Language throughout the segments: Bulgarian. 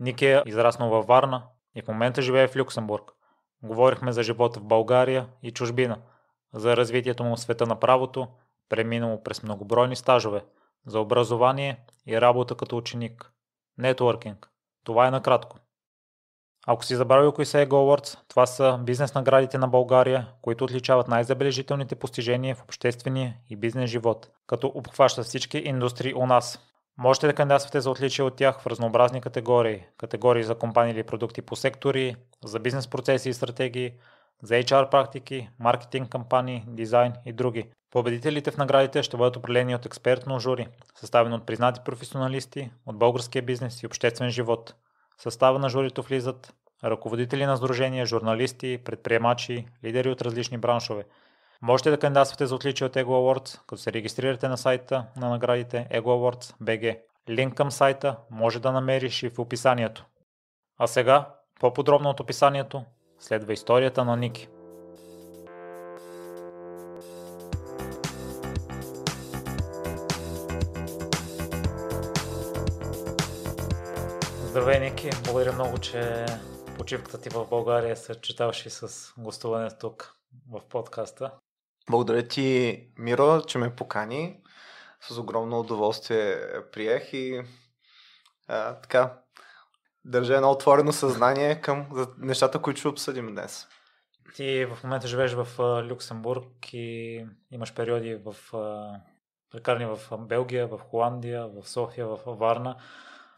Ник е израснал във Варна и в момента живее в Люксембург. Говорихме за живота в България и чужбина, за развитието му в света на правото, преминало през многобройни стажове, за образование и работа като ученик. Нетворкинг. Това е накратко. Ако си забравил кои са EGO Awards, това са бизнес наградите на България, които отличават най-забележителните постижения в обществения и бизнес живот, като обхваща всички индустрии у нас. Можете да кандидатствате за отличие от тях в разнообразни категории. Категории за компании или продукти по сектори, за бизнес процеси и стратегии, за HR практики, маркетинг кампании, дизайн и други. Победителите в наградите ще бъдат определени от експертно жури, съставено от признати професионалисти, от българския бизнес и обществен живот. В състава на журито влизат ръководители на сдружения, журналисти, предприемачи, лидери от различни браншове – Можете да кандидатствате за отличие от Ego Awards, като се регистрирате на сайта на наградите Ego Awards BG. Линк към сайта може да намериш и в описанието. А сега, по-подробно от описанието, следва историята на Ники. Здравей, Ники! Благодаря много, че почивката ти в България се и с гостуване тук в подкаста. Благодаря ти, Миро, че ме покани. С огромно удоволствие приех и а, така, държа едно отворено съзнание към нещата, които ще обсъдим днес. Ти в момента живееш в Люксембург и имаш периоди в прекарани в Белгия, в Холандия, в София, в Варна.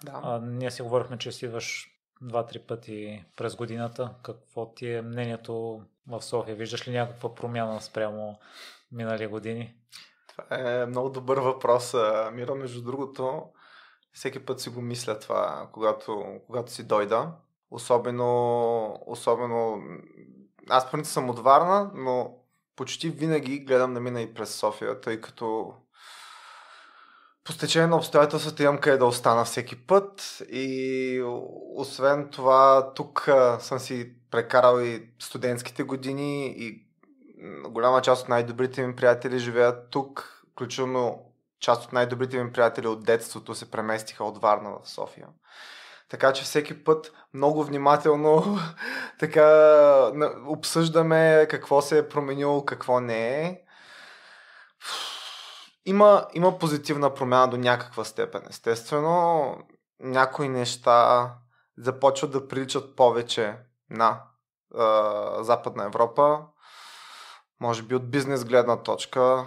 Да. А, ние си говорихме, че си идваш два-три пъти през годината. Какво ти е мнението в София? Виждаш ли някаква промяна спрямо минали години? Това е много добър въпрос, Мира. Между другото, всеки път си го мисля това, когато, когато си дойда. Особено, особено аз поне съм от Варна, но почти винаги гледам да мина и през София, тъй като по стечение на обстоятелствата имам къде да остана всеки път и освен това тук съм си прекарал и студентските години и голяма част от най-добрите ми приятели живеят тук, включително част от най-добрите ми приятели от детството се преместиха от Варна в София. Така че всеки път много внимателно така обсъждаме какво се е променило, какво не е има, има позитивна промяна до някаква степен. Естествено, някои неща започват да приличат повече на е, Западна Европа, може би от бизнес гледна точка,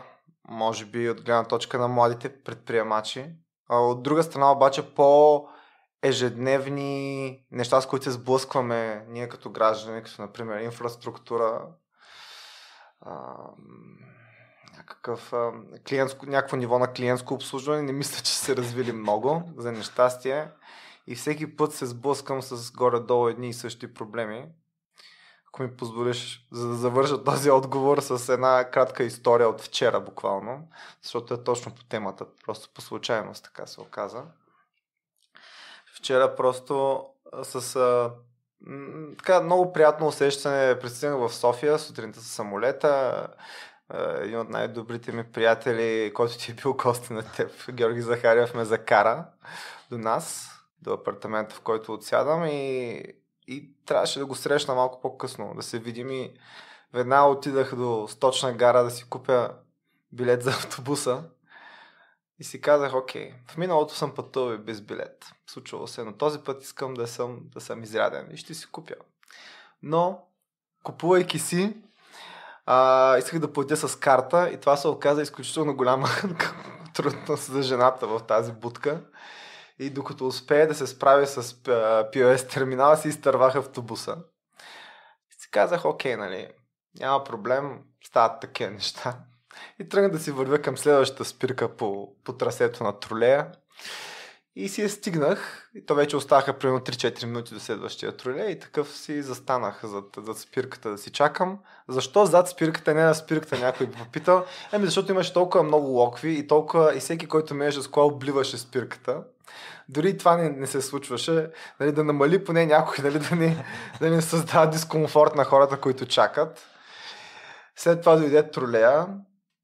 може би от гледна точка на младите предприемачи. От друга страна обаче по ежедневни неща, с които се сблъскваме ние като граждани, като например инфраструктура, някакъв, а, клиентско, някакво ниво на клиентско обслужване. Не мисля, че се развили много, за нещастие. И всеки път се сблъскам с горе-долу едни и същи проблеми. Ако ми позволиш, за да завържа този отговор с една кратка история от вчера буквално, защото е точно по темата, просто по случайност така се оказа. Вчера просто с а, така, много приятно усещане. Пристигнах в София сутринта с самолета един от най-добрите ми приятели, който ти е бил гости на теб, Георги Захарев ме закара до нас, до апартамента, в който отсядам и, и трябваше да го срещна малко по-късно, да се видим и веднага отидах до сточна гара да си купя билет за автобуса и си казах, окей, в миналото съм пътувал без билет, случвало се, но този път искам да съм, да съм изряден и ще си купя. Но, купувайки си, а, исках да платя с карта и това се оказа изключително голяма трудност за жената в тази будка. И докато успее да се справи с POS терминала, си изтървах автобуса. И си казах, окей, нали, няма проблем, стават такива неща. И тръгнах да си вървя към следващата спирка по, по трасето на тролея. И си я стигнах, и то вече оставаха примерно 3-4 минути до следващия троле и такъв си застанах зад, зад спирката да си чакам. Защо зад спирката, не на спирката някой би попитал? Еми защото имаше толкова много локви и толкова и всеки, който мееше с кола, обливаше спирката. Дори това не, не се случваше, нали, да намали поне някой, нали, да, не, да създава дискомфорт на хората, които чакат. След това дойде тролея,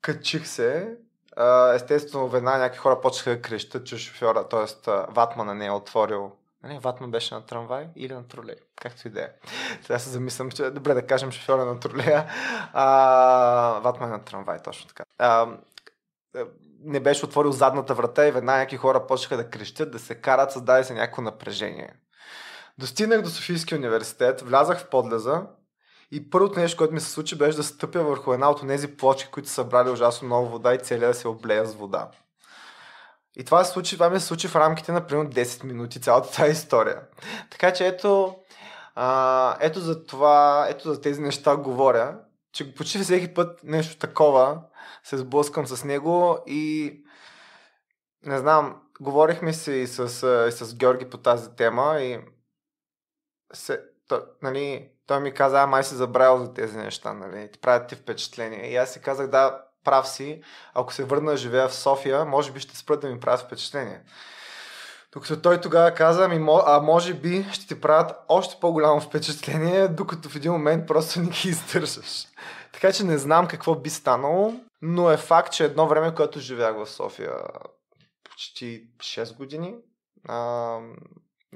качих се, естествено, веднага някакви хора почнаха да крещат, че шофьора, т.е. ватмана не е отворил не, нали, Ватман беше на трамвай или на тролей, както и да е. Сега се замислям, че е добре да кажем шофьора е на тролея. А, Ватман е на трамвай, точно така. А, не беше отворил задната врата и веднага някакви хора почнаха да крещят, да се карат, създаде се някакво напрежение. Достигнах до Софийския университет, влязах в подлеза и първото нещо, което ми се случи, беше да стъпя върху една от тези плочки, които са събрали ужасно много вода и целия да се облея с вода. И това, се случи, това ми се случи в рамките на примерно 10 минути цялата тази история. Така че ето, а, ето за това, ето за тези неща говоря, че почти всеки път нещо такова се сблъскам с него и не знам, говорихме си и с, и с Георги по тази тема и се, то, нали, той ми каза, ама май си забравил за тези неща, нали? Ти правят ти впечатление. И аз си казах, да, прав си, ако се върна живея в София, може би ще спра да ми правят впечатление. Докато той тогава каза, ми, а може би ще ти правят още по-голямо впечатление, докато в един момент просто не ги издържаш. Така че не знам какво би станало, но е факт, че едно време, което живях в София почти 6 години, а,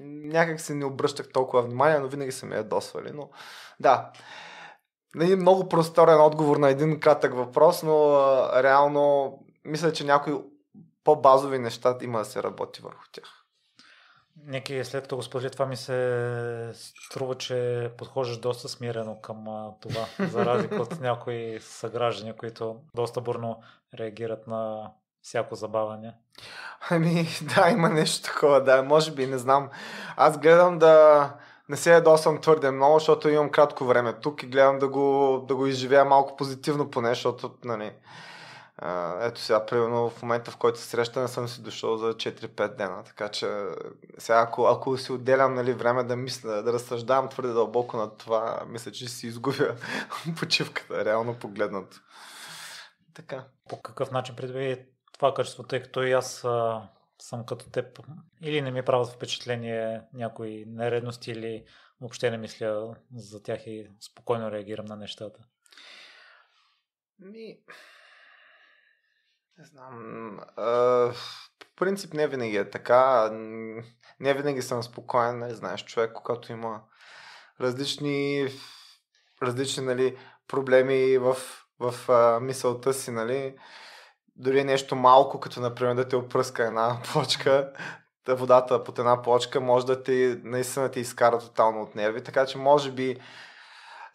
някак се не обръщах толкова внимание, но винаги са ме ядосвали. Но да, е много просторен отговор на един кратък въпрос, но а, реално мисля, че някои по-базови неща има да се работи върху тях. Неки, след като го сподели, това ми се струва, че подхождаш доста смирено към това, за разлика от някои съграждани, които доста бурно реагират на всяко забавяне. Ами, да, има нещо такова, да, може би, не знам. Аз гледам да не се ядосвам твърде много, защото имам кратко време тук и гледам да го, да го изживея малко позитивно поне, защото, нали, ето сега, примерно в момента, в който се срещаме, съм си дошъл за 4-5 дена. Така че сега, ако, ако си отделям нали, време да мисля, да разсъждавам твърде дълбоко на това, мисля, че си изгубя почивката, реално погледнато. Така. По какъв начин предвид това качество, тъй като и аз а, съм като теб. Или не ми правят впечатление някои нередности, или въобще не мисля за тях и спокойно реагирам на нещата. Ми... Не знам. А, по принцип не винаги е така. Не винаги съм спокоен, Не нали, знаеш, човек, когато има различни, различни нали, проблеми в, в а, мисълта си, нали, дори нещо малко, като например да те опръска една плочка, да водата под една плочка може да ти наистина ти изкара тотално от нерви, така че може би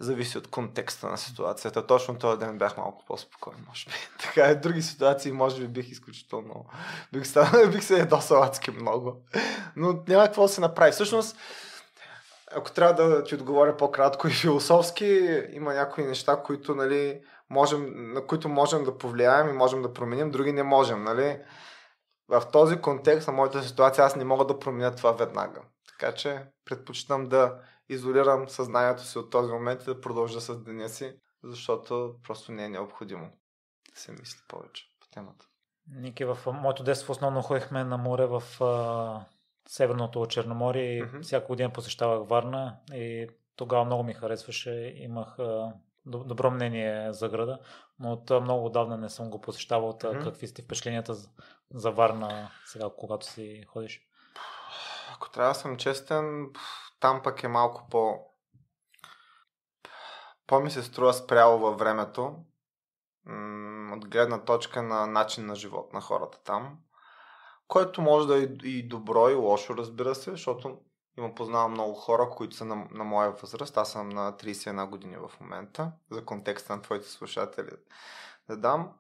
зависи от контекста на ситуацията. Точно този ден бях малко по-спокоен, може би. Така и други ситуации, може би бих изключително... Бих, станал, бих се ядосал адски много. Но няма какво да се направи. Всъщност, ако трябва да ти отговоря по-кратко и философски, има някои неща, които, нали, можем, на които можем да повлияем и можем да променим, други не можем. Нали? В този контекст на моята ситуация аз не мога да променя това веднага. Така че предпочитам да изолирам съзнанието си от този момент и да продължа с деня си, защото просто не е необходимо да се мисли повече по темата. Ники, в моето детство основно ходихме на море в а, Северното Черноморие и mm-hmm. всяка година посещавах Варна и тогава много ми харесваше. Имах а, добро мнение за града, но от много отдавна не съм го посещавал. Mm-hmm. Какви сте впечатленията за, за Варна сега, когато си ходиш? Ако трябва да съм честен, там пък е малко по... По-ми се струва спряло във времето, от гледна точка на начин на живот на хората там, което може да е и добро и лошо, разбира се, защото има познавам много хора, които са на, на моя възраст. Аз съм на 31 години в момента. За контекста на твоите слушатели да дам.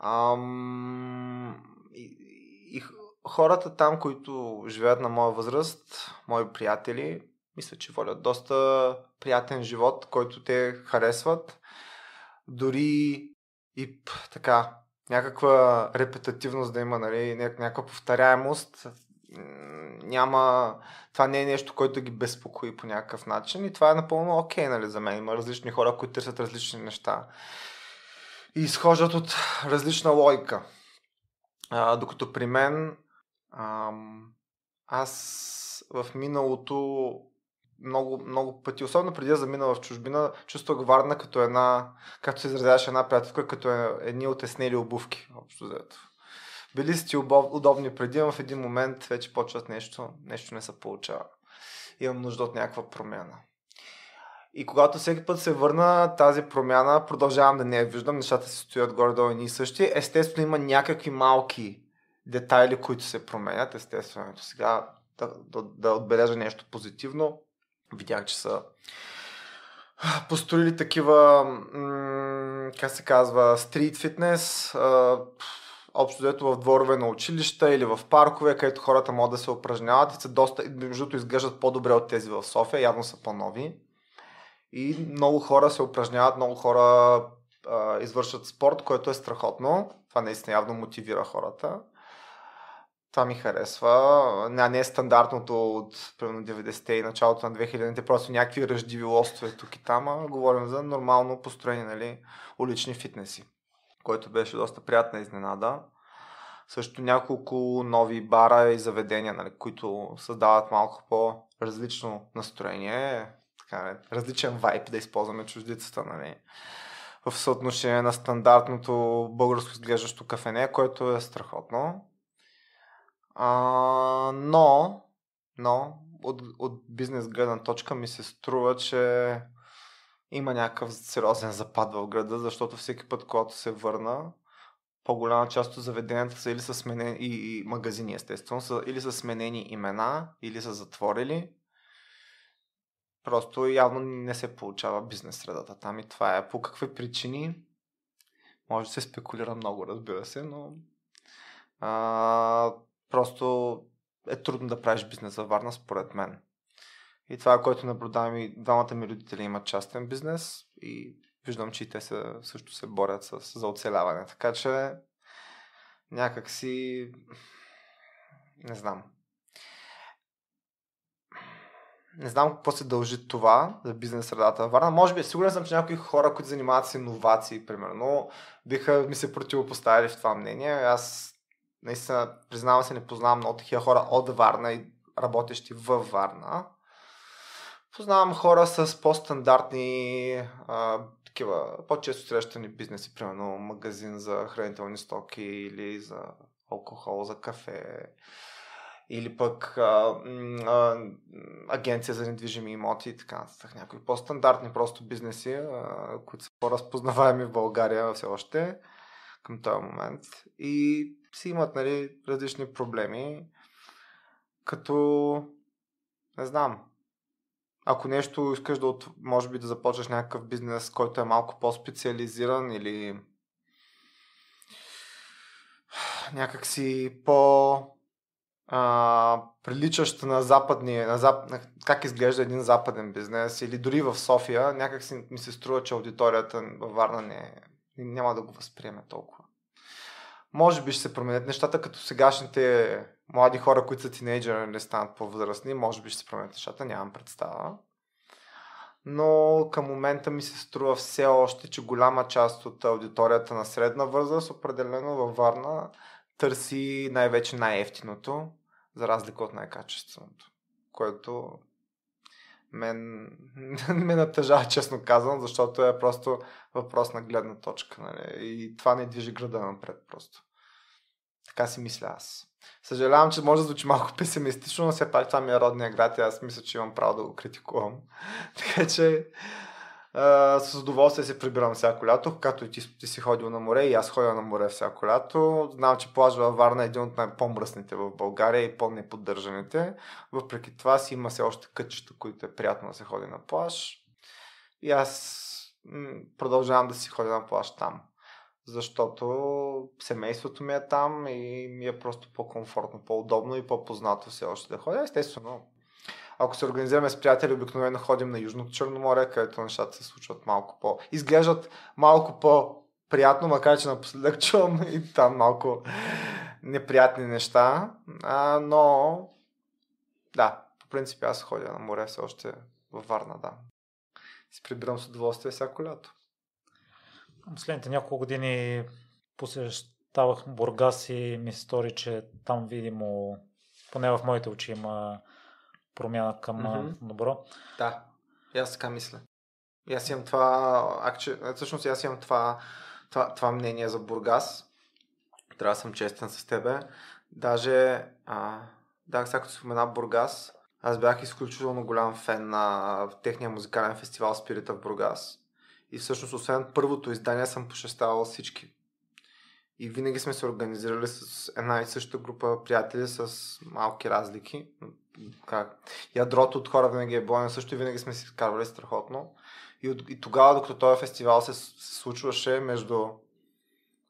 Ам, и, и хората там, които живеят на моя възраст, мои приятели, мисля, че водят доста приятен живот, който те харесват. Дори и така, някаква репетативност да има, нали, някаква повторяемост, няма, това не е нещо, което ги безпокои по някакъв начин и това е напълно окей, okay, нали, за мен. Има различни хора, които търсят различни неща и изхождат от различна логика. А, докато при мен ам, аз в миналото много, много пъти, особено преди да замина в чужбина, чувствах Варна като една, както се изразяваше една приятелка, като е, едни еснели обувки, общо взето били сте удобни преди, но в един момент вече почват нещо, нещо не се получава. Имам нужда от някаква промяна. И когато всеки път се върна тази промяна, продължавам да не я виждам, нещата се стоят горе-долу и същи. Естествено има някакви малки детайли, които се променят. Естествено, сега да, да, да отбележа нещо позитивно. Видях, че са построили такива, м- как се казва, стрит фитнес, общо взето в дворове на училища или в паркове, където хората могат да се упражняват и са доста, между другото, изглеждат по-добре от тези в София, явно са по-нови. И много хора се упражняват, много хора а, извършват спорт, което е страхотно. Това наистина явно мотивира хората. Това ми харесва. Не, не е стандартното от примерно 90-те и началото на 2000-те, просто някакви ръждиви лостове тук и там, а говорим за нормално построени нали, улични фитнеси който беше доста приятна изненада. Също няколко нови бара и заведения, нали, които създават малко по-различно настроение, така, нали, различен вайп да използваме чуждицата. Нали в съотношение на стандартното българско изглеждащо кафене, което е страхотно. А, но, но от, от бизнес гледна точка ми се струва, че има някакъв сериозен запад в града, защото всеки път, когато се върна, по-голяма част от заведенията са или са сменени, и, и магазини естествено, са, или са сменени имена, или са затворили. Просто явно не се получава бизнес средата там и това е по какви причини. Може да се спекулира много, разбира се, но а, просто е трудно да правиш бизнес във Варна, според мен. И това, което наблюдавам и двамата ми родители имат частен бизнес и виждам, че и те са, също се борят с, за оцеляване. Така че някакси не знам. Не знам какво се дължи това за бизнес средата във Варна. Може би, сигурен съм, че някои хора, които занимават с иновации, примерно, биха ми се противопоставили в това мнение. Аз наистина, признавам се, не познавам много такива хора от Варна и работещи във Варна. Познавам хора с по-стандартни, а, такива по-често срещани бизнеси, примерно магазин за хранителни стоки или за алкохол, за кафе, или пък а, а, агенция за недвижими имоти и така нататък. Някои по-стандартни просто бизнеси, а, които са по-разпознаваеми в България все още към този момент. И си имат нали, различни проблеми, като не знам, ако нещо искаш да, от, може би да започнеш някакъв бизнес, който е малко по-специализиран или някакси по а, приличащ на западния. на зап... как изглежда един западен бизнес или дори в София, някакси ми се струва, че аудиторията във Варна не, няма да го възприеме толкова. Може би ще се променят нещата, като сегашните млади хора, които са тинейджери, не станат по-възрастни, може би ще се променят нещата, нямам представа. Но към момента ми се струва все още, че голяма част от аудиторията на средна възраст, определено във Варна, търси най-вече най-ефтиното, за разлика от най-качественото, което мен, ме натъжава, честно казвам, защото е просто въпрос на гледна точка. Нали? И това не движи града напред просто. Така си мисля аз. Съжалявам, че може да звучи малко песимистично, но все пак това ми е родния град и аз мисля, че имам право да го критикувам. така че а, с удоволствие се прибирам всяко лято, като и ти, ти си ходил на море и аз ходя на море всяко лято. Знам, че плаж във Варна е един от най помръсните в България и по-неподдържаните. Въпреки това си има все още кътчета, които е приятно да се ходи на плаж. И аз м- продължавам да си ходя на плаж там защото семейството ми е там и ми е просто по-комфортно, по-удобно и по-познато все още да ходя. Естествено, ако се организираме с приятели, обикновено ходим на Южното Черноморе, където нещата се случват малко по... Изглеждат малко по-приятно, макар че напоследък чувам и там малко неприятни неща, а, но да, по принцип аз ходя на море все още във Варна, да. Си прибирам с удоволствие всяко лято. Последните няколко години посещавах Бургас и ми се стори, че там видимо, поне в моите очи има промяна към mm-hmm. добро. Да, и аз така мисля. И аз имам това, акче... всъщност аз имам това, това, това мнение за Бургас. Трябва да съм честен с тебе. Даже, а, да, сега като спомена Бургас, аз бях изключително голям фен на техния музикален фестивал Спирита в Бургас. И всъщност, освен първото издание, съм посещавал всички. И винаги сме се организирали с една и съща група приятели с малки разлики. Как? Ядрото от хора винаги е бойно също и винаги сме си карвали страхотно. И, от, и тогава, докато този фестивал се, случваше между...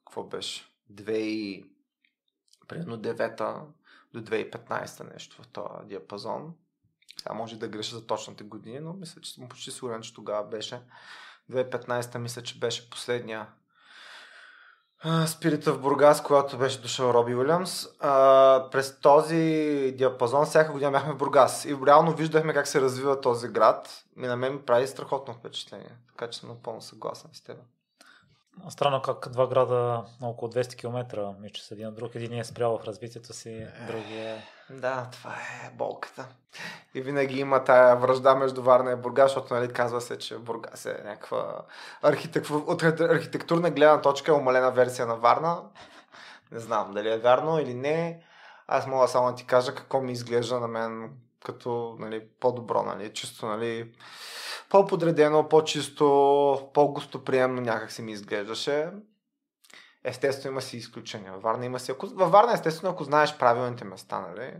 Какво беше? 2 и... Примерно 9-та до 2015 нещо в този диапазон. Сега може да греша за точните години, но мисля, че съм почти сигурен, че тогава беше. 2015 та мисля, че беше последния спирита в Бургас, когато беше дошъл Роби Уилямс. през този диапазон всяка година бяхме в Бургас и реално виждахме как се развива този град и на мен ми прави страхотно впечатление. Така че съм напълно съгласен с теб. Странно как два града на около 200 км мисля, с един от друг. Един е спрял в развитието си, е, другия... Е- да, това е болката. И винаги има тая връжда между Варна и Бургас, защото нали, казва се, че Бургас е някаква архитек... от архитектурна гледна точка е умалена версия на Варна. Не знам дали е вярно или не. Аз мога само да ти кажа какво ми изглежда на мен като нали, по-добро, нали, чисто нали, по-подредено, по-чисто, по-гостоприемно някак се ми изглеждаше. Естествено има си изключения. Във Варна има си... Ако... Във Варна естествено, ако знаеш правилните места, нали?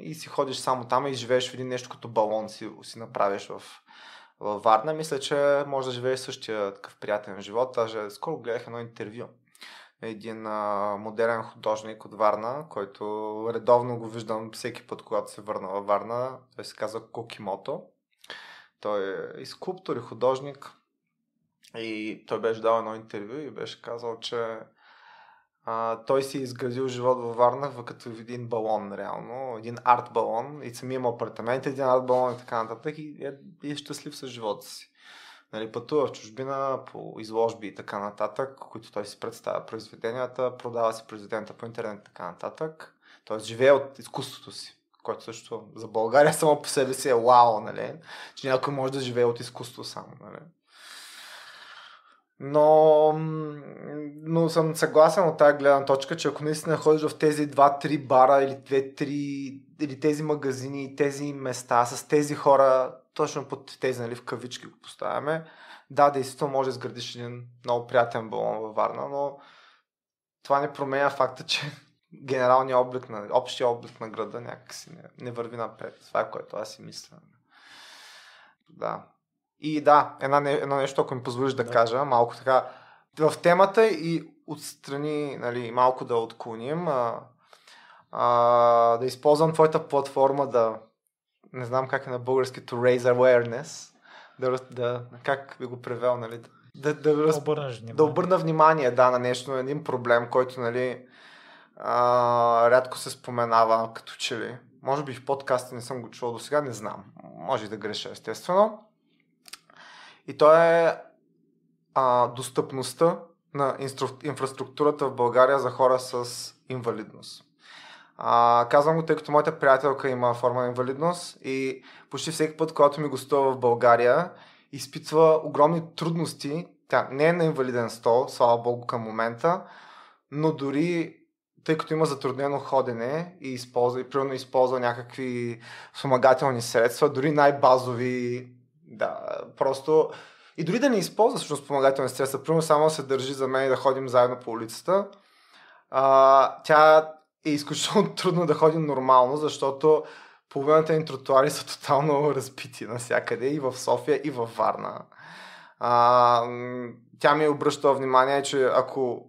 И си ходиш само там и живееш в един нещо като балон си, си направиш в, във Варна. Мисля, че може да живееш същия такъв приятен живот. Даже скоро гледах едно интервю един а, модерен художник от Варна, който редовно го виждам всеки път, когато се върна във Варна. Той се казва Кокимото. Той е и скулптор, и художник. И той беше дал едно интервю и беше казал, че а, той си е изградил живот във Варна като един балон, реално. Един арт балон. И самия има апартамент, един арт балон и така нататък. И е, и е щастлив с живота си. Нали, пътува в чужбина по изложби и така нататък, които той си представя произведенията, продава си произведенията по интернет и така нататък. Тоест живее от изкуството си което също за България само по себе си е вау, нали? Че някой може да живее от изкуство само, нали? Но, но съм съгласен от тази гледна точка, че ако наистина ходиш в тези 2-3 бара или 2-3 или тези магазини, тези места с тези хора, точно под тези, нали, в кавички го поставяме, да, действително може да изградиш един много приятен балон във Варна, но това не променя факта, че генералния облик, на, общия облик на града някакси не, не върви напред. Това е което аз си мисля. Да. И да, една, едно нещо, ако ми позволиш да, да кажа, малко така в темата и отстрани, нали, малко да отклоним, а, а, да използвам твоята платформа да, не знам как е на български, to raise awareness, да, да как би го превел, нали, да, да, да, да обърна внимание да, на нещо, на един проблем, който, нали, а, рядко се споменава като че ли. Може би в подкаста не съм го чувал до сега, не знам. Може да греша, естествено. И то е а, достъпността на инфраструктурата в България за хора с инвалидност. А, казвам го, тъй като моята приятелка има форма на инвалидност и почти всеки път, когато ми гостува в България, изпитва огромни трудности. Тя не е на инвалиден стол, слава богу, към момента, но дори тъй като има затруднено ходене и, използва, и примерно използва някакви спомагателни средства, дори най-базови, да, просто... И дори да не използва всъщност спомагателни средства, примерно само се държи за мен и да ходим заедно по улицата, а, тя е изключително трудно да ходим нормално, защото половината ни тротуари са тотално разпити навсякъде и в София, и в Варна. А, тя ми обръща внимание, че ако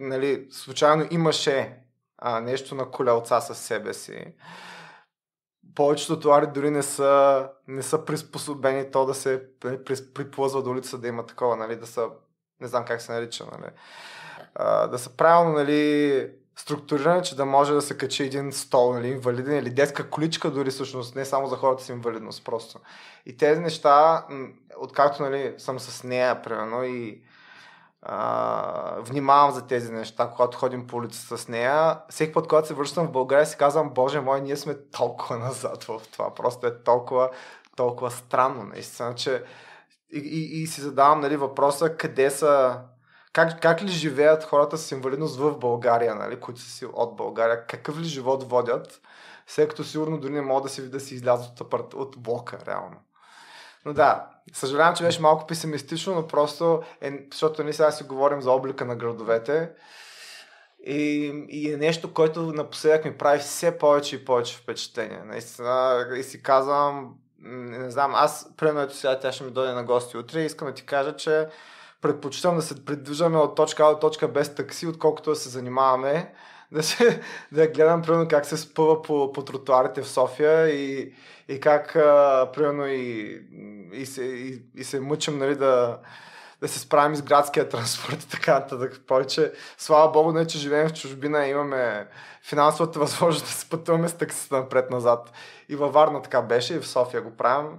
нали, случайно имаше а, нещо на колелца със себе си. Повечето товари дори не са, не са приспособени то да се нали, приплъзва до улица, да има такова, нали, да са, не знам как се нарича, нали, а, да са правилно нали, структурирани, че да може да се качи един стол, нали, инвалиден или детска количка дори всъщност, не само за хората с инвалидност просто. И тези неща, откакто нали, съм с нея, примерно, и а, внимавам за тези неща, когато ходим по улицата с нея. Всеки път, когато се връщам в България, си казвам, боже мой, ние сме толкова назад в това. Просто е толкова, толкова странно, наистина, че и, и, и си задавам нали, въпроса, къде са, как, как ли живеят хората с инвалидност в България, нали, които са си от България, какъв ли живот водят, след като сигурно дори не могат да си, да си излязат от, от блока, реално. Но да, съжалявам, че беше малко песимистично, но просто е, защото ние сега си говорим за облика на градовете. И, и е нещо, което напоследък ми прави все повече и повече впечатление. Наистина, и си казвам, не знам, аз, примерно, ето сега тя ще ми дойде на гости утре и искам да ти кажа, че предпочитам да се придвижваме от точка А до точка без такси, отколкото да се занимаваме да, се, да гледам, примерно, как се спъва по, по тротуарите в София и, и как, а, примерно, и, и, се, и, и се мъчим, нали, да, да се справим с градския транспорт и така нататък. Повече, слава богу, не нали, че живеем в чужбина и имаме финансовата възможност да се пътуваме с таксита напред-назад. И във Варна така беше, и в София го правим.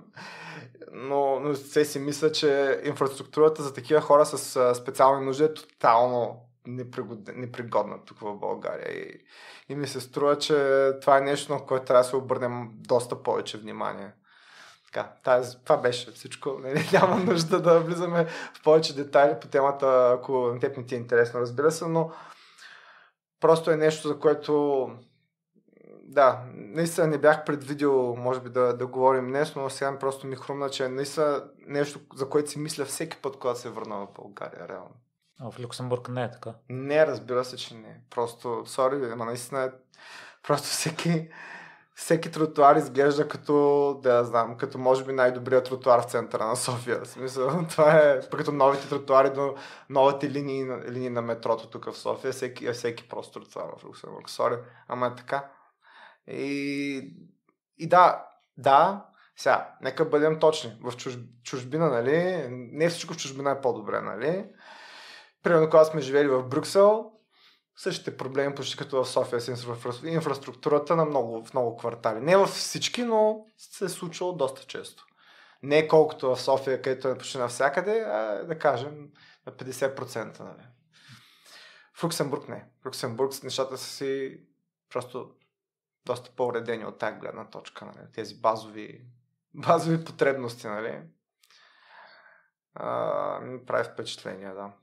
Но, но се си мисля, че инфраструктурата за такива хора с специални нужди е тотално непригодна, тук в България. И, и ми се струва, че това е нещо, на което трябва да се обърнем доста повече внимание. Така, тази, това беше всичко. Нали? Няма нужда да влизаме в повече детайли по темата, ако на теб не ти е интересно, разбира се, но просто е нещо, за което да, наистина не бях предвидил, може би, да, да говорим днес, но сега просто ми хрумна, че е наистина нещо, за което си мисля всеки път, когато се върна в България, реално. А в Люксембург не е така? Не, разбира се, че не. Просто, сори, ама наистина е... Просто всеки, всеки тротуар изглежда като, да знам, като може би най-добрият тротуар в центъра на София. В смисъл, това е като новите тротуари до новите линии, линии на метрото тук в София. Всеки, е всеки просто тротуар в Люксембург. Сори, ама е така. И, и да, да, сега, нека бъдем точни. В чуж, чужбина, нали, не всичко в чужбина е по-добре, нали? примерно когато сме живели в Брюксел, същите проблеми почти като в София с инфраструктурата на много, в много квартали. Не във всички, но се е случвало доста често. Не колкото в София, където е почти навсякъде, а да кажем на 50%. Нали. В Люксембург не. В Люксембург нещата са си просто доста по-уредени от тази гледна точка. Нали. Тези базови, базови потребности. Нали. А, ми прави впечатление, да.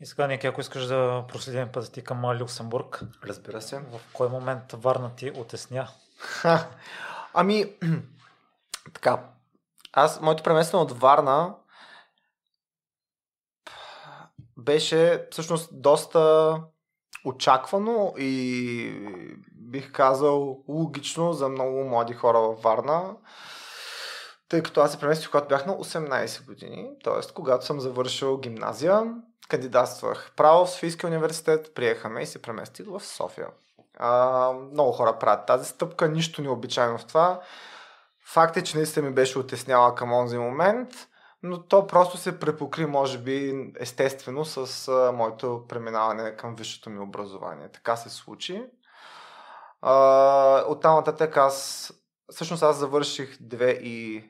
И сега, Ники, ако искаш да проследим пътя ти към Люксембург. Разбира се. В кой момент Варна ти отесня? ами, така, аз, моето преместване от Варна беше всъщност доста очаквано и бих казал логично за много млади хора във Варна, тъй като аз се преместих, когато бях на 18 години, т.е. когато съм завършил гимназия кандидатствах право в Софийския университет, приехаме и се преместих в София. А, много хора правят тази стъпка, нищо не е обичайно в това. Факт е, че наистина ми беше отесняла към онзи момент, но то просто се препокри, може би, естествено с а, моето преминаване към висшето ми образование. Така се случи. А, там нататък аз, всъщност аз завърших 2009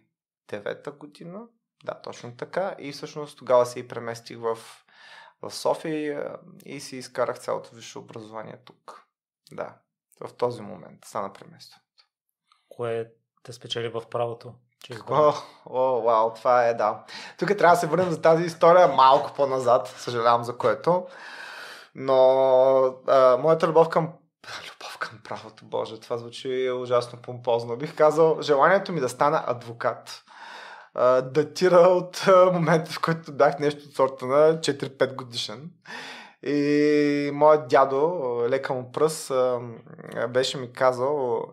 година, да, точно така. И всъщност тогава се и преместих в в София и си изкарах цялото висше образование тук. Да, в този момент стана преместването. Кое те спечели в правото? Какво? О, вау, това е, да. Тук трябва да се върнем за тази история малко по-назад, съжалявам за което. Но а, моята любов към любов към правото, боже, това звучи ужасно помпозно. Бих казал, желанието ми да стана адвокат датира от момента, в който бях нещо от сорта на 4-5 годишен. И моят дядо, лека му пръс, беше ми казал,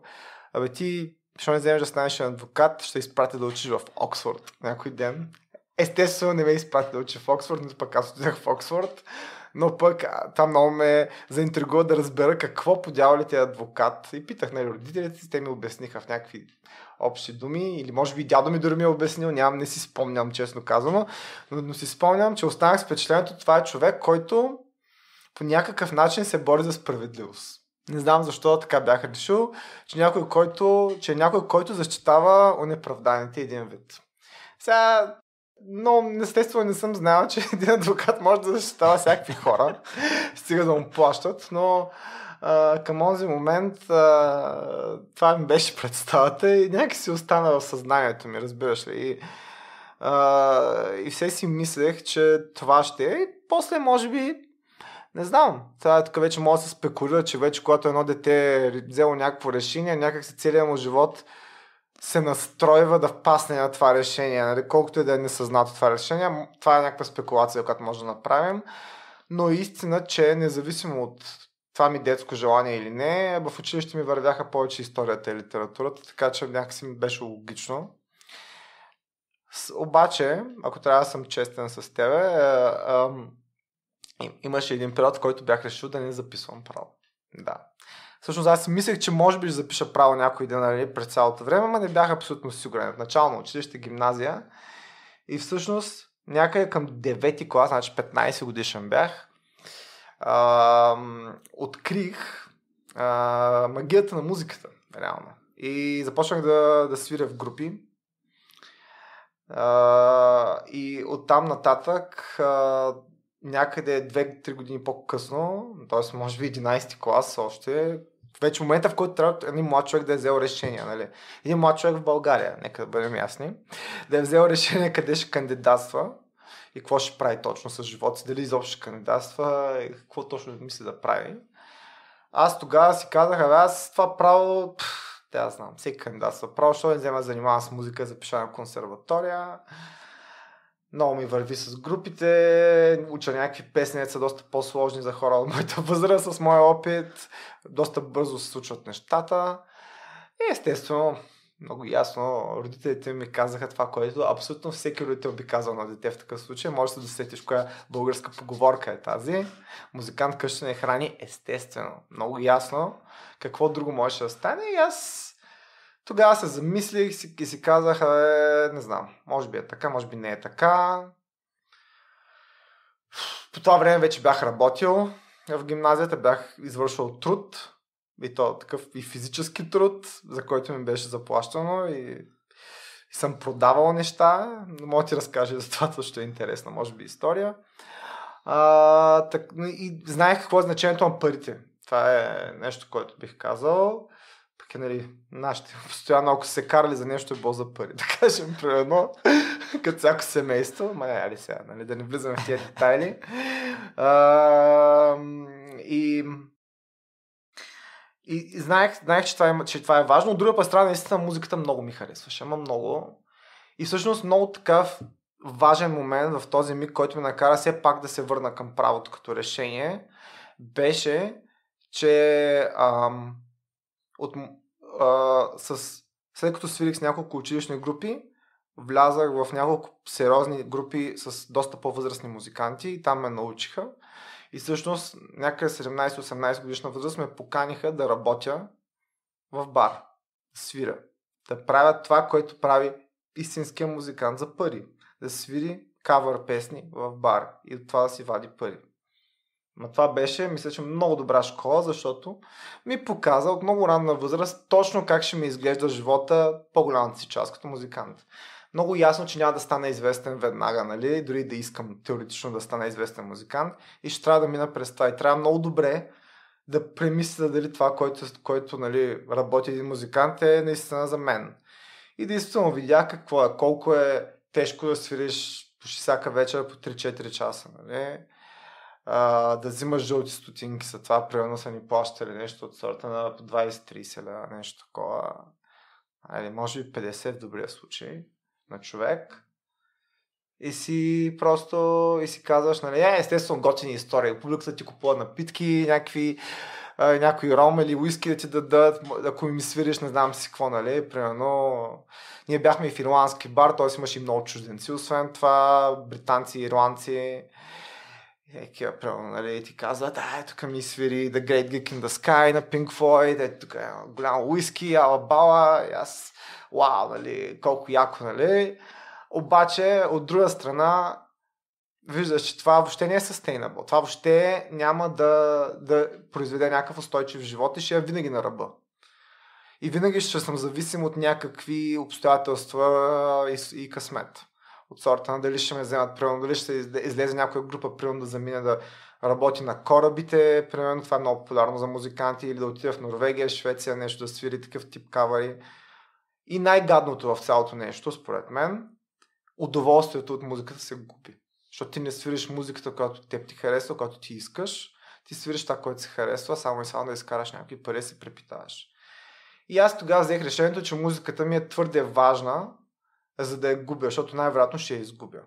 абе ти, що не вземеш да станеш адвокат, ще изпратя да учиш в Оксфорд някой ден. Естествено не ме изпрати да учи в Оксфорд, но пък аз отидах в Оксфорд. Но пък там много ме заинтригува да разбера какво ли те е адвокат. И питах на нали, родителите си, те ми обясниха в някакви общи думи, или може би дядо ми дори ми е обяснил, нямам, не си спомням, честно казано, но, но си спомням, че останах с впечатлението, това е човек, който по някакъв начин се бори за справедливост. Не знам защо така бях решил, че някой, който, че е някой, който защитава унеправданите един вид. Сега, но естествено не съм знал, че един адвокат може да защитава всякакви хора, стига да му плащат, но към този момент а, това ми беше представата и някакси остана в съзнанието ми, разбираш ли. И, а, и все си мислех, че това ще е. И после, може би, не знам. Това е тук вече може да се спекулира, че вече когато едно дете е взело някакво решение, някакси целият му живот се настройва да впасне на това решение. Нали? Колкото и да е несъзнато това решение, това е някаква спекулация, която може да направим. Но е истина, че независимо от това ми детско желание или не, в училище ми вървяха повече историята и литературата, така че някакси ми беше логично. С, обаче, ако трябва да съм честен с тебе, е, е, имаше един период, в който бях решил да не записвам право. Да. Всъщност аз си мислех, че може би ще запиша право някой ден нали, през цялото време, но не бях абсолютно сигурен. В начално училище, гимназия. И всъщност някъде към 9 клас, значи 15 годишен бях, а, открих а, магията на музиката, реално. И започнах да, да свиря в групи. А, и оттам нататък а, някъде 2-3 години по-късно, т.е. може би 11 клас още, вече момента, в който трябва един млад човек да е взел решение, нали? Един млад човек в България, нека да бъдем ясни, да е взел решение къде ще кандидатства и какво ще прави точно с живота си, дали изобщо кандидатства, и какво точно мисли да прави. Аз тогава си казах, абе аз това право, пфф, да аз знам, всеки кандидатства право, защото не взема занимавам с музика, запиша на консерватория, много ми върви с групите, уча някакви песни, са доста по-сложни за хора от моята възраст, с моя опит, доста бързо се случват нещата. И естествено, много ясно родителите ми казаха това, което абсолютно всеки родител би казал на дете в такъв случай. Може да досетиш коя българска поговорка е тази. Музикант къща не храни, естествено. Много ясно какво друго можеше да стане и аз тогава се замислих си, и си казах, е, не знам, може би е така, може би не е така. По това време вече бях работил в гимназията, бях извършвал труд, и то такъв и физически труд, за който ми беше заплащано и, и съм продавал неща. Но мога да ти разкажа за това, защото е интересна, може би, история. А, так, и знаех какво е значението на парите. Това е нещо, което бих казал. Пък е, нали, нашите постоянно, ако се карали за нещо, е било за пари. Да кажем, примерно, като всяко семейство. Ма не, али сега, нали, да не влизаме в тези детайли. А, и и, знаех, знаех че, това е, че това е важно. От друга страна, наистина музиката много ми харесваше. Ама много. И всъщност много такъв важен момент в този миг, който ме накара все пак да се върна към правото като решение, беше, че ам, от, а, с, след като свирих с няколко училищни групи, влязах в няколко сериозни групи с доста по-възрастни музиканти и там ме научиха. И всъщност някъде 17-18 годишна възраст ме поканиха да работя в бар, да свира, да правя това, което прави истинския музикант за пари, да свири кавър песни в бар и от това да си вади пари. Но това беше, мисля, че много добра школа, защото ми показа от много ранна възраст точно как ще ми изглежда живота по-голямата си част като музикант много ясно, че няма да стана известен веднага, нали? Дори да искам теоретично да стана известен музикант и ще трябва да мина през това. И трябва много добре да премисля дали това, което, което нали, работи един музикант е наистина за мен. И действително видях какво е, колко е тежко да свириш почти всяка вечер по 3-4 часа. Нали? А, да взимаш жълти стотинки за това, примерно са ни плащали нещо от сорта на 20-30 нещо такова. Айде, нали, може би 50 в добрия случай на човек. И си просто и си казваш, нали, е, естествено готини истории. Публиката ти купува напитки, някакви някой ром или уиски да ти дадат, ако ми свириш, не знам си какво, нали, примерно, ние бяхме и в ирландски бар, т.е. имаше и много чужденци, освен това, британци, ирландци, Еки, примерно, нали, ти казва, да, тук ми свири The Great Geek in the Sky на Pink Floyd, е, тук е голямо уиски, ала бала, аз вау, нали, колко яко, нали. Обаче, от друга страна, виждаш, че това въобще не е sustainable. Това въобще няма да, да произведе някакъв устойчив живот и ще е винаги на ръба. И винаги ще съм зависим от някакви обстоятелства и, и късмет. От сорта на дали ще ме вземат, примерно, дали ще излезе някоя група, примерно да замине да работи на корабите, примерно това е много популярно за музиканти, или да отида в Норвегия, Швеция, нещо да свири такъв тип кавари. И най-гадното в цялото нещо, според мен, удоволствието от музиката се губи. Защото ти не свириш музиката, която теб ти харесва, която ти искаш. Ти свириш това, което се харесва, само и само да изкараш някакви пари и се препитаваш. И аз тогава взех решението, че музиката ми е твърде важна, за да я губя, защото най-вероятно ще я изгубя.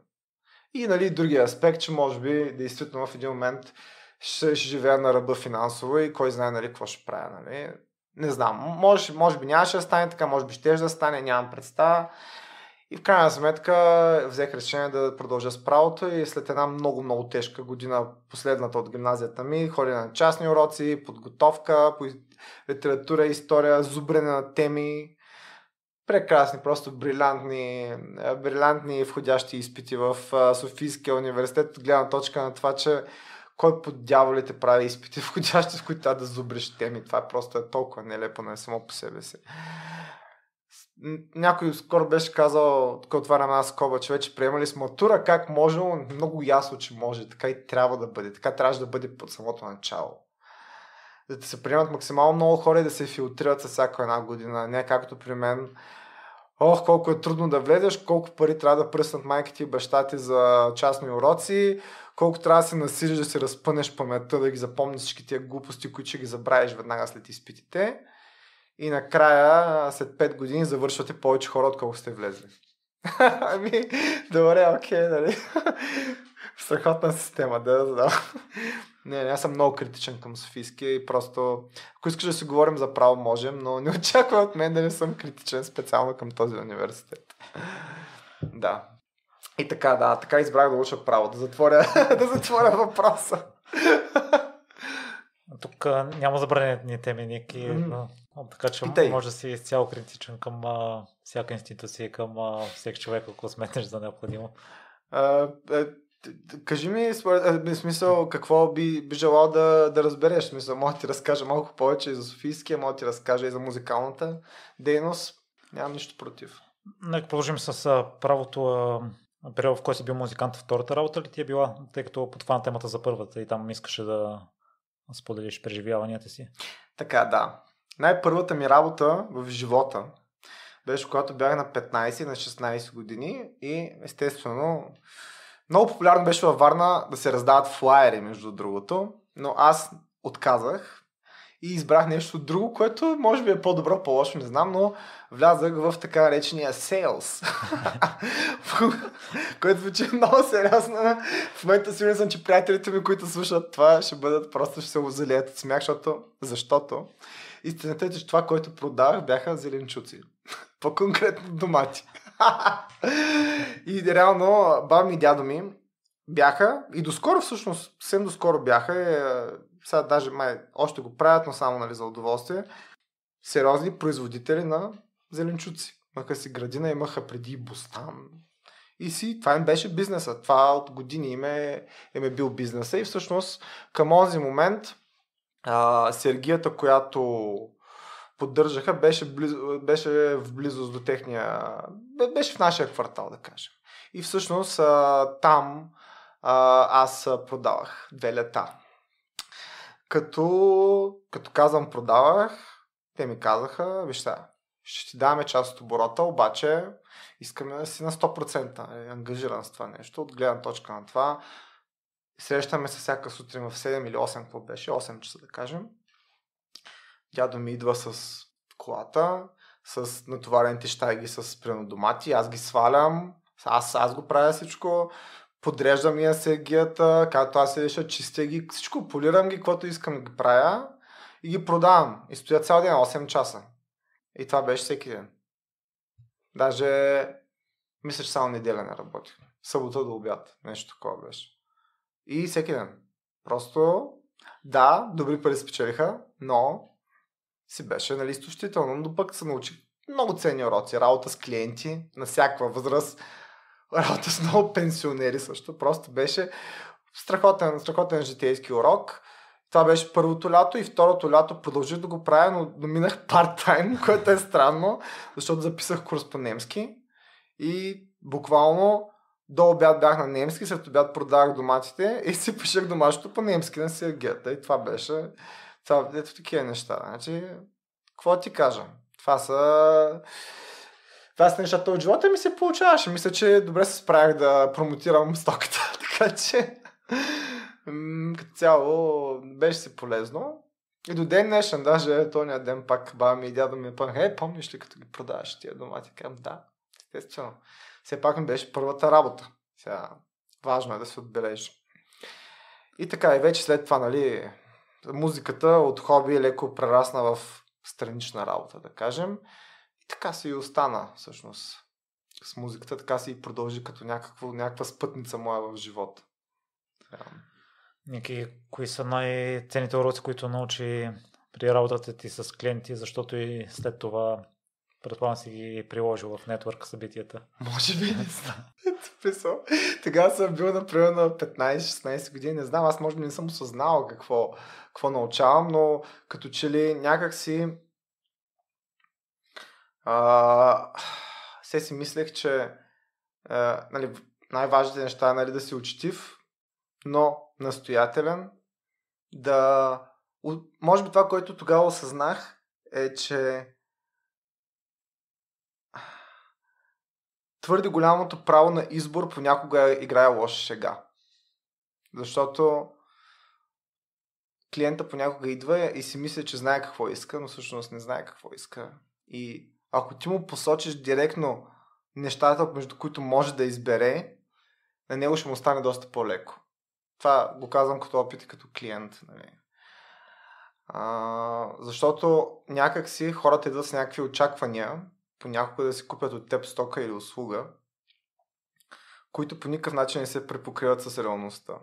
И нали, другия аспект, че може би действително в един момент ще, ще живея на ръба финансово и кой знае нали, какво ще правя. Нали. Не знам, може, може би нямаше да стане така, може би ще да стане, нямам представа. И в крайна сметка взех решение да продължа с правото и след една много-много тежка година, последната от гимназията ми, ходя на частни уроци, подготовка по литература, история, зубрене на теми. Прекрасни, просто брилянтни, брилянтни входящи изпити в Софийския университет, гледна точка на това, че кой под дяволите прави изпити, входящи в които трябва да зубриш теми. Това е просто е толкова нелепо, не нали, само по себе си. Някой скоро беше казал, тук на една скоба, че вече приемали с матура, как може, много ясно, че може, така и трябва да бъде, така трябваше да бъде под самото начало. Да, да се приемат максимално много хора и да се филтрират със всяка една година, не както при мен, Ох, колко е трудно да влезеш, колко пари трябва да пръснат майките и бащата за частни уроци, колко трябва да се насилиш да си разпънеш паметта, да ги запомниш всички тия глупости, които ще ги забравиш веднага след изпитите. И накрая, след 5 години, завършвате повече хора, отколкото сте влезли. ами, добре, окей, нали? Страхотна система, да, да. Не, не, аз съм много критичен към Софийския и просто, ако искаш да си говорим за право, можем, но не очаква от мен да не съм критичен специално към този университет. да. И така, да, така избрах да уча право, да затворя, да затворя въпроса. Тук няма забранени теми, Ники, mm-hmm. така че Питай. може да си изцяло критичен към а, всяка институция, към а, всеки човек, ако сметнеш за необходимо. А, е, кажи ми, според, е, смисъл, какво би, би желал да, да разбереш? Смисъл, мога да ти разкажа малко повече и за Софийския, мога да ти разкажа и за музикалната дейност. Нямам нищо против. Нека продължим с правото период, в който си бил музикант, втората работа ли ти е била, тъй като подхвана темата за първата и там искаше да споделиш преживяванията си? Така, да. Най-първата ми работа в живота беше когато бях на 15, на 16 години и естествено много популярно беше във Варна да се раздават флайери, между другото, но аз отказах, и избрах нещо друго, което може би е по-добро, по-лошо, не знам, но влязах в така наречения sales, което звучи много сериозно. В момента сигурен съм, че приятелите ми, които слушат това, ще бъдат просто, ще се озалият от смях, защото, защото истината е, че това, което продавах, бяха зеленчуци. По-конкретно домати. и реално, баба ми и дядо ми бяха, и доскоро всъщност, съвсем доскоро бяха, е, сега даже май още го правят, но само нали, за удоволствие, сериозни производители на зеленчуци. Маха си градина, имаха преди бустан. И си, това им беше бизнеса. Това от години им е, им е бил бизнеса. И всъщност към този момент а, сергията, която поддържаха, беше, близ, беше в близост до техния... Беше в нашия квартал, да кажем. И всъщност а, там а, аз продавах две лета. Като, като казвам продавах, те ми казаха, вижте, ще ти даваме част от оборота, обаче искаме да си на 100% нали, ангажиран с това нещо, от гледна точка на това. Срещаме се всяка сутрин в 7 или 8, какво беше, 8 часа да кажем. Дядо ми идва с колата, с натоварените щайги с пренодомати, аз ги свалям, аз, аз го правя всичко, подреждам се гията, както аз се реша, чистя ги, всичко, полирам ги, каквото искам ги правя и ги продавам. И стоя цял ден, 8 часа. И това беше всеки ден. Даже, мисля, че само неделя не работих. Събота до обяд, нещо такова беше. И всеки ден. Просто, да, добри пари спечелиха, но си беше нали, изтощително, но пък се научих много ценни уроци. Работа с клиенти на всякаква възраст, работа с много пенсионери също. Просто беше страхотен, страхотен житейски урок. Това беше първото лято и второто лято продължих да го правя, но доминах парт-тайм, което е странно, защото записах курс по немски и буквално до обяд бях на немски, след обяд продавах доматите и си пишех домашното по немски на Сергията и това беше това, ето такива неща. Значи, какво ти кажа? Това са това са нещата от живота ми се получаваше. Мисля, че добре се справях да промотирам стоката, така че като цяло беше си полезно. И до ден днешен, даже тония ден пак баба ми и дядо ми е е, помниш ли като ги продаваш тия домати? Казвам, да, естествено. Все пак ми беше първата работа. Сега, важно е да се отбележи. И така, и вече след това, нали, музиката от хоби леко прерасна в странична работа, да кажем така си и остана всъщност с музиката, така си и продължи като някакво, някаква спътница моя в живота. Ники, кои са най-ценните уроци, които научи при работата ти с клиенти, защото и след това предполагам си ги приложил в нетворк събитията. Може би не знам. Е, Тогава съм бил, например, на 15-16 години. Не знам, аз може би не съм осъзнал какво, какво научавам, но като че ли някак си а, се си мислех, че а, е, нали, най-важните неща е нали, да си учтив, но настоятелен, да... Може би това, което тогава осъзнах, е, че твърде голямото право на избор понякога играе лоша шега. Защото клиента понякога идва и си мисли, че знае какво иска, но всъщност не знае какво иска. И ако ти му посочиш директно нещата, между които може да избере, на него ще му стане доста по-леко. Това го казвам като опит и като клиент. Нали. А, защото някакси хората идват с някакви очаквания, понякога да си купят от теб стока или услуга, които по никакъв начин не се препокриват с реалността.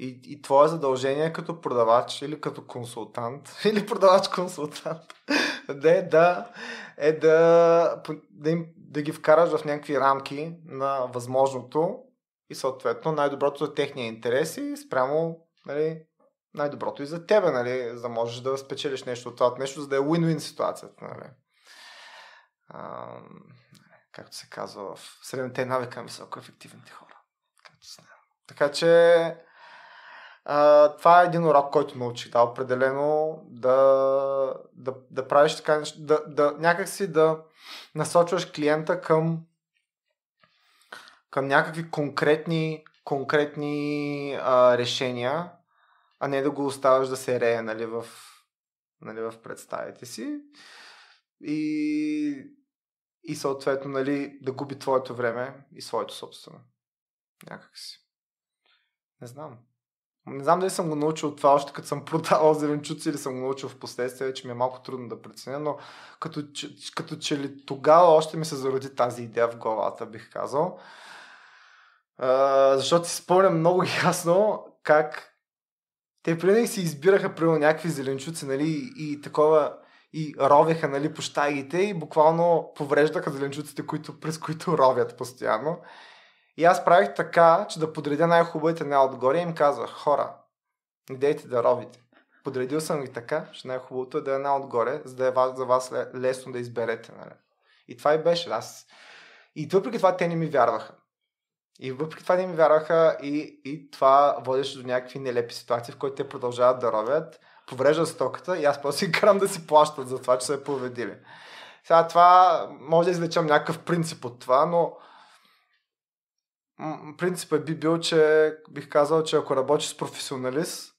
И, и твое задължение е като продавач или като консултант, или продавач-консултант, да е да, е да, да, им, да ги вкараш в някакви рамки на възможното и съответно най-доброто за техния интерес и спрямо нали, най-доброто и за тебе, нали, за да можеш да спечелиш нещо от това нещо, за да е win-win ситуацията. Нали. А, както се казва в средните навика на високо ефективните хора. Така че а, това е един урок, който научих. Да, определено да, да, да правиш така нещо, да, да, някакси да насочваш клиента към, към някакви конкретни, конкретни а, решения, а не да го оставаш да се рее нали, в, нали, в представите си. И, и съответно нали, да губи твоето време и своето собствено. Някак си. Не знам. Не знам дали съм го научил това още като съм продавал зеленчуци или съм го научил в последствие, че ми е малко трудно да преценя, но като, че, като че ли тогава още ми се зароди тази идея в главата, бих казал. А, защото си спомням много ясно как те преди си избираха примерно някакви зеленчуци, нали, и такова и ровеха, нали, по щагите и буквално повреждаха зеленчуците, които, през които ровят постоянно. И аз правих така, че да подредя най-хубавите на отгоре и им казвах, хора, не дейте да ровите. Подредил съм ги така, че най-хубавото е да е една отгоре, за да е за вас лесно да изберете. Нали? И това и беше. Аз... И въпреки това те не ми вярваха. И въпреки това не ми вярваха и, и това водеше до някакви нелепи ситуации, в които те продължават да робят, повреждат стоката и аз просто си карам да си плащат за това, че са я повредили. Сега това може да извлечем някакъв принцип от това, но принципът би бил, че бих казал, че ако работиш с професионалист,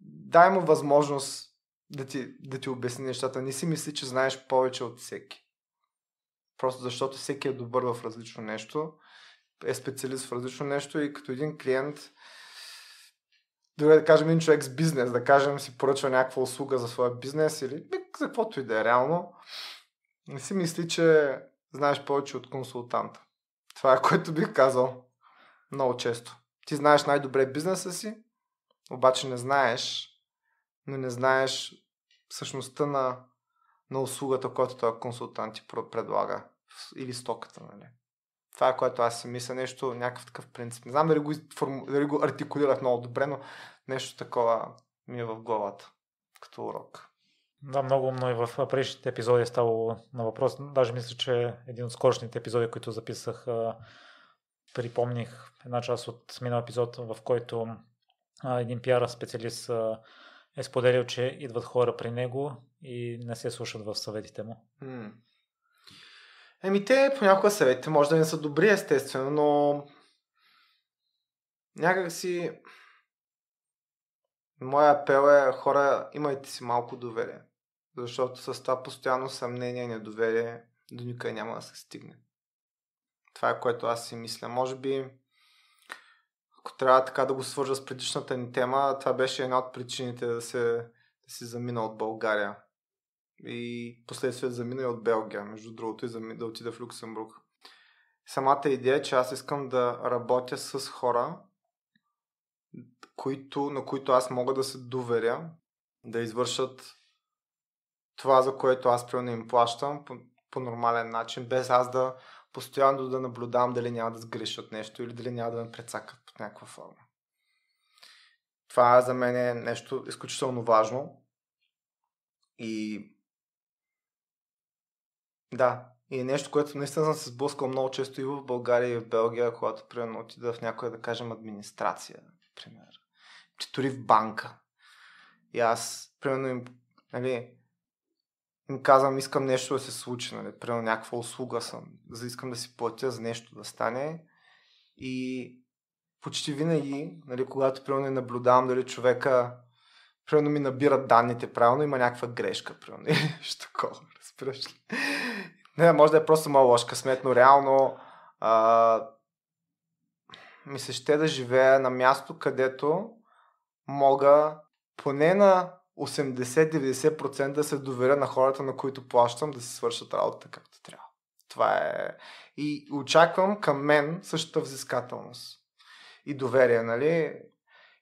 дай му възможност да ти, да ти обясни нещата. Не си мисли, че знаеш повече от всеки. Просто защото всеки е добър в различно нещо, е специалист в различно нещо и като един клиент, дори да кажем един човек с бизнес, да кажем си поръчва някаква услуга за своя бизнес или за каквото и да е реално, не си мисли, че знаеш повече от консултанта. Това е което бих казал много често. Ти знаеш най-добре бизнеса си, обаче не знаеш, но не знаеш същността на, на услугата, която този консултант ти предлага или стоката, нали? Това е което аз си мисля, нещо, някакъв такъв принцип. Не знам дали го, форму... дали го артикулирах много добре, но нещо такова ми е в главата, като урок. Да, много умно и в предишните епизоди е ставало на въпрос. Даже мисля, че един от скорочните епизоди, които записах, припомних една част от минал епизод, в който един пиар специалист е споделил, че идват хора при него и не се слушат в съветите му. Еми те понякога съветите може да не са добри, естествено, но някак си моя апел е хора, имайте си малко доверие. Защото с това постоянно съмнение и недоверие до никъде няма да се стигне. Това е което аз си мисля. Може би, ако трябва така да го свържа с предишната ни тема, това беше една от причините да се да си замина от България. И последствие да замина и от Белгия, между другото, и да отида в Люксембург. Самата идея е, че аз искам да работя с хора, които, на които аз мога да се доверя да извършат това, за което аз примерно им плащам по, по нормален начин, без аз да постоянно да наблюдавам дали няма да сгрешат нещо или дали няма да ме прецакат под някаква форма. Това за мен е нещо изключително важно. И да, и е нещо, което наистина съм се сблъскал много често и в България, и в Белгия, когато примерно отида в някоя, да кажем, администрация, например. Че дори в банка. И аз, примерно, им, нали, им казвам, искам нещо да се случи, нали, примерно някаква услуга съм, за искам да си платя за нещо да стане и почти винаги, нали, когато примерно не наблюдавам дали човека примерно ми набират данните правилно, има някаква грешка, примерно, нещо такова, разбираш ли? Не, може да е просто моя лош късмет, но реално а, ми се ще да живея на място, където мога поне на 80-90% да се доверя на хората, на които плащам, да се свършат работата както трябва. Това е. И очаквам към мен същата взискателност и доверие, нали?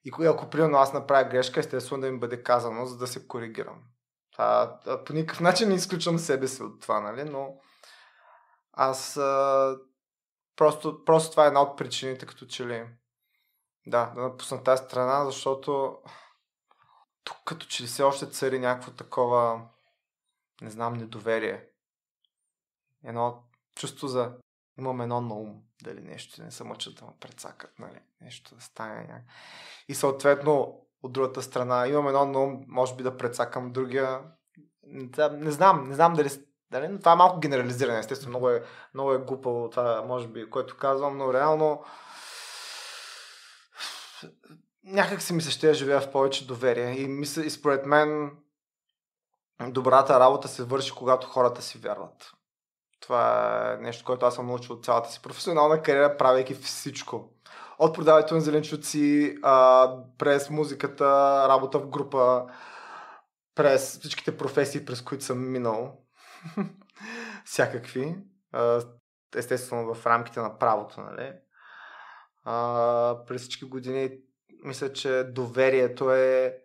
И ако примерно аз направя грешка, естествено да им бъде казано, за да се коригирам. А, по никакъв начин не изключвам себе си от това, нали? Но аз а, просто, просто това е една от причините, като че ли да, да напусна тази страна, защото тук като че ли все още цари някакво такова, не знам, недоверие. Едно чувство за имам едно на ум, дали нещо не се мъчат да ме прецакат, нали, нещо да стане някак. И съответно, от другата страна, имам едно на ум, може би да прецакам другия. Да, не знам, не знам дали, дали но това е малко генерализиране, естествено, много е, много е глупаво това, може би, което казвам, но реално някак си ми се ще живея в повече доверие. И, мисля, и според мен добрата работа се върши, когато хората си вярват. Това е нещо, което аз съм научил от цялата си професионална кариера, правейки всичко. От продаването на зеленчуци, а, през музиката, работа в група, през всичките професии, през които съм минал. Всякакви. естествено в рамките на правото, нали? А, през всички години мисля, че доверието е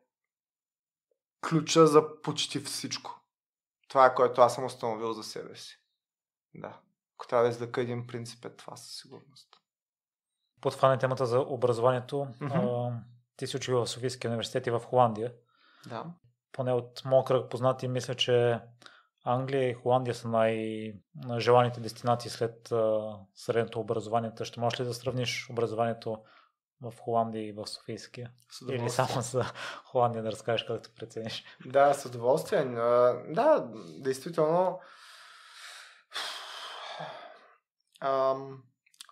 ключа за почти всичко. Това, е което аз съм установил за себе си. Да. Ако трябва да издъка един принцип, е това със сигурност. Подхване темата за образованието. Mm-hmm. А, ти си учил в Софийския университет и в Холандия. Да. Поне от моят кръг познати, мисля, че Англия и Холандия са най-желаните дестинации след а, средното образование. Ще можеш ли да сравниш образованието в Холандия и в Софийския? Или само за Холандия да разкажеш както прецениш? Да, с удоволствие. Да, действително.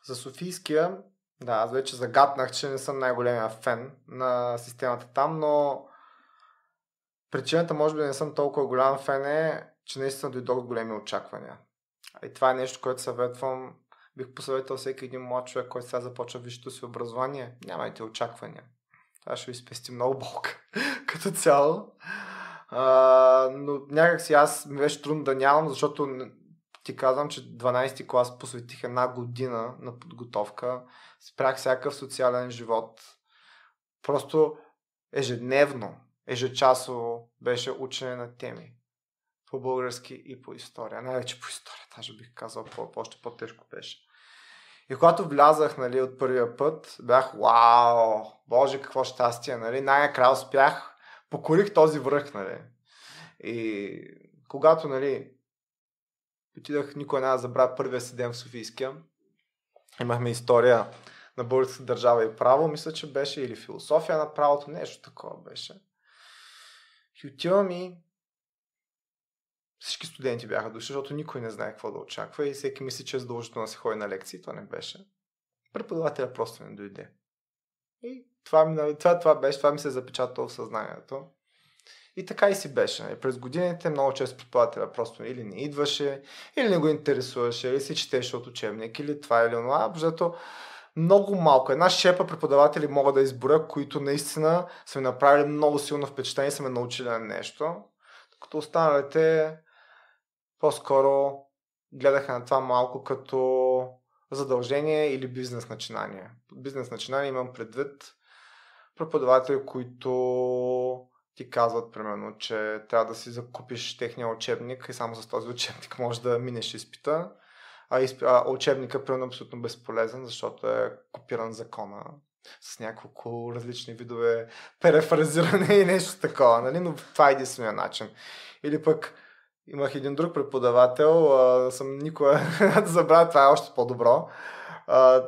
за Софийския, да, аз вече загаднах, че не съм най-големия фен на системата там, но причината, може би, да не съм толкова голям фен е, че наистина дойдох с големи очаквания. И това е нещо, което съветвам бих посъветвал всеки един млад човек, който сега започва висшето си образование, нямайте очаквания. Това ще ви спести много болка като цяло. А, но си аз ми беше трудно да нямам, защото ти казвам, че 12-ти клас посветих една година на подготовка. Спрях всякакъв социален живот. Просто ежедневно, ежечасово беше учене на теми по български и по история. Най-вече по история, даже бих казал, по, още по-тежко беше. И когато влязах нали, от първия път, бях вау, боже какво щастие, нали? най-накрая успях, покорих този връх. Нали? И когато нали, отидах, никой не забравя първия си ден в Софийския, имахме история на българската държава и право, мисля, че беше или философия на правото, нещо такова беше. И отивам и всички студенти бяха дошли, защото никой не знае какво да очаква и всеки мисли, че е задължително да се ходи на лекции. То не беше. Преподавателя просто не дойде. И това, ми, нали, това, това беше, това ми се е запечатало в съзнанието. И така и си беше. И нали. през годините много често преподавателя просто или не идваше, или не го интересуваше, или си четеше от учебник, или това или онова. Защото много малко. Една шепа преподаватели мога да изборя, които наистина са ми направили много силно впечатление и са ме научили на нещо. Като останалите по-скоро гледаха на това малко като задължение или бизнес начинание. Бизнес начинание имам предвид преподаватели, които ти казват, примерно, че трябва да си закупиш техния учебник и само с този учебник можеш да минеш изпита. А, изп... а учебника, примерно, е абсолютно безполезен, защото е копиран закона с няколко различни видове перефразиране и нещо такова, нали? Но това е единствения начин. Или пък Имах един друг преподавател, а, съм никога да забравя, това е още по-добро. А,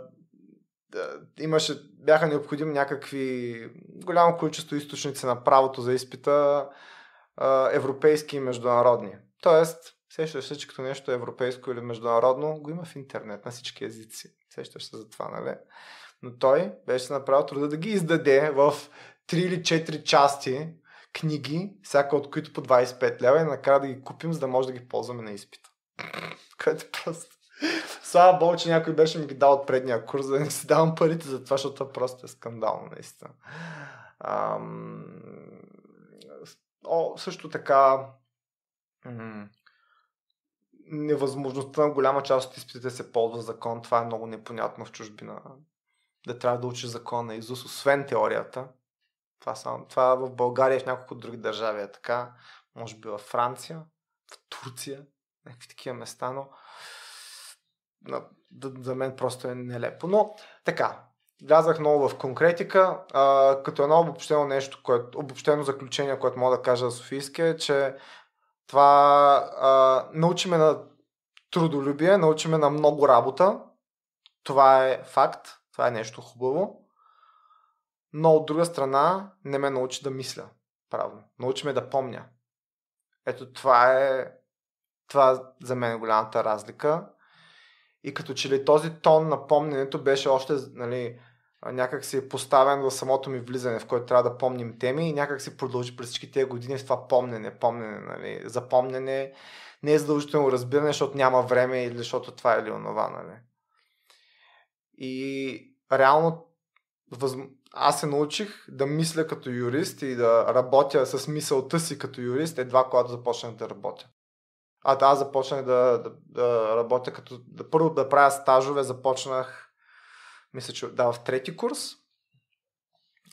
имаше, бяха необходими някакви голямо количество източници на правото за изпита, а, европейски и международни. Тоест, сещаш се, че като нещо е европейско или международно, го има в интернет на всички езици. Сещаш се за това, нали? Но той беше направил труда да ги издаде в 3 или 4 части книги, всяка от които по 25 лева и накрая да ги купим, за да може да ги ползваме на изпита. Което е просто... Слава Бог, че някой беше ми ги дал от предния курс, да не си давам парите за това, защото просто е скандално, наистина. Ам... О, също така, м- невъзможността на голяма част от изпитите се ползва закон. Това е много непонятно в чужбина. Да трябва да учиш закон на изус, освен теорията това, само, това в България и в няколко други държави е така. Може би във Франция, в Турция, някакви такива места, но за мен просто е нелепо. Но така, влязах много в конкретика, а, като едно обобщено нещо, което, обобщено заключение, което мога да кажа за Софийския, е, че това а, научиме на трудолюбие, научиме на много работа. Това е факт, това е нещо хубаво но от друга страна не ме научи да мисля правилно. Научи ме да помня. Ето това е това е за мен е голямата разлика. И като че ли този тон на помненето беше още нали, някак си поставен в самото ми влизане, в което трябва да помним теми и някак си продължи през всички тези години с това помнене, помнене, нали, запомнене, не е задължително разбиране, защото няма време или защото това е или онова, нали. И реално аз се научих да мисля като юрист и да работя с мисълта си като юрист едва когато започнах да работя. А аз започнах да, да, да работя като... Да, първо да правя стажове започнах, мисля, че да, в трети курс.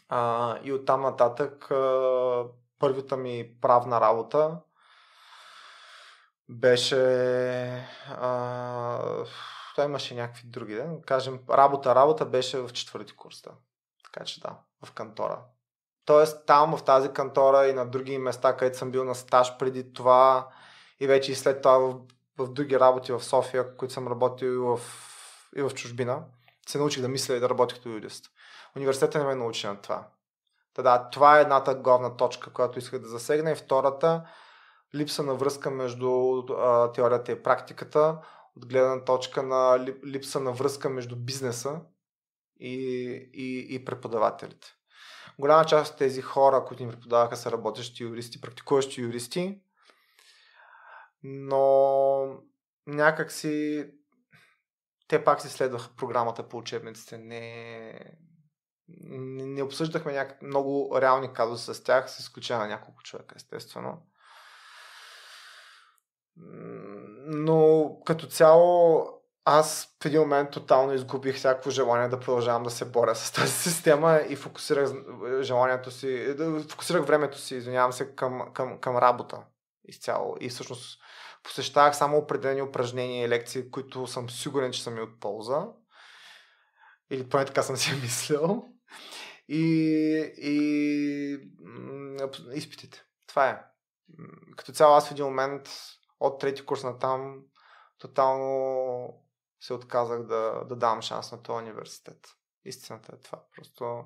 А, и оттам нататък а, първата ми правна работа беше... А, той имаше някакви други, да? Кажем, работа-работа беше в четвърти курс. Да. Така че да, в кантора. Тоест там, в тази кантора и на други места, където съм бил на стаж преди това и вече и след това в, в други работи в София, които съм работил и в, и в чужбина, се научих да мисля и да работя като юрист. Университета не ме научи на това. Та да, това е едната главна точка, която исках да засегна. И втората, липса на връзка между а, теорията и практиката, от гледна точка на липса на връзка между бизнеса и, и, и преподавателите. Голяма част от тези хора, които ни преподаваха, са работещи юристи, практикуващи юристи, но някакси те пак си следваха програмата по учебниците. Не, не обсъждахме някак... много реални казуси с тях, с изключение на няколко човека, естествено. Но като цяло аз в един момент тотално изгубих всяко желание да продължавам да се боря с тази система и фокусирах желанието си, фокусирах времето си, извинявам се, към, към, към работа изцяло. И всъщност посещавах само определени упражнения и лекции, които съм сигурен, че са ми от полза. Или поне така съм си мислил. И, и изпитите. Това е. Като цяло аз в един момент от трети курс на там тотално се отказах да, да давам шанс на този университет. Истината е това. Просто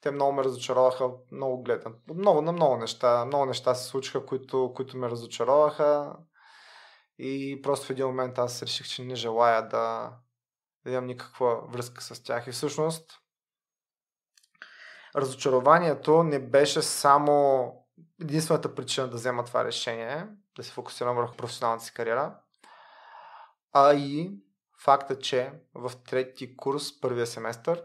те много ме разочароваха, много гледам. Много, на много неща. Много неща се случиха, които, които ме разочароваха. И просто в един момент аз реших, че не желая да, да имам никаква връзка с тях. И всъщност разочарованието не беше само единствената причина да взема това решение, да се фокусирам върху професионалната си кариера, а и факта, че в трети курс, първия семестър,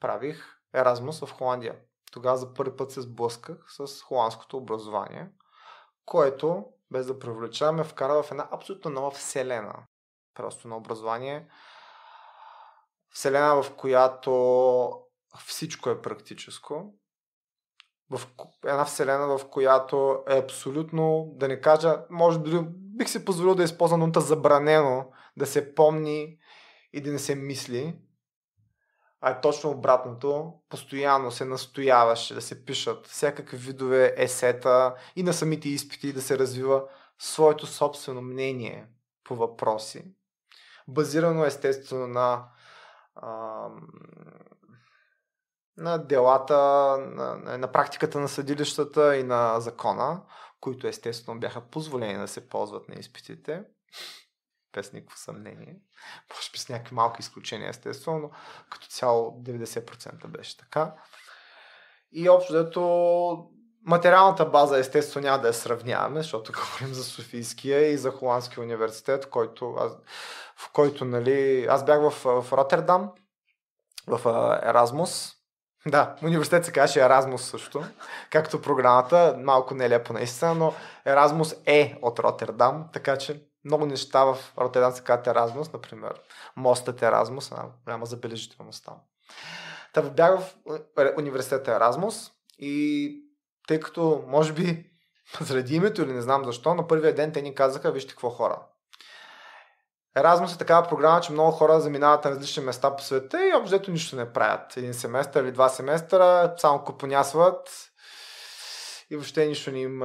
правих Еразмус в Холандия. Тогава за първи път се сблъсках с холандското образование, което, без да привлеча, ме вкара в една абсолютно нова вселена. Просто на образование. Вселена, в която всичко е практическо. В една вселена, в която е абсолютно, да не кажа, може би бих си позволил да използвам думата забранено, да се помни и да не се мисли, а е точно обратното, постоянно се настояваше да се пишат всякакви видове есета и на самите изпити да се развива своето собствено мнение по въпроси, базирано естествено на, на делата, на, на практиката на съдилищата и на закона, които естествено бяха позволени да се ползват на изпитите без никакво съмнение. Може би с някакви малки изключения, естествено, но като цяло 90% беше така. И общо дето материалната база естествено няма да я сравняваме, защото говорим за Софийския и за Холандския университет, който аз, в който, нали, аз бях в, в Роттердам, в Еразмус. Да, университет се казваше Еразмус също, както програмата, малко нелепо наистина, но Еразмус е от Роттердам, така че много неща в Роттердамска казват Еразмус, например. Мостът е Еразмус, една голяма забележителност там. Та бях в е, е, университета Еразмус и тъй като, може би, заради името или не знам защо, на първия ден те ни казаха, вижте какво хора. Еразмус е такава програма, че много хора заминават на различни места по света и обжето нищо не правят. Един семестър или два семестъра, само купонясват и въобще нищо не, им,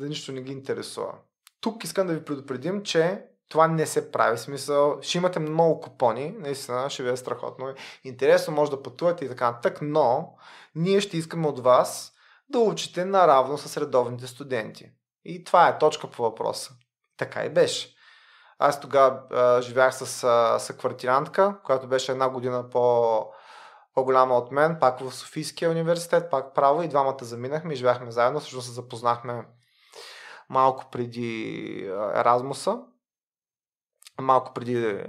нищо не ги интересува. Тук искам да ви предупредим, че това не се прави смисъл. Ще имате много купони, наистина ще ви е страхотно. Интересно може да пътувате и така нататък, но ние ще искаме от вас да учите наравно с редовните студенти. И това е точка по въпроса. Така и беше. Аз тогава живях с съквартирантка, която беше една година по, по-голяма от мен, пак в Софийския университет, пак право и двамата заминахме и живяхме заедно. Всъщност се запознахме малко преди Еразмуса, малко преди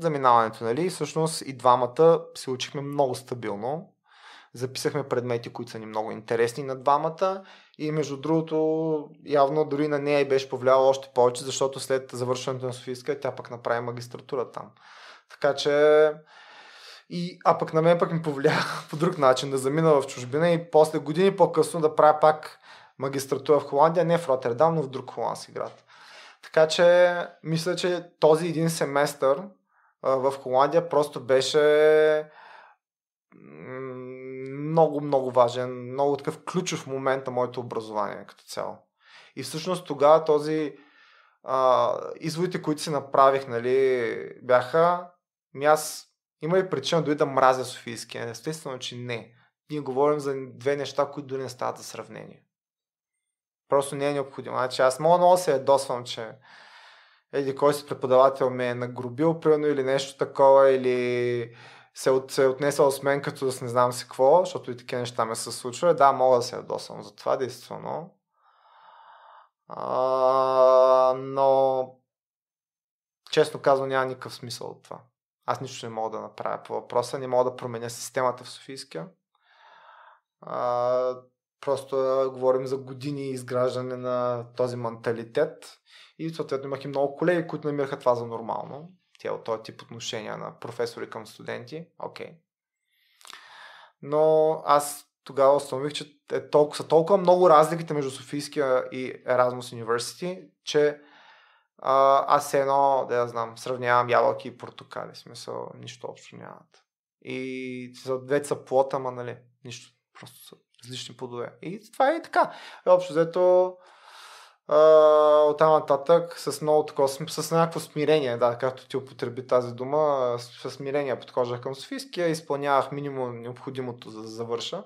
заминаването, нали? И всъщност и двамата се учихме много стабилно. Записахме предмети, които са ни много интересни на двамата. И между другото, явно дори на нея и беше повлияло още повече, защото след завършването на Софийска, тя пък направи магистратура там. Така че... И, а пък на мен пък ми повлия по друг начин да замина в чужбина и после години по-късно да правя пак магистратура в Холандия, не в Роттердам, но в друг холандски град. Така че мисля, че този един семестър в Холандия просто беше много, много важен, много такъв ключов момент на моето образование като цяло. И всъщност тогава този а, изводите, които си направих, нали, бяха ми аз има ли причина дори да мразя Софийския? Естествено, че не. Ние говорим за две неща, които дори не стават за сравнение. Просто не е необходимо. Значи аз мога много се ядосвам, че еди кой си преподавател ме е нагрубил, примерно, или нещо такова, или се, от, се е отнесе с мен като да не знам си какво, защото и такива неща ме се случва. Да, мога да се ядосвам за това, действително. А, но честно казвам, няма никакъв смисъл от това. Аз нищо не мога да направя по въпроса, не мога да променя системата в Софийския. А, Просто а, говорим за години изграждане на този менталитет и съответно имах и много колеги, които намираха това за нормално. Тя от този тип отношения на професори към студенти. Окей. Okay. Но аз тогава установих, че е толкова, са толкова много разликите между Софийския и Erasmus University, че а, аз е едно, да я знам, сравнявам ябълки и портокали. В смисъл, нищо общо нямат. И за двете са плота, ама нали, нищо. Просто са различни плодове. И това е и така. Общо взето, от там нататък с много такова, с някакво смирение, да, както ти употреби тази дума, с смирение подхождах към Софийския, изпълнявах минимум необходимото за да завърша.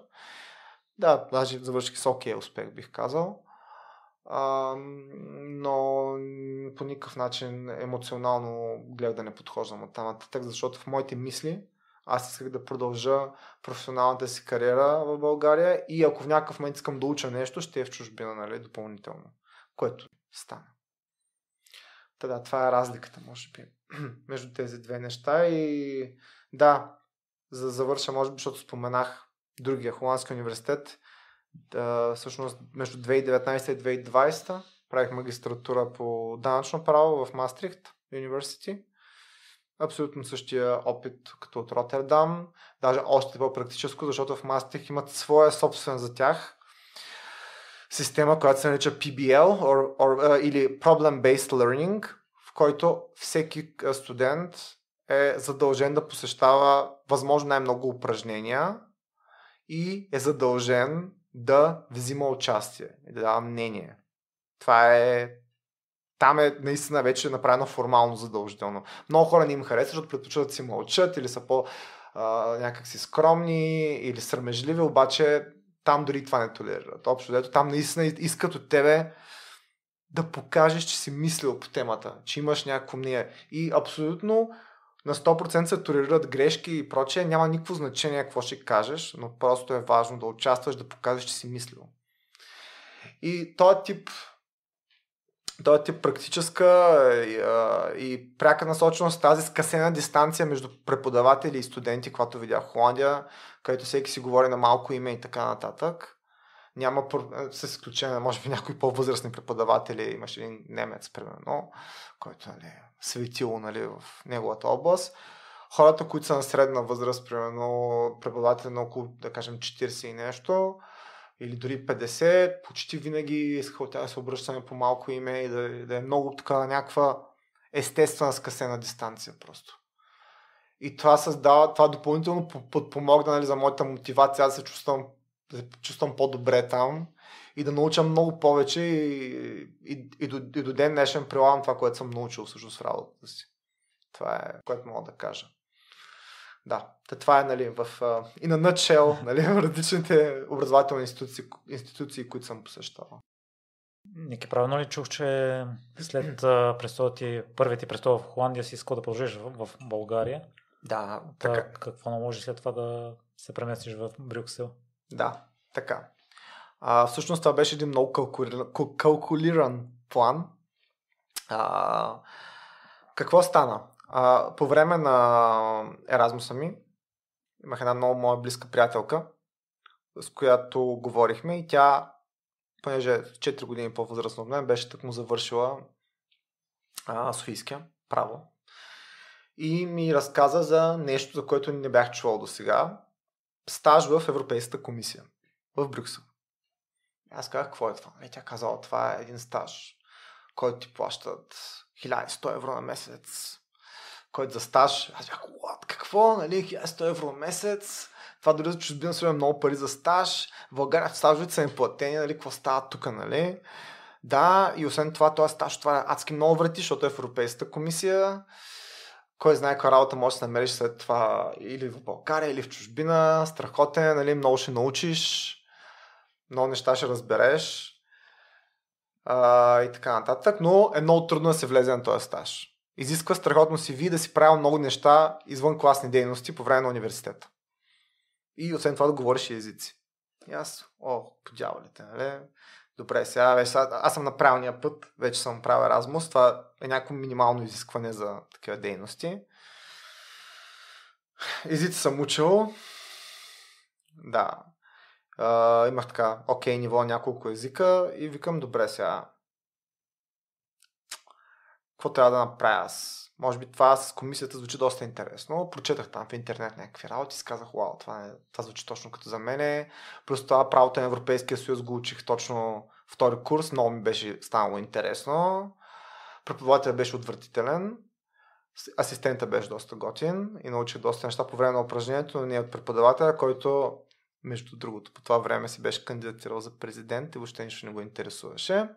Да, даже завърших с окей okay успех, бих казал. А, но по никакъв начин емоционално гледах да не подхождам от там нататък, защото в моите мисли аз исках да продължа професионалната си кариера в България и ако в някакъв момент искам да уча нещо, ще е в чужбина, нали, допълнително. Което стана. Та да, това е разликата, може би, между тези две неща. И да, за да завърша, може би, защото споменах другия Холандски университет, да, всъщност между 2019 и 2020 правих магистратура по данъчно право в Мастрихт университет абсолютно същия опит като от Роттердам, даже още по-практическо, защото в Мастрих имат своя собствен за тях система, която се нарича PBL or, or, uh, или Problem Based Learning, в който всеки студент е задължен да посещава възможно най-много упражнения и е задължен да взима участие и да дава мнение. Това е там е наистина вече направено формално задължително. Много хора не им харесват, защото предпочитат да си мълчат или са по а, някакси скромни или срамежливи, обаче там дори това не толерират. Общо дето там наистина искат от тебе да покажеш, че си мислил по темата, че имаш някакво мнение. И абсолютно на 100% се толерират грешки и прочее. Няма никакво значение какво ще кажеш, но просто е важно да участваш, да покажеш, че си мислил. И този тип този е тип практическа и, е, а, и пряка насоченост, тази скъсена дистанция между преподаватели и студенти, когато видях в Холандия, където всеки си говори на малко име и така нататък. Няма, с изключение, може би някои по-възрастни преподаватели, имаше един немец, примерно, който нали, е светило нали, в неговата област. Хората, които са на средна възраст, примерно преподаватели на около, да кажем, 40 и нещо, или дори 50, почти винаги искал тя да се обръщаме по малко име и да, да е много така някаква естествена скъсена дистанция просто. И това създава, това допълнително подпомогна нали, за моята мотивация, аз се чувствам, да се чувствам по-добре там и да науча много повече и, и, и, до, и до ден днешен прилагам това, което съм научил всъщност в работата си. Това е, което мога да кажа. Да, това е нали, в, и на nutshell, нали, в различните образователни институции, институции, които съм посещавал. Ники, правилно ли чух, че след ти, първият ти престол в Холандия си искал да продължиш в, в България? Да, така. Так, какво наложи след това да се преместиш в Брюксел? Да, така. А, всъщност това беше един много калкулиран, калкулиран план. А, какво стана? А, по време на Еразмуса ми имах една много моя близка приятелка, с която говорихме и тя, понеже 4 години по възрастно от мен, беше так му завършила а, Софийския право. И ми разказа за нещо, за което не бях чувал до сега. Стаж в Европейската комисия. В Брюксел. Аз казах, какво е това? И е, тя казала, това е един стаж, който ти плащат 1100 евро на месец който за стаж, аз бях, what, какво, нали, 100 евро месец, това дори за чужбина са много пари за стаж, в България в стажовете са им платени, нали, какво става тук, нали. Да, и освен това, този стаж отваря е адски много врати, защото е в Европейската комисия. Кой знае каква работа може да се намериш след това или в България, или в чужбина. Страхотен, е, нали, много ще научиш, много неща ще разбереш а, и така нататък, но е много трудно да се влезе на този стаж изисква страхотно си ви да си правил много неща извън класни дейности по време на университета. И освен това да говориш и езици. И аз, о, по дяволите, нали? Добре, сега вече, аз съм на правилния път, вече съм правил размус, това е някакво минимално изискване за такива дейности. Езици съм учил. Да. Uh, имах така, окей ниво няколко езика и викам, добре сега, какво трябва да направя аз? Може би това с комисията звучи доста интересно. Прочетах там в интернет някакви работи и казах, вау, това, е, това звучи точно като за мене. Просто това правото на Европейския съюз го учих точно втори курс. Много ми беше станало интересно. Преподавателят беше отвратителен. Асистента беше доста готин и научих доста неща по време на упражнението, но не от преподавателя, който, между другото, по това време си беше кандидатирал за президент и въобще нищо не го интересуваше.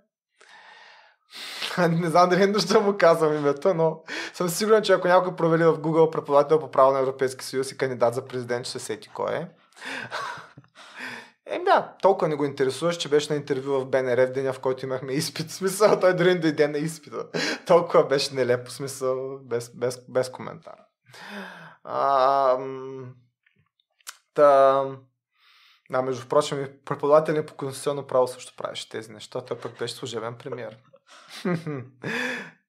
не знам дали е да му казвам името, но съм сигурен, че ако някой провери в Google преподавател по право на Европейски съюз и кандидат за президент, ще се сети кой е. Еми да, толкова не го интересуваш, че беше на интервю в БНР в деня, в който имахме изпит. смисъл, той дори не дойде на изпита. толкова беше нелепо, смисъл, без, без, без коментар. А, та, да, между прочим, преподавателя по конституционно право също правеше тези неща. Той пък беше служебен премьер.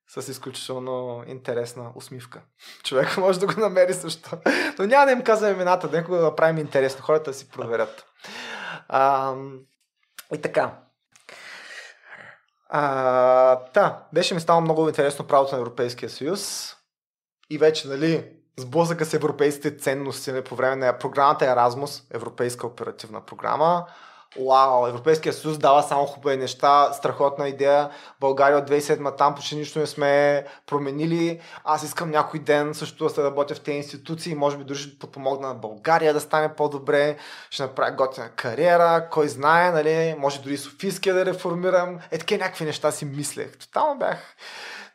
с изключително интересна усмивка. Човек може да го намери също. Но няма да им казвам имената, да някога да правим интересно, хората да си проверят. А, и така. А, та, беше ми стало много интересно правото на Европейския съюз. И вече, нали, сблъсъка с европейските ценности нали, по време на програмата Erasmus, Европейска оперативна програма. Вау, Европейския съюз дава само хубави неща, страхотна идея. България от 2007 там почти нищо не сме променили. Аз искам някой ден също да се работя в тези институции, може би дори ще подпомогна на България да стане по-добре, ще направя готина кариера, кой знае, нали, може дори Софийския да реформирам. Е, така някакви неща си мислех. Тотално бях,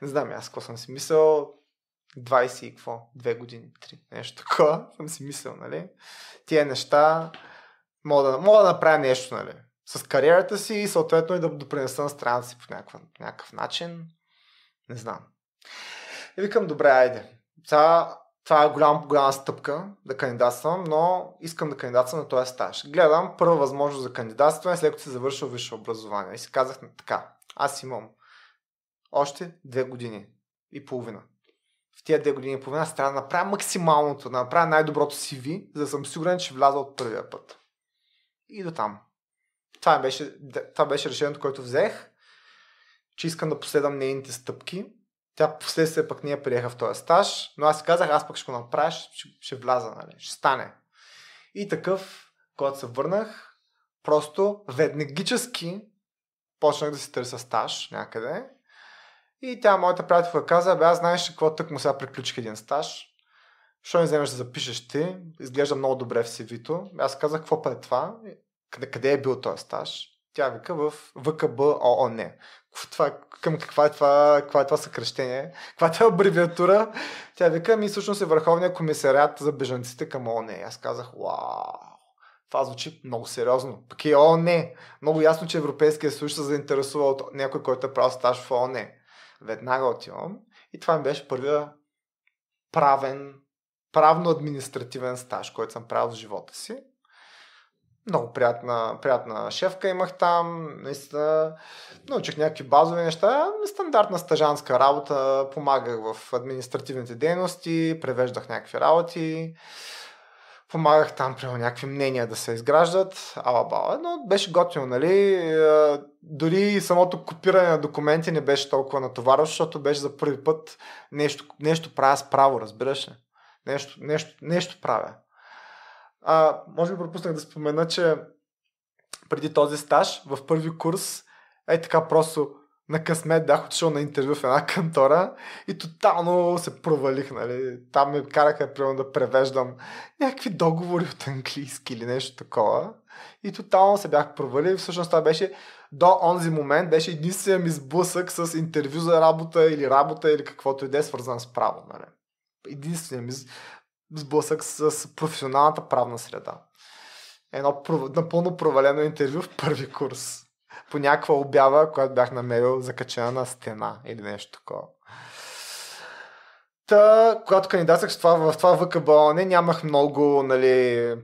не знам аз какво съм си мислил, 20 и какво? 2 години, три, нещо такова съм си мислил, нали? Тия неща мога да, мога да направя нещо, нали? С кариерата си и съответно и да допринеса на страната си по някакъв, някакъв начин. Не знам. И викам, добре, айде. Това, това е голям, голяма стъпка да кандидатствам, но искам да кандидатствам на този стаж. Гледам първа възможност за кандидатстване, след като се завършил висше образование. И си казах така, аз имам още две години и половина. В тия две години и половина трябва да направя максималното, да направя най-доброто си ви, за да съм сигурен, че вляза от първия път и до там. Това беше, това беше решението, което взех, че искам да последвам нейните стъпки. Тя последствие пък не я приеха в този стаж, но аз си казах, аз пък ще го направя, ще, ще вляза, нали? ще стане. И такъв, когато се върнах, просто веднагически почнах да си търся стаж някъде. И тя, моята приятелка, каза, бе, аз знаеш какво, тък му сега приключих един стаж, Що не вземеш да запишеш ти? Изглежда много добре в CV-то. Аз казах, какво па е това? Къде, къде е бил този стаж? Тя вика в ВКБ ООН. Това, към каква е това, каква е това съкръщение? Каква е това абревиатура? Тя вика, ми всъщност е Върховния комисариат за бежанците към ООН. Аз казах, вау, това звучи много сериозно. Пък и ООН. Много ясно, че Европейския съюз се заинтересува от някой, който е правил стаж в ООН. Веднага отивам. И това ми беше първия правен правно-административен стаж, който съм правил в живота си. Много приятна, приятна шефка имах там, наистина научих някакви базови неща, стандартна стажанска работа, помагах в административните дейности, превеждах някакви работи, помагах там, прямо някакви мнения да се изграждат, ала бала, но беше готино, нали, е, дори самото копиране на документи не беше толкова натоварващо, защото беше за първи път нещо, нещо правя с право, разбираш ли? Нещо, нещо, нещо правя. А, може би пропуснах да спомена, че преди този стаж, в първи курс, е така просто на късмет бях отишъл на интервю в една кантора и тотално се провалих, нали. Там ме караха, примерно, да превеждам някакви договори от английски или нещо такова. И тотално се бях провалил. Всъщност това беше до онзи момент беше единствения ми сблъсък с интервю за работа или работа или каквото и да е свързан с право, нали единствения ми сблъсък с професионалната правна среда. Едно напълно провалено интервю в първи курс. По някаква обява, която бях намерил закачена на стена или нещо такова. Та, когато кандидатствах в това, в това не нямах много, нали,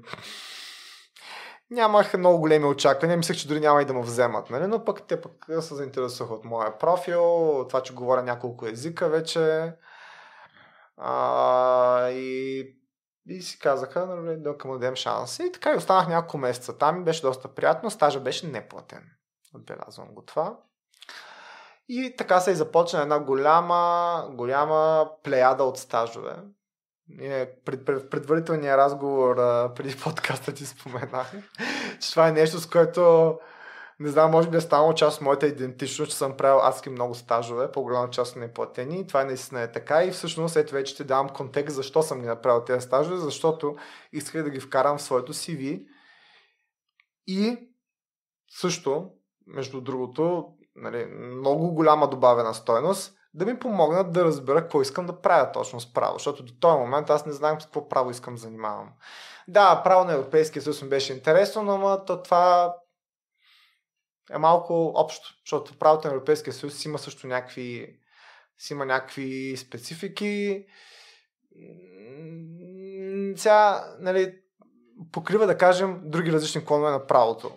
нямах много големи очаквания. Мислех, че дори няма и да му вземат. Нали? Но пък те пък се заинтересуваха от моя профил, от това, че говоря няколко езика вече. А, и, и си казаха, нали, да му дадем шанс. И така и останах няколко месеца там и беше доста приятно. Стажа беше неплатен. Отбелязвам го това. И така се и започна една голяма, голяма плеяда от стажове. Ние пред, пред, предварителния разговор а, преди подкаста ти споменах, че това е нещо, с което не знам, може би е станало част от моята идентичност, че съм правил адски много стажове, по-голяма част са неплатени. Това наистина е така и всъщност ето вече ще давам контекст защо съм ги направил тези стажове, защото исках да ги вкарам в своето CV. И също, между другото, нали, много голяма добавена стойност, да ми помогнат да разбера какво искам да правя точно с право, защото до този момент аз не знам с какво право искам да занимавам. Да, право на Европейския съюз ми беше интересно, но то това е малко общо, защото правото на Европейския съюз си има също някакви, си има някакви специфики. Сега, нали, покрива, да кажем, други различни клонове на правото.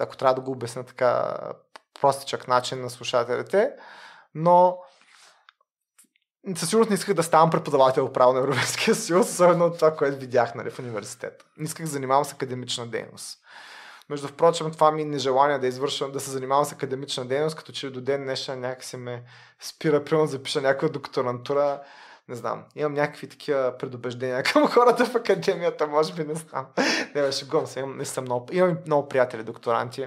Ако трябва да го обясня така простичък начин на слушателите, но със сигурност не исках да ставам преподавател право на Европейския съюз, особено от това, което видях нали, в университета. Не исках да занимавам с академична дейност. Между впрочем, това ми е нежелание да извършвам, да се занимавам с академична дейност, като че до ден днешен някакси ме спира, примерно запиша някаква докторантура, не знам. Имам някакви такива предубеждения към хората в академията, може би, не знам. не, беше гом се, имам, не съм много, имам много приятели докторанти,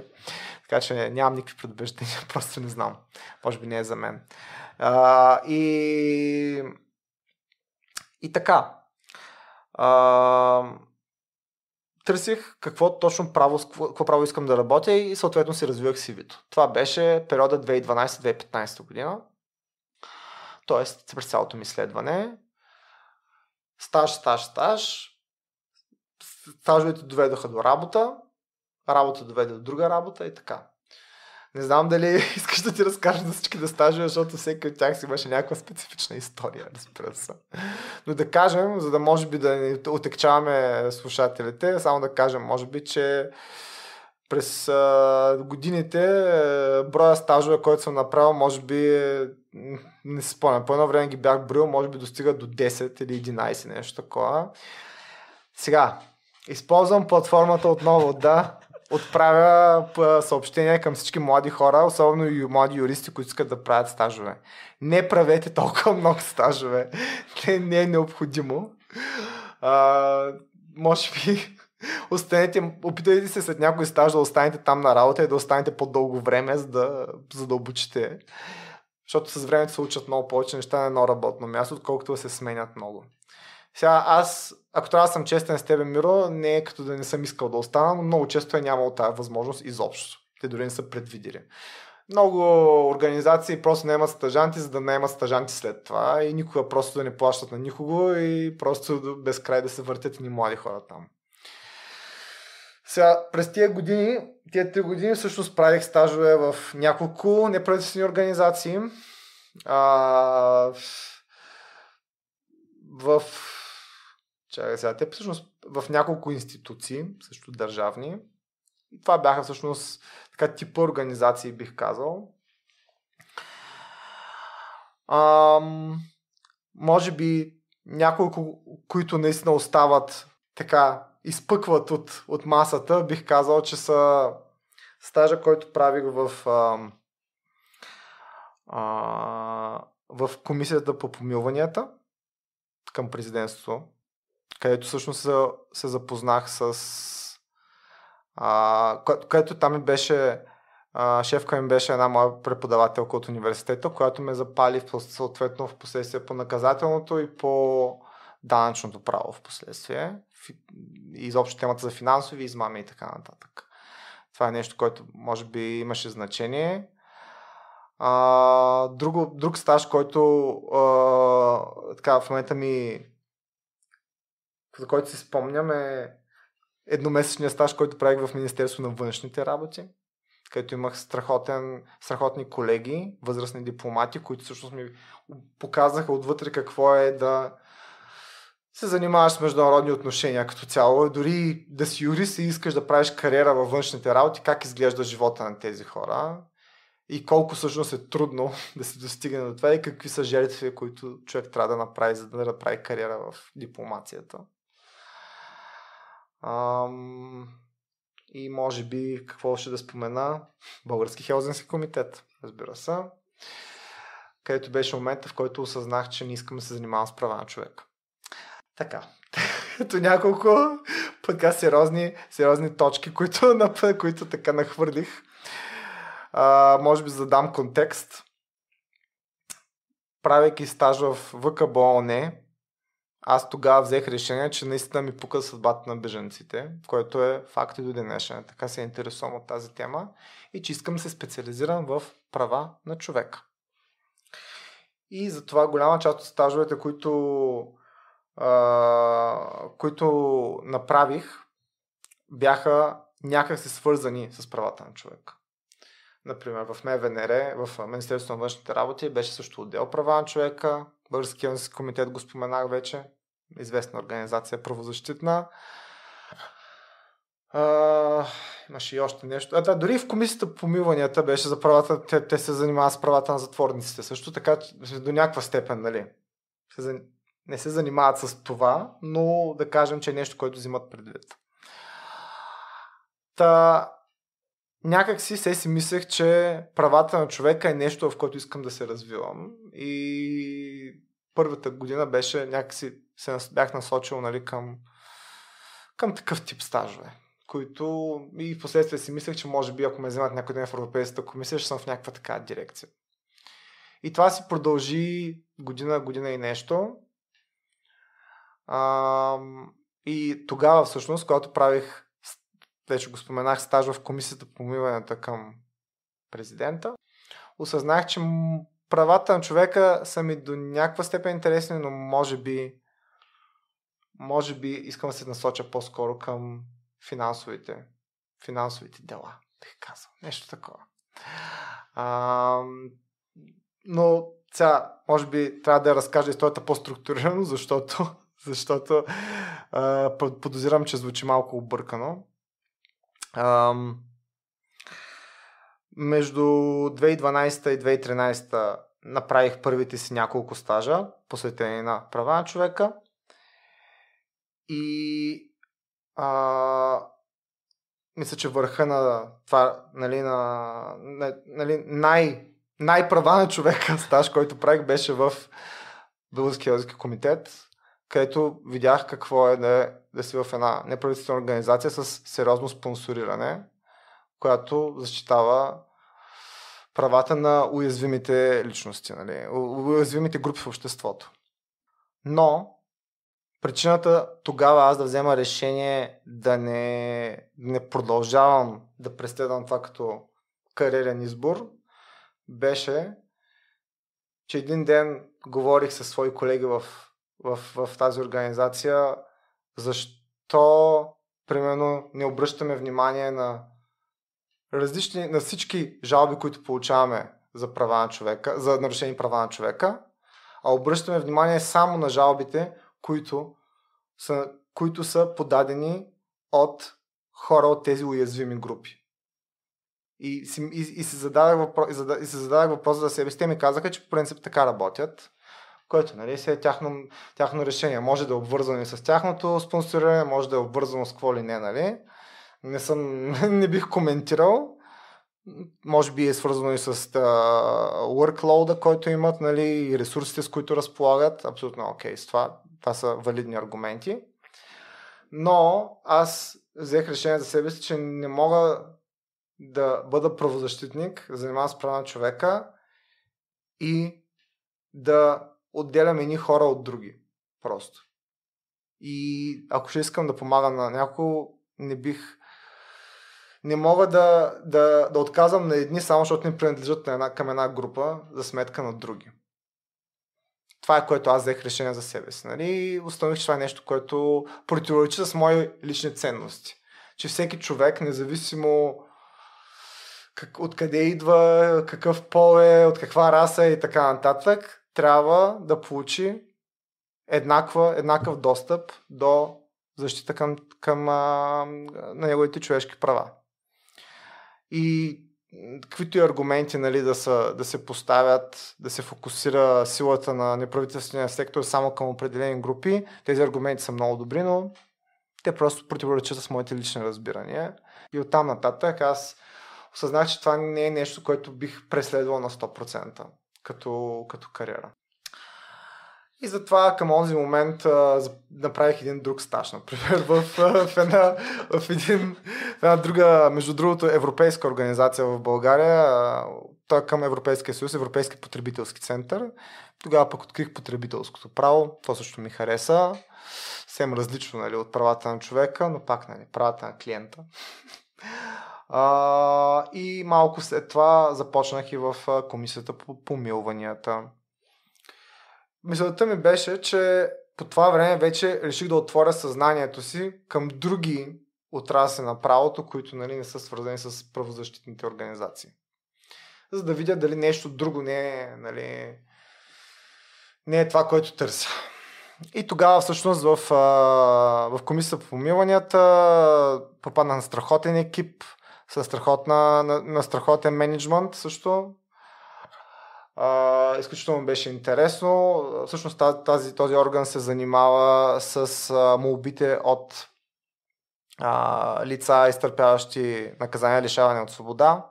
така че не, нямам никакви предубеждения, просто не знам. Може би не е за мен. А, и... И така. А, търсих какво точно право, какво право искам да работя и съответно си развивах CV-то. Това беше периода 2012-2015 година. Тоест, през цялото ми следване. Стаж, стаж, стаж. Стажовете доведоха до работа. Работа доведе до друга работа и така. Не знам дали искаш да ти разкажа за всички да стажа, защото всеки от тях си имаше някаква специфична история, разбира се. Но да кажем, за да може би да не отекчаваме слушателите, само да кажем, може би, че през а, годините броя стажове, който съм направил, може би, не се спомня, по едно време ги бях брил, може би достига до 10 или 11, нещо такова. Сега, използвам платформата отново, да, отправя съобщения към всички млади хора, особено и млади юристи, които искат да правят стажове. Не правете толкова много стажове. Не, не е необходимо. А, може би останете, опитайте се след някой стаж да останете там на работа и да останете по-дълго време, за да задълбочите. Да защото с времето се учат много повече неща на едно работно място, отколкото да се сменят много. Сега аз, ако трябва да съм честен с тебе, Миро, не е като да не съм искал да остана, но много често е нямал тази възможност изобщо. Те дори не са предвидили. Много организации просто имат стажанти, за да не имат стажанти след това и никога просто да не плащат на никого и просто без край да се въртят ни млади хора там. Сега, през тия години, тия три години всъщност правих стажове в няколко неправителствени организации. А, в Чакай сега, те всъщност в няколко институции, също държавни, и това бяха всъщност така типа организации, бих казал. Ам, може би няколко, които наистина остават така, изпъкват от, от масата, бих казал, че са стажа, който правих в, а, а, в комисията по помилванията към президентството където всъщност се запознах с... А, което там ми беше... А, шефка ми беше една моя преподавателка от университета, която ме запали в, съответно в последствие по наказателното и по данъчното право в последствие. Изобщо темата за финансови измами и така нататък. Това е нещо, което може би имаше значение. А, друго, друг стаж, който а, така, в момента ми за който си спомням е едномесечния стаж, който правих в Министерство на външните работи, където имах страхотен, страхотни колеги, възрастни дипломати, които всъщност ми показаха отвътре какво е да се занимаваш с международни отношения като цяло. Дори да си юрист и искаш да правиш кариера във външните работи, как изглежда живота на тези хора и колко всъщност е трудно да се достигне до това и какви са жертви, които човек трябва да направи, за да направи кариера в дипломацията. Ам... И може би, какво ще да спомена, Български Хелзински комитет, разбира се, където беше момента, в който осъзнах, че не искам да се занимавам с права на човек. Така, ето няколко пъка сериозни, сериозни точки, които, които така нахвърлих. А, може би задам контекст. Правейки стаж в ВКБОНЕ, аз тогава взех решение, че наистина ми пука съдбата на беженците, което е факт и до днешен. Така се интересувам от тази тема и че искам да се специализирам в права на човека. И затова голяма част от стажовете, които, а, които направих, бяха някакси свързани с правата на човека. Например, в МВНР, в Министерството на външните работи, беше също отдел права на човека, Бързки комитет го споменах вече, известна организация правозащитна. А, имаше и още нещо. А, да, дори в комисията по помиванията беше за правата, те, те се занимават с правата на затворниците. Също така, до някаква степен, нали? Се, не се занимават с това, но да кажем, че е нещо, което взимат предвид. Та, някак си се си мислех, че правата на човека е нещо, в което искам да се развивам. И първата година беше някакси се бях насочил нали, към, към такъв тип стажове които и в последствие си мислех, че може би ако ме вземат някой ден в Европейската комисия, ще съм в някаква така дирекция. И това си продължи година, година и нещо. А, и тогава всъщност, когато правих вече го споменах, стаж в комисията по миването към президента, осъзнах, че правата на човека са ми до някаква степен интересни, но може би може би искам да се насоча по-скоро към финансовите, финансовите дела, бих казал. Нещо такова. А, но сега, може би трябва да я разкажа историята по-структурирано, защото, защото а, подозирам, че звучи малко объркано. Ам, между 2012 и 2013 направих първите си няколко стажа, посветени на права на човека. И а, мисля, че върха на това, нали, на, нали, най, най-права на човека стаж, който правих, беше в Българския комитет, където видях какво е да е да си в една неправителствена организация с сериозно спонсориране, която защитава правата на уязвимите личности, нали, уязвимите групи в обществото. Но причината тогава аз да взема решение да не, не продължавам да преследвам това като кариерен избор беше, че един ден говорих със свои колеги в, в, в тази организация защо, примерно, не обръщаме внимание на различни, на всички жалби, които получаваме за права на човека, за нарушени права на човека, а обръщаме внимание само на жалбите, които са, които са подадени от хора от тези уязвими групи. И, и, и, се зададах въпрос, и, зададах въпрос за себе си. Те ми казаха, че по принцип така работят което нали, се е тяхно, тяхно решение. Може да е обвързано и с тяхното спонсориране, може да е обвързано с какво ли не, нали? Не, съм, не бих коментирал. Може би е свързано и с workload който имат, нали, и ресурсите, с които разполагат. Абсолютно окей okay, това. Това са валидни аргументи. Но аз взех решение за себе си, че не мога да бъда правозащитник, занимавам с права на човека и да отделям едни хора от други. Просто. И ако ще искам да помагам на някого, не бих... Не мога да, да, да отказвам на едни, само защото не принадлежат на една, към една група за сметка на други. Това е което аз взех решение за себе си. Нали? И установих, че това е нещо, което противоречи с мои лични ценности. Че всеки човек, независимо как, откъде идва, какъв пол е, от каква раса е и така нататък, трябва да получи еднаква, еднакъв достъп до защита към, към а, на неговите човешки права. И каквито и аргументи нали, да, са, да се поставят, да се фокусира силата на неправителствения сектор само към определени групи, тези аргументи са много добри, но те просто противоречат с моите лични разбирания. И оттам нататък аз осъзнах, че това не е нещо, което бих преследвал на 100% като, като кариера. И затова към онзи момент а, направих един друг стаж, например, в, в, една, в, един, в една друга, между другото, европейска организация в България, той е към Европейския съюз, Европейски потребителски център. Тогава пък открих потребителското право, то също ми хареса. Съвсем различно нали, от правата на човека, но пак нали, правата на клиента. А, и малко след това започнах и в комисията по помилванията. Мисълта ми беше, че по това време вече реших да отворя съзнанието си към други отрасли на правото, които нали, не са свързани с правозащитните организации. За да видя дали нещо друго не е, нали, не е това, което търся. И тогава всъщност в, в комисията по помилванията попаднах на страхотен екип – със страхотна, на, на страхотен менеджмент също. А, изключително беше интересно. Всъщност тази, този орган се занимава с а, молбите от а, лица, изтърпяващи наказания лишаване от свобода,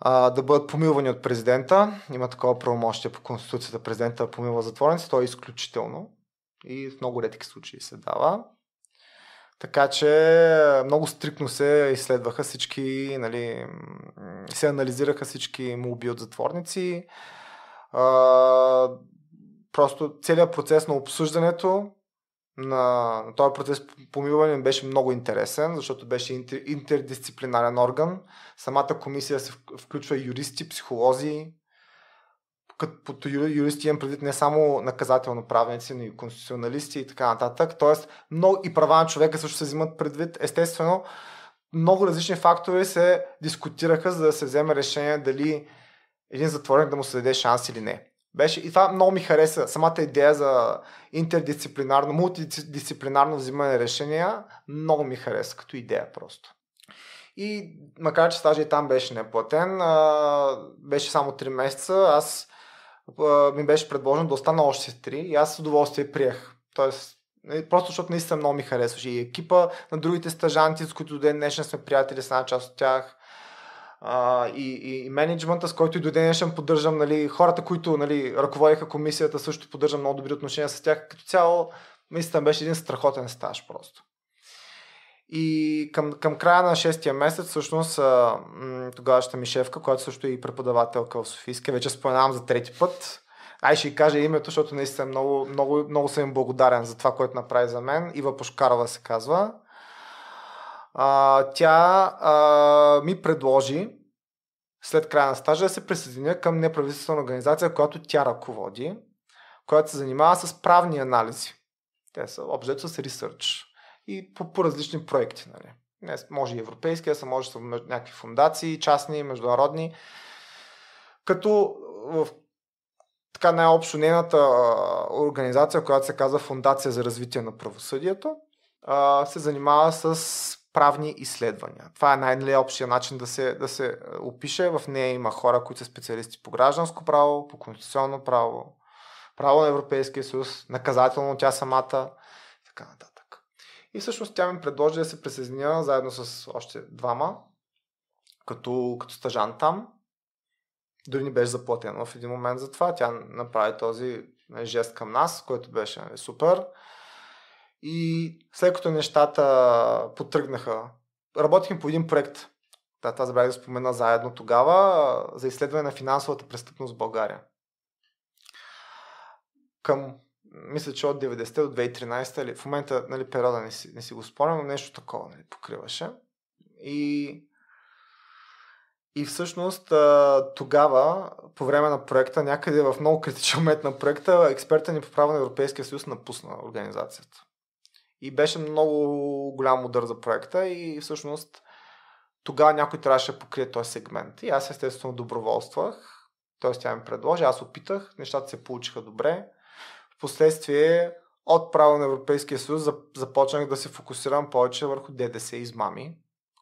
а, да бъдат помилвани от президента. Има такова правомощие по Конституцията президента да помилва затворници. То е изключително и в много редки случаи се дава. Така че много стриктно се изследваха всички, нали, се анализираха всички молби от затворници. А, просто целият процес на обсъждането на, на този процес помилване ми беше много интересен, защото беше интер, интердисциплинарен орган. Самата комисия се включва юристи, психолози, като под юристи имам предвид не само наказателно правенци, но и конституционалисти и така нататък. Тоест, много и права на човека също се взимат предвид. Естествено, много различни фактори се дискутираха, за да се вземе решение дали един затворник да му се даде шанс или не. Беше, и това много ми хареса. Самата идея за интердисциплинарно, мултидисциплинарно взимане на решения много ми хареса като идея просто. И макар, че стажа и там беше неплатен, а, беше само 3 месеца, аз ми беше предложено да остана още три и аз с удоволствие приех. Тоест, нали, просто защото наистина много ми харесваше и екипа на другите стажанти, с които до ден днешен сме приятели, с една част от тях. Uh, и, и, и менеджмента, с който и до ден днешен поддържам, нали, хората, които нали, ръководиха комисията, също поддържам много добри отношения с тях. Като цяло, наистина беше един страхотен стаж просто. И към, към края на 6-я месец, всъщност, тогавашната ми шефка, която също е и преподавателка в Софийска, вече споменавам за трети път. Ай ще й кажа името, защото наистина много, много, много съм им благодарен за това, което направи за мен. Ива Пушкарова се казва. А, тя а, ми предложи след края на стажа да се присъединя към неправителствена организация, която тя ръководи, която се занимава с правни анализи. Те са обжето с ресърч и по, по различни проекти. Нали. Днес може и европейски, а може са някакви фундации, частни, международни. Като в така най-общо нейната организация, която се казва Фундация за развитие на правосъдието, се занимава с правни изследвания. Това е най-общия начин да се, да се опише. В нея има хора, които са специалисти по гражданско право, по конституционно право, право на Европейския съюз, наказателно тя самата. Така нататък. И всъщност тя ми предложи да се присъединя заедно с още двама, като, като стажан там. Дори не беше заплатено в един момент за това. Тя направи този нали, жест към нас, който беше нали, супер. И след като нещата потръгнаха, работихме по един проект. Да, това забравих да спомена заедно тогава за изследване на финансовата престъпност в България. Към мисля, че от 90-те до 2013, та нали, в момента нали, периода не си, не си го спомням, но нещо такова нали, покриваше. И, и всъщност тогава, по време на проекта, някъде в много критичен момент на проекта, експерта ни по право на Европейския съюз напусна организацията. И беше много голям удар за проекта и всъщност тогава някой трябваше да покрие този сегмент. И аз естествено доброволствах, т.е. тя ми предложи, аз опитах, нещата се получиха добре последствие от право на Европейския съюз започнах да се фокусирам повече върху ДДС измами,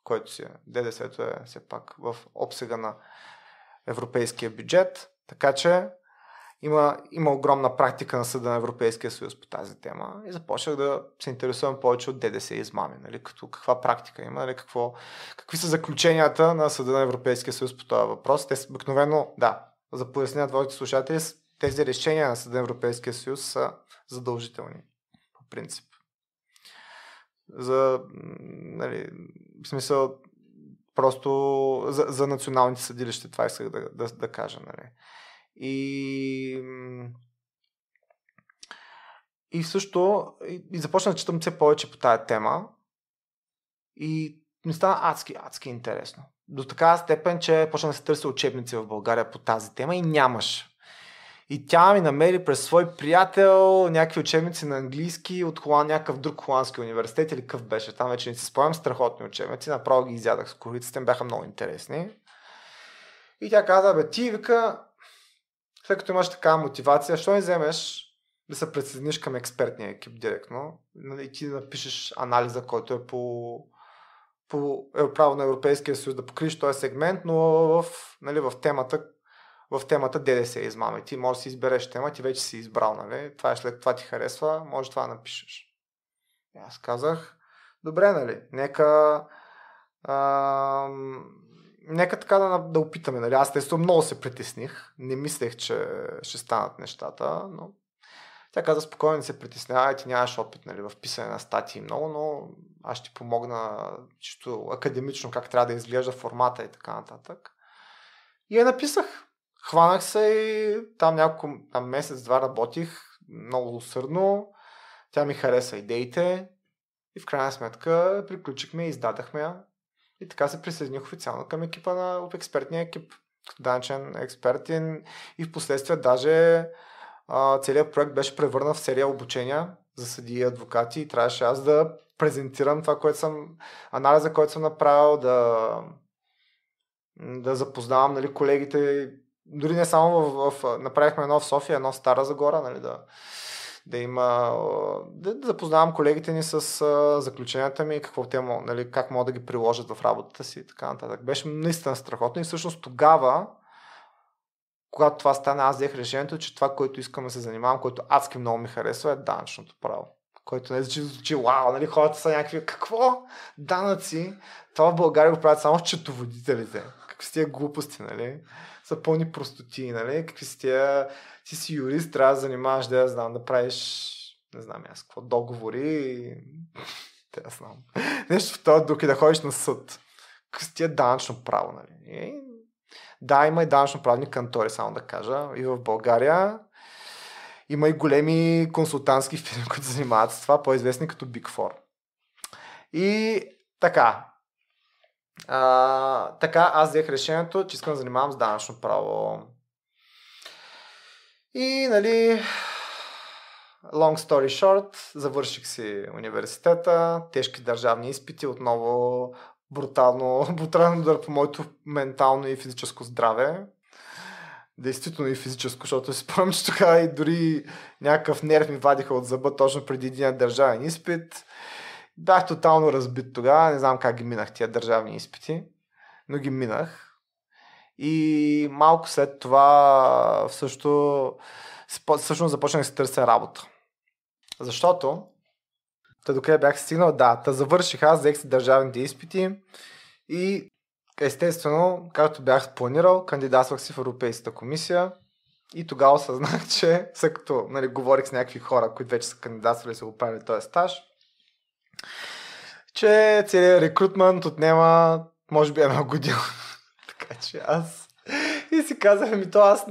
който си е. ДДС-то е все пак в обсега на европейския бюджет, така че има, има огромна практика на съда на Европейския съюз по тази тема и започнах да се интересувам повече от ДДС и измами, нали, като каква практика има, нали, какво, какви са заключенията на съда на Европейския съюз по този въпрос. Те обикновено, да, за пояснение твоите слушатели, тези решения на Съда Европейския съюз са задължителни, по принцип. За, нали, в смисъл, просто за, за националните съдилища, това исках да, да, да кажа, нали. И и също и, и започнах да четам все повече по тая тема и ми стана адски, адски интересно. До такава степен, че почна да се търся учебници в България по тази тема и нямаш. И тя ми намери през свой приятел някакви учебници на английски от холан, някакъв друг холандски университет или къв беше. Там вече не си спомням страхотни учебници. Направо ги изядах с кориците, бяха много интересни. И тя каза, бе, ти вика, след като имаш такава мотивация, що не вземеш да се присъединиш към експертния екип директно и нали, ти да напишеш анализа, който е по, по е право на Европейския съюз, да покриш този сегмент, но в, нали, в темата в темата ДДС измами. Ти можеш да си избереш тема, ти вече си избрал, нали? Това е след това ти харесва, може това да напишеш. И аз казах, добре, нали, нека Ам, нека така да, да опитаме, нали? Аз тесто много се притесних, не мислех, че ще станат нещата, но тя каза, спокойно не се притеснявай, ти нямаш опит нали, в писане на статии много, но аз ще помогна чисто академично как трябва да изглежда формата и така нататък. И я написах. Хванах се и там няколко, там месец-два работих много усърдно. Тя ми хареса идеите и в крайна сметка приключихме, и издадахме я и така се присъединих официално към екипа на експертния екип. Като данчен експертин. и в последствие даже а, целият проект беше превърнат в серия обучения за съди и адвокати и трябваше аз да презентирам това, което съм, анализа, който съм направил, да, да запознавам нали, колегите дори не само в, в направихме едно в София, едно в Стара Загора, нали, да, да има, да, да запознавам колегите ни с а, заключенията ми, какво те, нали, как могат да ги приложат в работата си и така нататък. Беше наистина страхотно и всъщност тогава, когато това стана, аз взех решението, че това, което искам да се занимавам, което адски много ми харесва, е данъчното право. Който не звучи, звучи, вау, нали, хората са някакви, какво? Данъци? Това в България го правят само счетоводителите. Какви са тия глупости, нали? са пълни простоти, нали? Какви си тия, ти си юрист, трябва да занимаваш, да я знам, да правиш, не знам аз какво, договори и... Те да знам. Нещо в този дух и да ходиш на съд. Какви си тия данъчно право, нали? И... Да, има и данъчно правни кантори, само да кажа. И в България има и големи консултантски фирми, които занимават с това, по-известни като Big Four. И така, а, така, аз взех решението, че искам да занимавам с данъчно право. И, нали, long story short, завърших си университета, тежки държавни изпити, отново брутално, брутално удар по моето ментално и физическо здраве. Действително и физическо, защото си спомням, че тогава и дори някакъв нерв ми вадиха от зъба точно преди един държавен изпит Бях тотално разбит тогава, не знам как ги минах тия държавни изпити, но ги минах. И малко след това също всъщност започнах да се търся работа. Защото, тъй докъде бях стигнал, да, та завърших аз, взех си държавните изпити и естествено, както бях планирал, кандидатствах си в Европейската комисия и тогава осъзнах, че след като нали, говорих с някакви хора, които вече са кандидатствали са го правили този стаж, че целият рекрутмент отнема може би една година. така че аз и си казах, ми то аз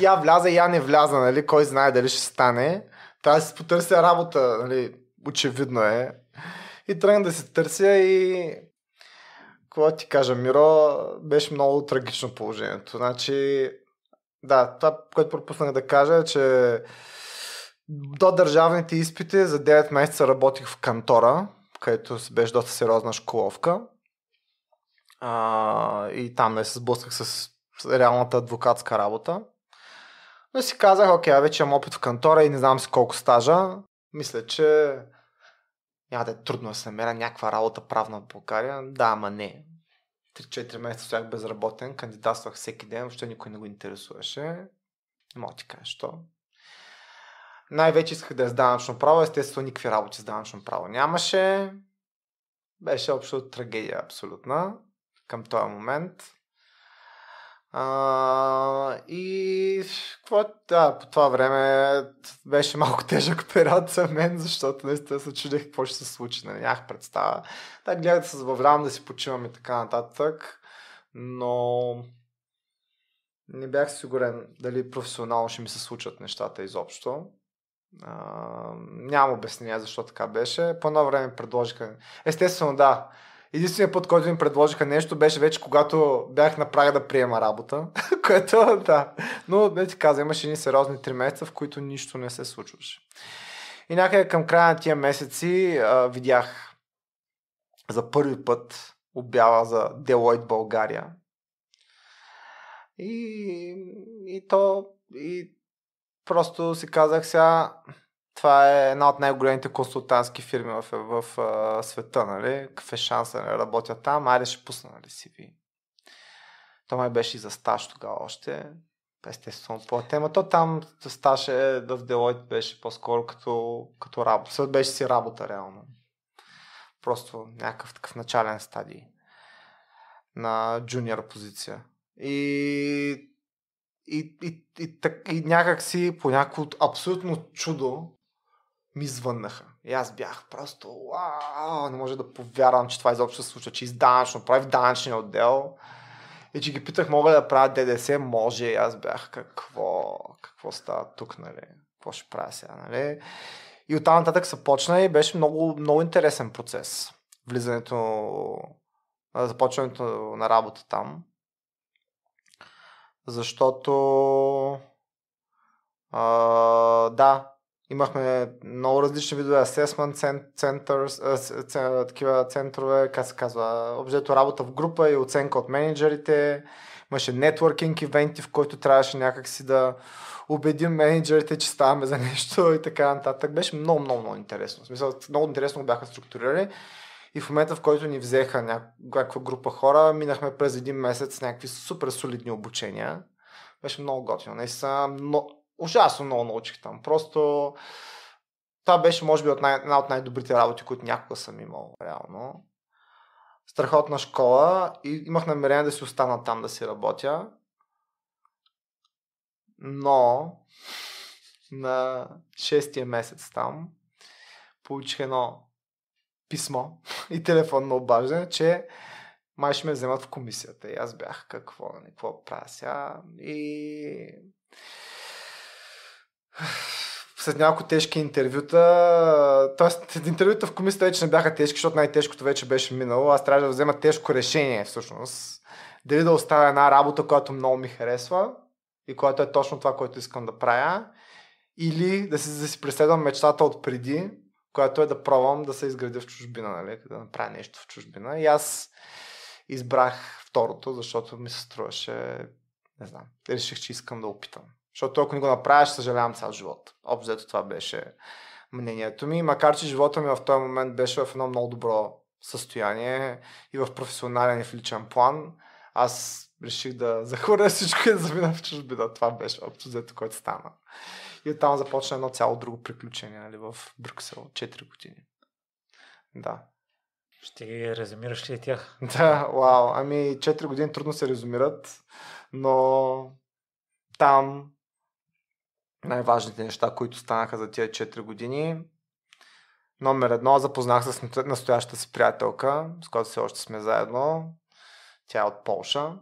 я вляза, я не вляза, нали, кой знае дали ще стане. Трябва да си потърся работа, нали, очевидно е. И тръгна да се търся и какво ти кажа, Миро, беше много трагично положението. Значи, да, това, което пропуснах да кажа е, че до държавните изпити за 9 месеца работих в кантора, където беше доста сериозна школовка. А, и там не нали, се сблъсках с реалната адвокатска работа. Но си казах, окей, вече имам опит в кантора и не знам си колко стажа. Мисля, че няма да е трудно да се намеря някаква работа правна в България. Да, ама не. 3-4 месеца стоях безработен, кандидатствах всеки ден, въобще никой не го интересуваше. Не мога ти кажа, що. Най-вече исках да е с данъчно право, естествено никакви работи с данъчно право нямаше. Беше общо трагедия абсолютна към този момент. А, и какво, е? да, по това време беше малко тежък период за мен, защото наистина се чудех какво ще се случи, не нали? нямах представа. Да, гледах да се забавлявам, да си почивам и така нататък, но не бях сигурен дали професионално ще ми се случат нещата изобщо. А, нямам обяснение защо така беше. По едно време предложиха. Естествено, да. Единственият път, който ми предложиха нещо, беше вече когато бях на прага да приема работа, което да. Но да ти каза, имаше едни сериозни три месеца, в които нищо не се случваше. И някъде към края на тия месеци а, видях за първи път обява за Делойт България. И, и то и просто си казах сега, това е една от най-големите консултантски фирми в, в, в света, нали? Какъв е шанса нали, да работя там? Айде ще пусна, нали, CV. То май беше и за стаж тогава още. Естествено, по тема. То там стаж е, да в Делойт беше по-скоро като, като работа. Беше си работа, реално. Просто някакъв такъв начален стадий на джуниор позиция. И и, и, и, так, и си по някакво абсолютно чудо ми звъннаха. И аз бях просто, вау, не може да повярвам, че това изобщо се случва, че изданъчно прави данъчния отдел. И че ги питах, мога ли да правя ДДС? Може. И аз бях, какво, какво става тук, нали? Какво ще правя сега, нали? И оттам нататък се почна и беше много, много интересен процес. Влизането, започването на работа там защото а, да, имахме много различни видове асесмент такива центрове, как се казва, обзето работа в група и оценка от менеджерите. Имаше нетворкинг ивенти, в който трябваше някакси да убедим менеджерите, че ставаме за нещо и така нататък. Беше много, много, много интересно. В смисъл, много интересно бяха структурирани. И в момента, в който ни взеха някаква група хора, минахме през един месец някакви супер солидни обучения. Беше много готино. са но... ужасно много научих там. Просто това беше, може би, от най- една от най-добрите работи, които някога съм имал, реално. Страхотна школа и имах намерение да си остана там да си работя. Но на шестия месец там получих едно писмо и телефонно обаждане, че май ще ме вземат в комисията. И аз бях какво, нали, какво прася. И след няколко тежки интервюта, т.е. интервюта в комисията вече не бяха тежки, защото най-тежкото вече беше минало. Аз трябваше да взема тежко решение всъщност. Дали да оставя една работа, която много ми харесва и която е точно това, което искам да правя, или да си, да си преследвам мечтата от преди която е да пробвам да се изградя в чужбина, нали? да направя нещо в чужбина. И аз избрах второто, защото ми се струваше, не знам, реших, че искам да опитам. Защото ако не го направя, ще съжалявам цял живот. Обзето това беше мнението ми, макар че живота ми в този момент беше в едно много добро състояние и в професионален и в личен план, аз реших да захвърля всичко и да замина в чужбина. Това беше общо взето, което стана. И оттам започна едно цяло друго приключение нали, в Брюксел. 4 години. Да. Ще ги резюмираш ли тях? Да, вау. Ами 4 години трудно се резюмират, но там най-важните неща, които станаха за тия 4 години. Номер едно, запознах се с настоящата си приятелка, с която все още сме заедно. Тя е от Полша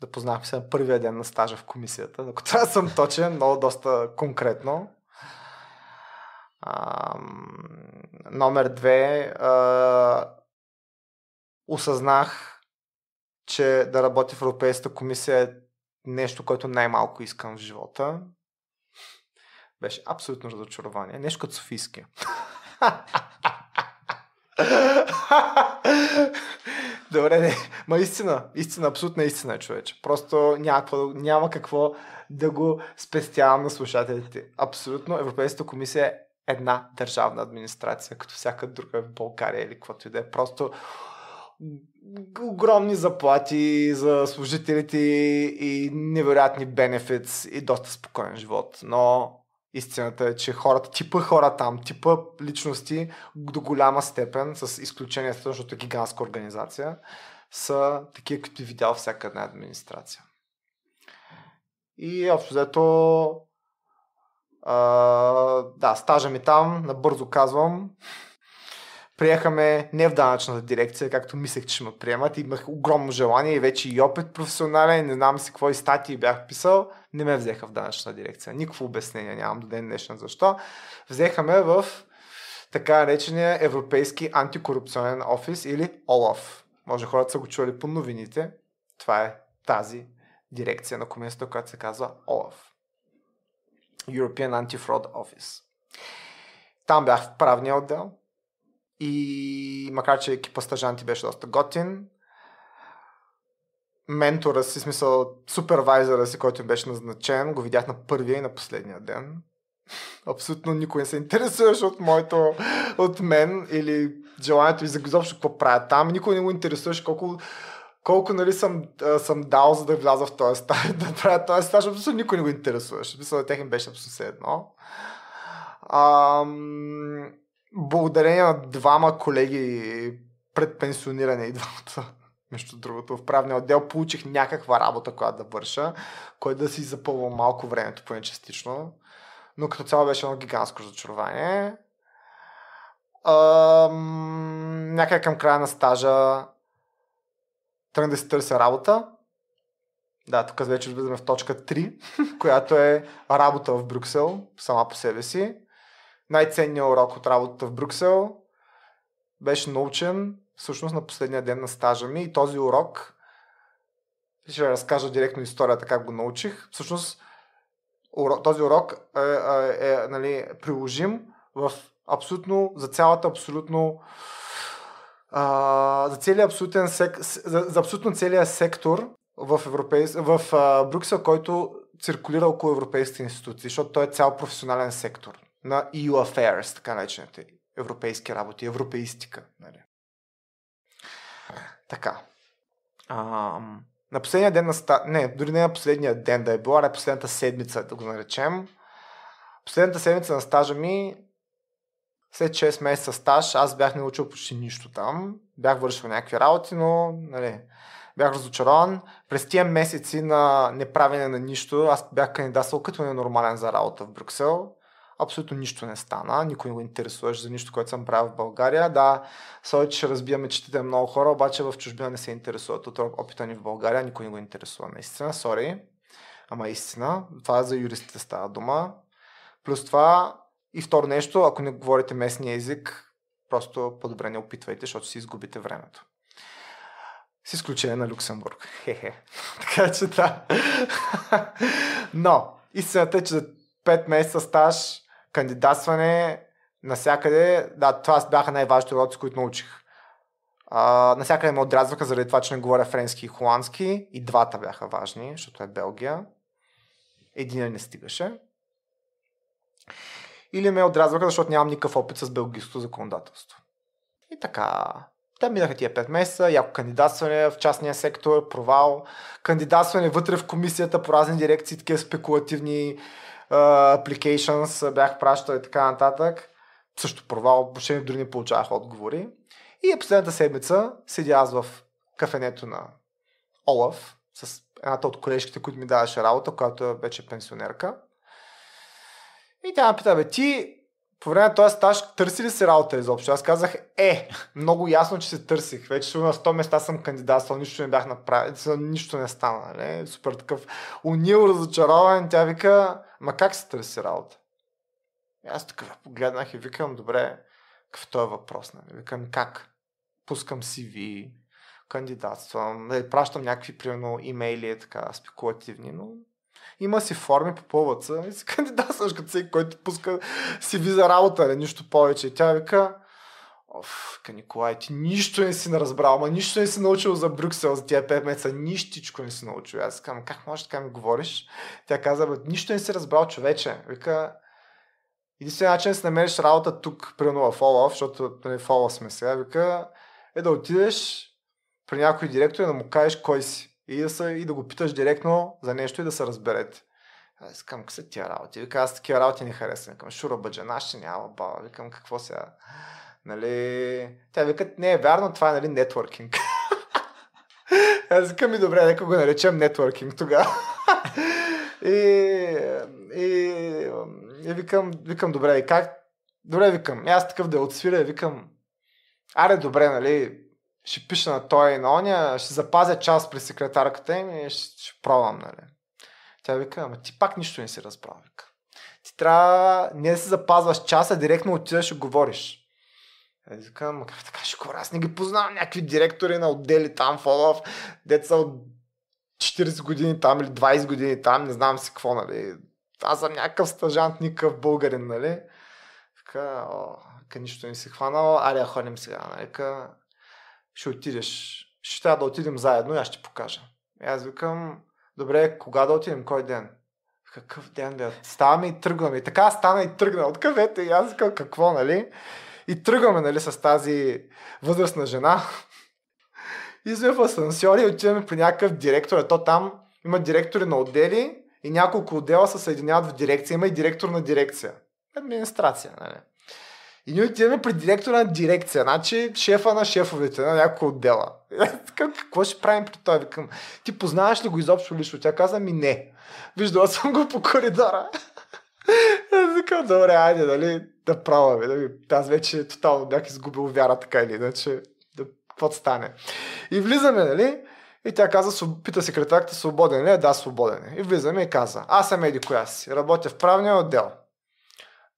да познахме се на първия ден на стажа в комисията. Ако трябва да съм точен, много доста конкретно. А, номер две, а, осъзнах, че да работя в Европейската комисия е нещо, което най-малко искам в живота. Беше абсолютно разочарование. Нещо като Софийския. Добре, не. Ма истина, истина, абсолютна истина, е, човеч. Просто няма, няма какво да го спестявам на слушателите. Абсолютно Европейската комисия е една държавна администрация, като всяка друга в България или каквото и да е. Просто огромни заплати за служителите и невероятни бенефиц и доста спокоен живот. Но истината е, че хората, типа хора там, типа личности до голяма степен, с изключение защото е гигантска организация, са такива, като е видял всяка една администрация. И общо взето, да, стажа ми там, набързо казвам, приехаме не в данъчната дирекция, както мислех, че ще ме приемат. Имах огромно желание и вече и опит професионален, не знам си какво и статии бях писал – не ме взеха в данъчна дирекция. Никакво обяснение нямам до ден днешен защо. Взеха ме в така наречения Европейски антикорупционен офис или ОЛАФ. Може хората са го чували по новините. Това е тази дирекция на комисията, която се казва ОЛАФ. European Anti-Fraud Office. Там бях в правния отдел и макар, че екипа стажанти беше доста готин, ментора си, смисъл супервайзера си, който им беше назначен, го видях на първия и на последния ден. Абсолютно никой не се интересуваш от моето, от мен или желанието ми за изобщо какво правя там. Никой не го интересуваш колко колко нали, съм, съм дал, за да вляза в този стаж, да правя този стаж, абсолютно никой не го интересуваш Мисля, да тях беше абсолютно едно. Ам, благодарение на двама колеги пред пенсиониране и двамата между другото, в правния отдел получих някаква работа, която да върша, който да си запълва малко времето, поне частично. Но като цяло беше едно гигантско разочарование. Ам, някъде към края на стажа тръгна да си търся работа. Да, тук вече влизаме в точка 3, която е работа в Брюксел, сама по себе си. Най-ценният урок от работата в Брюксел беше научен всъщност на последния ден на стажа ми и този урок ще разкажа директно историята как го научих. Всъщност този урок е, е, е нали, приложим в абсолютно, за цялата абсолютно а, за целият абсолютен сек, за, за абсолютно целият сектор в, европейс, в а, Брюксел, който циркулира около европейските институции, защото той е цял професионален сектор на EU Affairs, така наречените европейски работи, европеистика. Нали. Така. А, на последния ден на ста... Не, дори не на последния ден да е била, а последната седмица, да го наречем. Последната седмица на стажа ми, след 6 месеца стаж, аз бях не учил почти нищо там. Бях вършил някакви работи, но нали, бях разочарован. През тия месеци на неправене на нищо, аз бях кандидатствал като ненормален за работа в Брюксел абсолютно нищо не стана, никой не го интересуваше за нищо, което съм правил в България. Да, Сочи ще разбия мечтите много хора, обаче в чужбина не се интересуват от опита ни в България, никой не го интересува. Наистина, сори, ама истина, това за юристите става дума. Плюс това и второ нещо, ако не говорите местния език, просто по-добре не опитвайте, защото си изгубите времето. С изключение на Люксембург. Хе-хе. така че да. Но, истината е, че за 5 месеца стаж кандидатстване насякъде. да, това бяха най-важните уроци, които научих. А, насякъде ме отрязваха заради това, че не говоря френски и холандски. И двата бяха важни, защото е Белгия. Един не стигаше. Или ме отрязваха, защото нямам никакъв опит с белгийското законодателство. И така. Те минаха тия 5 месеца, яко кандидатстване в частния сектор, провал, кандидатстване вътре в комисията по разни дирекции, такива спекулативни applications бях пращал и така нататък. Също провал, въобще дори не получавах отговори. И е последната седмица седя аз в кафенето на Олаф с едната от колежките, които ми даваше работа, която е вече пенсионерка. И тя ме пита, бе, ти по време на този стаж търси ли си работа изобщо? Аз казах, е, много ясно, че се търсих. Вече на 100 места съм кандидатствал, нищо не бях направил, нищо не стана. Не? Нали? Супер такъв унил, разочарован. Тя вика, ма как се търси работа? И аз такъв погледнах и викам, добре, какъв е въпрос? Не? Нали? Викам, как? Пускам CV, кандидатствам, да нали, пращам някакви, примерно, имейли, така, спекулативни, но има си форми, попълват се и се кандидатстваш като всеки, който пуска си ви за работа, не, нали, нищо повече. И тя вика, Оф, Николай, ти нищо не си разбрал, ма нищо не си научил за Брюксел за тия 5 месеца, нищичко не си научил. Аз казвам, как можеш така ми говориш? Тя каза, бе, нищо не си разбрал, човече. Вика, единствено начин да си намериш работа тук, примерно в Олаф, защото нали, в Олаф сме сега, вика, е да отидеш при някой директор и да му кажеш кой си и да, са, и да го питаш директно за нещо и да се разберете. Аз към къде са тия работи? Вика, аз такива работи не харесвам. Към Шура Баджана ще няма баба. Викам какво сега? Нали... Тя вика, не е вярно, това е нали, нетворкинг. аз викам и добре, нека го наречем нетворкинг тогава. и, и, и, викам, викам, добре, и как? Добре, викам, аз такъв да отсвиря, викам, аре, добре, нали, ще пиша на той и на оня, ще запазя част при секретарката им и ще, ще пробвам, нали. Тя вика, ама ти пак нищо не си разбрал, вика. Ти трябва не да се запазваш час, а директно отидеш и говориш. Аз вика, ама как така ще говоря, аз не ги познавам някакви директори на отдели там в Олаф, деца от 40 години там или 20 години там, не знам си какво, нали. Аз съм някакъв стажант, никакъв българин, нали. Така, о, нищо не си хванал, аре, ходим сега, нали ще отидеш, ще трябва да отидем заедно и аз ще покажа. И аз викам, добре, кога да отидем, кой ден? Какъв ден, бе? Ставаме и тръгваме. И така стана и тръгна от къвете. И аз викам, какво, нали? И тръгваме, нали, с тази възрастна жена. И сме в асансьори и отиваме при някакъв директор. А то там има директори на отдели и няколко отдела се съединяват в дирекция. Има и директор на дирекция. Администрация, нали? И ние отиваме при директора на дирекция, значи шефа на шефовете на някои отдела. Какво ще правим при това? Викам, ти познаваш ли го изобщо лично? Тя каза ми не. Виждала съм го по коридора. Викам, добре, айде, нали, да праваме. Да Аз вече тотално бях изгубил вяра, така или иначе. Да, какво стане? И влизаме, нали? И тя каза, пита секретарката, свободен ли е? Да, свободен е. И влизаме и каза, аз съм Еди Коя си, работя в правния отдел.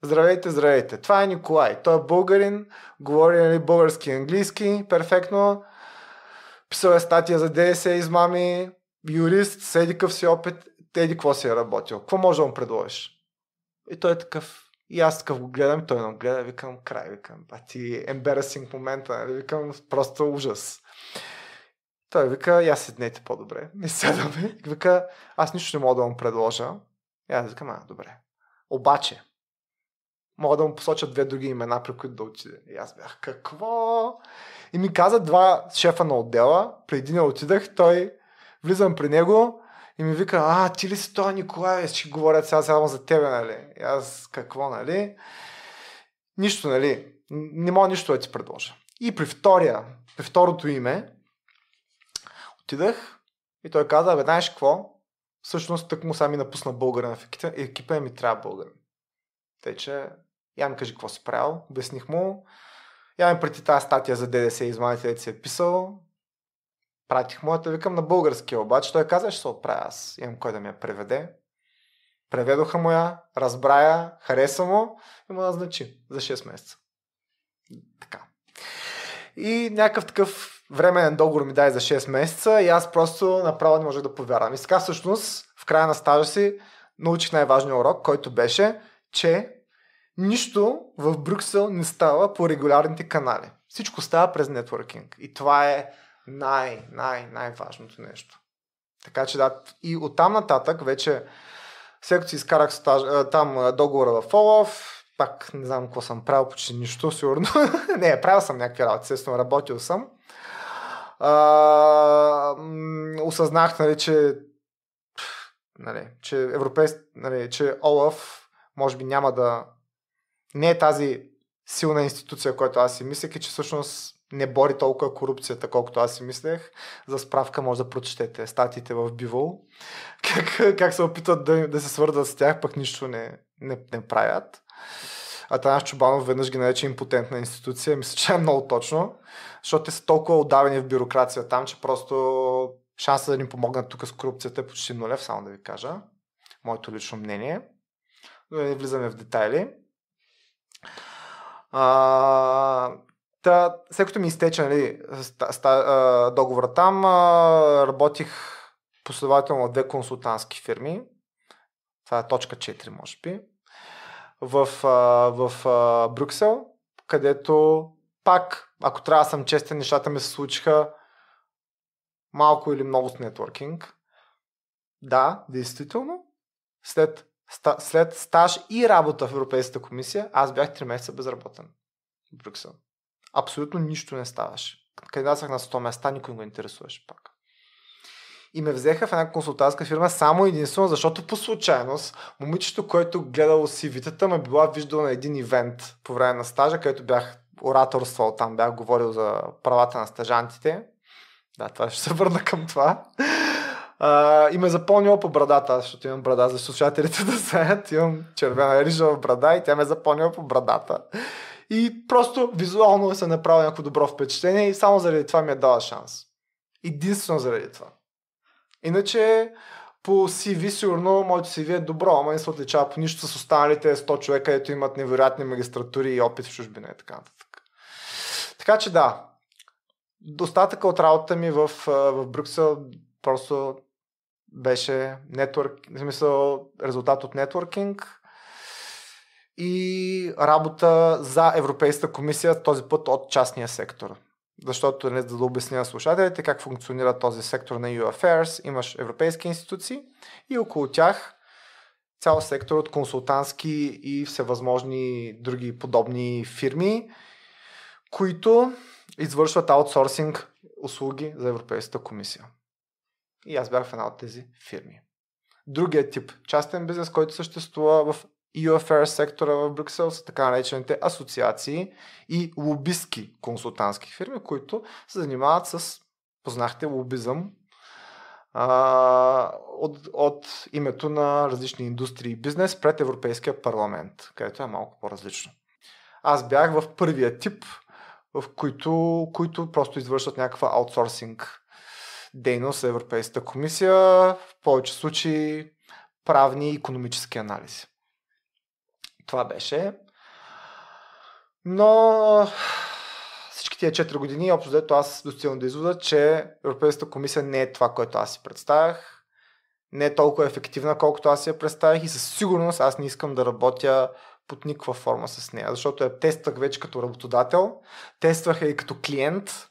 Здравейте, здравейте. Това е Николай. Той е българин, говори нали, български и английски, перфектно. Писал е статия за ДС измами, юрист, къв си опит, теди какво си е работил. Какво може да му предложиш? И той е такъв. И аз такъв го гледам, той не гледа, викам край, викам, а ти е ембарасинг момента, нали? викам просто ужас. Той вика, я седнете по-добре. И седаме. Вика, аз нищо не мога да му предложа. И аз викам, а, добре. Обаче, мога да му посоча две други имена, при които да отиде. И аз бях, какво? И ми каза два шефа на отдела, при един отидах, той влизам при него и ми вика, а, ти ли си той Николай, ще говорят сега само за тебе, нали? И аз, какво, нали? Нищо, нали? Не мога нищо да ти предложа. И при втория, при второто име, отидах и той каза, бе, знаеш какво? Всъщност, тък му сами напусна българен в екипа и ми трябва българ. Те, че я ми кажи какво си правил. Обясних му. Я ми прети тази статия за ДДС и измамите, си е писал. Пратих моята, викам на български, обаче той каза, ще се отправя аз. Имам кой да ми я преведе. Преведоха му я, разбрая, хареса му и му назначи за 6 месеца. Така. И някакъв такъв временен договор ми дай за 6 месеца и аз просто направо не може да повярвам. И сега всъщност в края на стажа си научих най-важния урок, който беше, че Нищо в Брюксел не става по регулярните канали. Всичко става през нетворкинг. И това е най, най, най-важното нещо. Така че да, и оттам нататък вече, след като си изкарах стаж, там договора в Олаф, пак не знам какво съм правил, почти нищо, сигурно. не, правил съм някакви работи, естествено, работил съм. А, осъзнах, нали, че, нали, че, европейс, нали, че Олаф може би няма да не е тази силна институция, която аз си мислех и че всъщност не бори толкова корупцията, колкото аз си мислех. За справка може да прочетете статиите в Бивол. Как, как се опитват да, да се свързват с тях, пък нищо не, не, не правят. Атанас Чубанов веднъж ги нарече импотентна институция. Мисля, че е много точно, защото те са толкова отдавени в бюрокрация там, че просто шанса да ни помогнат тук с корупцията е почти нулев, само да ви кажа. Моето лично мнение. Но не влизаме в детайли. А, та, след като ми изтече нали, договора там, а, работих последователно две консултантски фирми. Това е точка 4, може би. В, а, в а, Брюксел, където пак, ако трябва да съм честен, нещата ми се случиха малко или много с нетворкинг. Да, действително. След ста, след стаж и работа в Европейската комисия, аз бях 3 месеца безработен в Брюксел. Абсолютно нищо не ставаше. Кандидатствах на 100 места, никой не го интересуваше пак. И ме взеха в една консултантска фирма само единствено, защото по случайност момичето, което гледало си витата ме била виждала на един ивент по време на стажа, където бях ораторствал там, бях говорил за правата на стажантите. Да, това ще се върна към това. А, и ме запълнила по брадата, защото имам брада за слушателите да знаят. Имам червена рижа в брада и тя ме запълнила по брадата. И просто визуално се направи някакво добро впечатление и само заради това ми е дала шанс. Единствено заради това. Иначе по CV сигурно моето CV е добро, ама не се отличава по нищо с останалите 100 човека, където имат невероятни магистратури и опит в чужбина и така нататък. Така че да, достатъка от работата ми в, в Брюксел просто беше нетворк, в смисъл резултат от нетворкинг и работа за Европейската комисия, този път от частния сектор. Защото, не нали, за да обясня на слушателите как функционира този сектор на EU Affairs, имаш европейски институции и около тях цял сектор от консултантски и всевъзможни други подобни фирми, които извършват аутсорсинг услуги за Европейската комисия. И аз бях в една от тези фирми. Другия тип частен бизнес, който съществува в eu Affairs сектора в Брюксел са така наречените асоциации и лобистки консултантски фирми, които се занимават с, познахте, лобизъм а, от, от името на различни индустрии и бизнес пред Европейския парламент, където е малко по-различно. Аз бях в първия тип, в които, които просто извършват някаква аутсорсинг дейност на Европейската комисия, в повече случаи правни и економически анализи. Това беше. Но всички тия 4 години, общо взето аз достигам да извода, че Европейската комисия не е това, което аз си представях, не е толкова ефективна, колкото аз си я представях и със сигурност аз не искам да работя под никаква форма с нея, защото я тествах вече като работодател, тествах я и като клиент,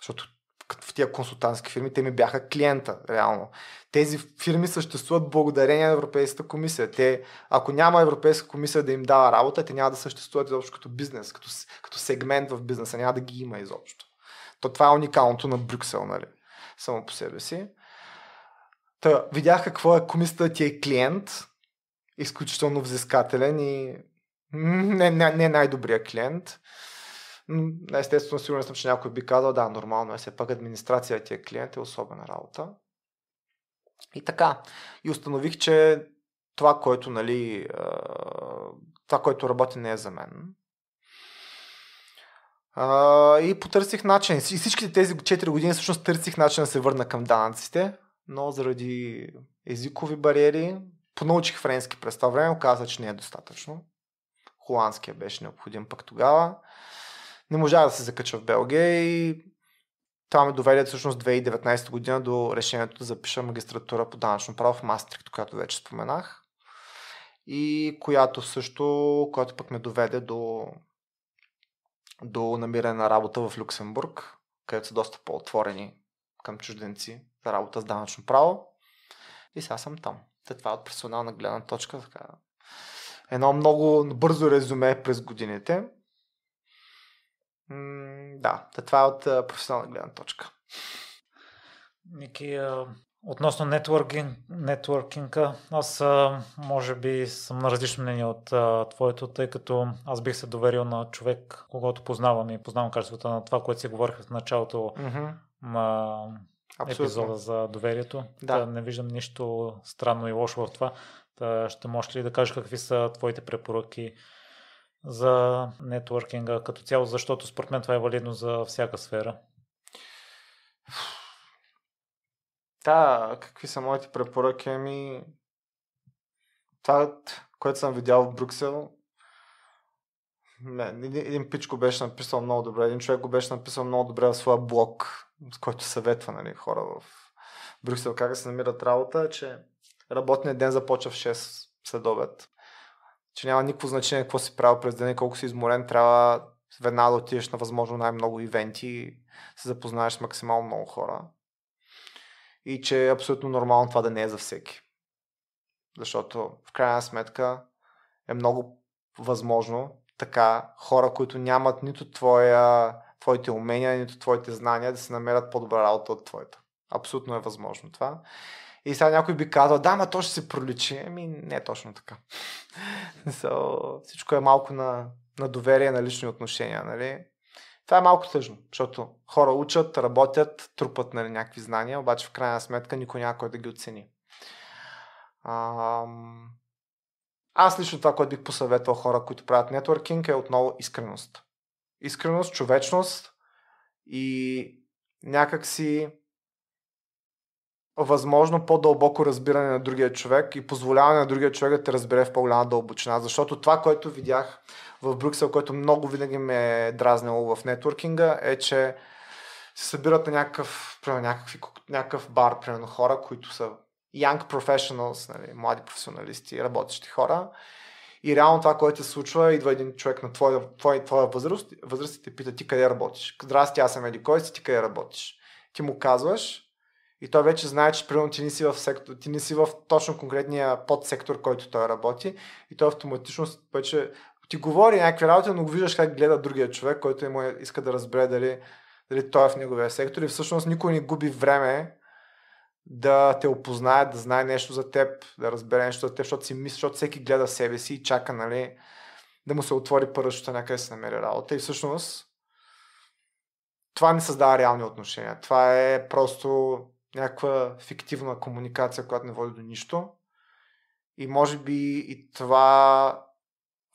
защото в тия консултантски фирми, те ми бяха клиента, реално. Тези фирми съществуват благодарение на Европейската комисия. Те, ако няма Европейска комисия да им дава работа, те няма да съществуват изобщо като бизнес, като, като сегмент в бизнеса, няма да ги има изобщо. То това е уникалното на Брюксел, нали? Само по себе си. Та, видях какво е комисията ти е клиент, изключително взискателен и не, не, не най-добрия клиент. Но, естествено, сигурен съм, че някой би казал, да, нормално е, все пак администрация тия клиент е особена работа. И така. И установих, че това, което, нали, това, което работи не е за мен. И потърсих начин. И всичките тези 4 години всъщност търсих начин да се върна към данъците, но заради езикови бариери, понаучих френски през това време, оказа, че не е достатъчно. Холандския беше необходим пък тогава не можа да се закача в Белгия и това ме доведе всъщност 2019 година до решението да запиша магистратура по данъчно право в Мастрикт, която вече споменах и която също, която пък ме доведе до, до намиране на работа в Люксембург, където са доста по-отворени към чужденци за работа с данъчно право. И сега съм там. Те това е от персонална гледна точка. Така. Едно много бързо резюме през годините да, това е от професионална гледна точка. Ники, относно нетворкинг, нетворкинга, аз може би съм на различно мнение от твоето, тъй като аз бих се доверил на човек, когато познавам и познавам качеството на това, което си говорих в началото mm-hmm. на Абсолютно. епизода за доверието. Да. Та, не виждам нищо странно и лошо в това. Та, ще можеш ли да кажеш какви са твоите препоръки за нетворкинга като цяло, защото според мен това е валидно за всяка сфера. Да, какви са моите препоръки? Ами, това, което съм видял в Брюксел, един, един пич го беше написал много добре, един човек го беше написал много добре в своя блог, с който съветва нали, хора в Брюксел как да се намират работа, е, че работният ден започва в 6 след обед че няма никакво значение какво си правил през деня, колко си изморен, трябва веднага да отидеш на възможно най-много ивенти, се запознаеш с максимално много хора. И че е абсолютно нормално това да не е за всеки. Защото в крайна сметка е много възможно така хора, които нямат нито твоя, твоите умения, нито твоите знания, да се намерят по-добра работа от твоята. Абсолютно е възможно това. И сега някой би казал, да, ма то ще се проличи. Ами не е точно така. so, всичко е малко на, на доверие, на лични отношения. Нали? Това е малко тъжно, защото хора учат, работят, трупат нали, някакви знания, обаче в крайна сметка никой някой да ги оцени. А, аз лично това, което бих посъветвал хора, които правят нетворкинг, е отново искреност. Искреност, човечност и някакси възможно по-дълбоко разбиране на другия човек и позволяване на другия човек да те разбере в по-голяма дълбочина. Защото това, което видях в Брюксел, което много винаги ме е дразнило в нетворкинга, е, че се събират на някакъв, примерно, някакви, някакъв бар, примерно хора, които са young professionals, нали, млади професионалисти, работещи хора. И реално това, което се случва, идва един човек на твоя, твоя, твоя възраст, възраст и те пита ти къде работиш. Здрасти, аз съм Еди, кой си, ти къде работиш? Ти му казваш, и той вече знае, че примерно ти не си в, сектор, ти не си в точно конкретния подсектор, който той работи и той автоматично вече ти говори някакви работи, но го виждаш как гледа другия човек, който му иска да разбере дали, дали той е в неговия сектор и всъщност никой не губи време да те опознае, да знае нещо за теб, да разбере нещо за теб, защото си мисли, защото всеки гледа себе си и чака, нали, да му се отвори парашута някъде се намери работа. И всъщност това не създава реални отношения. Това е просто някаква фиктивна комуникация, която не води до нищо. И може би и това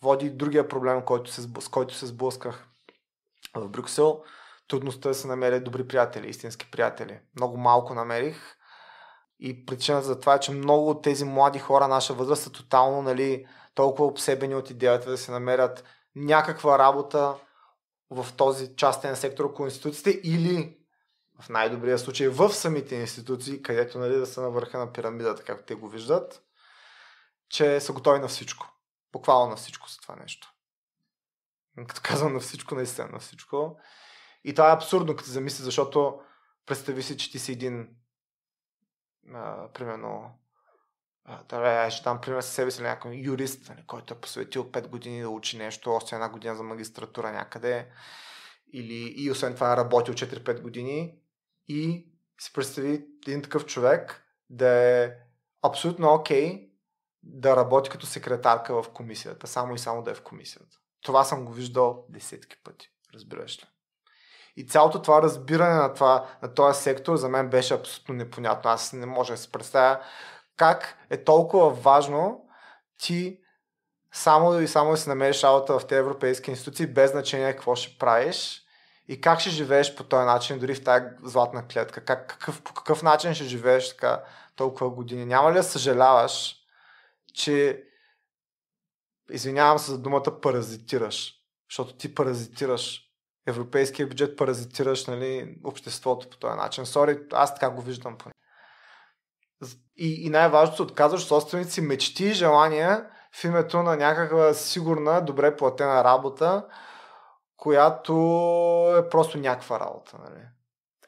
води и другия проблем, който се, с който се сблъсках в Брюксел. Трудността е да се намеря добри приятели, истински приятели. Много малко намерих. И причината за това е, че много от тези млади хора, наша възраст, са е тотално нали, толкова обсебени от идеята да се намерят някаква работа в този частен сектор около институциите или в най-добрия случай в самите институции, където нали, да са на върха на пирамидата, както те го виждат, че са готови на всичко. Буквално на всичко за това нещо. Като казвам на всичко, наистина на всичко. И това е абсурдно, като замисли, защото представи си, че ти си един а, примерно да, ще дам пример със себе си нали, някой юрист, нали, който е посветил 5 години да учи нещо, още една година за магистратура някъде. Или, и освен това е работил 4-5 години и си представи един такъв човек да е абсолютно окей okay да работи като секретарка в комисията, само и само да е в комисията. Това съм го виждал десетки пъти, разбираш ли? И цялото това разбиране на, това, на този сектор за мен беше абсолютно непонятно. Аз не може да си представя как е толкова важно ти само и само да си намериш работа в тези европейски институции, без значение какво ще правиш, и как ще живееш по този начин, дори в тази златна клетка? Как, какъв, по какъв начин ще живееш така толкова години? Няма ли да съжаляваш, че извинявам се за думата паразитираш, защото ти паразитираш европейския бюджет, паразитираш нали, обществото по този начин. Сори, аз така го виждам поне. И, и най-важното, отказваш собственици мечти и желания в името на някаква сигурна, добре платена работа, която е просто някаква работа. Нали?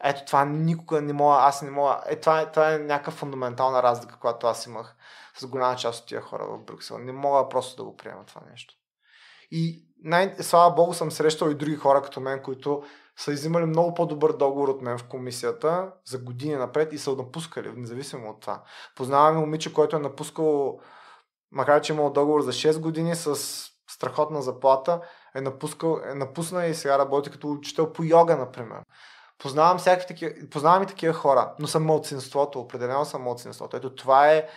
Ето това никога не мога, аз не мога. Е, това, е, това е някаква фундаментална разлика, която аз имах с голяма част от тия хора в Брюксел. Не мога просто да го приема това нещо. И най- слава богу съм срещал и други хора като мен, които са изимали много по-добър договор от мен в комисията за години напред и са напускали, независимо от това. Познаваме момиче, който е напускал, макар че е имал договор за 6 години с страхотна заплата, е, напускал, е напусна и сега работи като учител по йога, например. Познавам, всякакви такива, познавам и такива хора, но съм младсинството, определено съм младсинството. Ето това е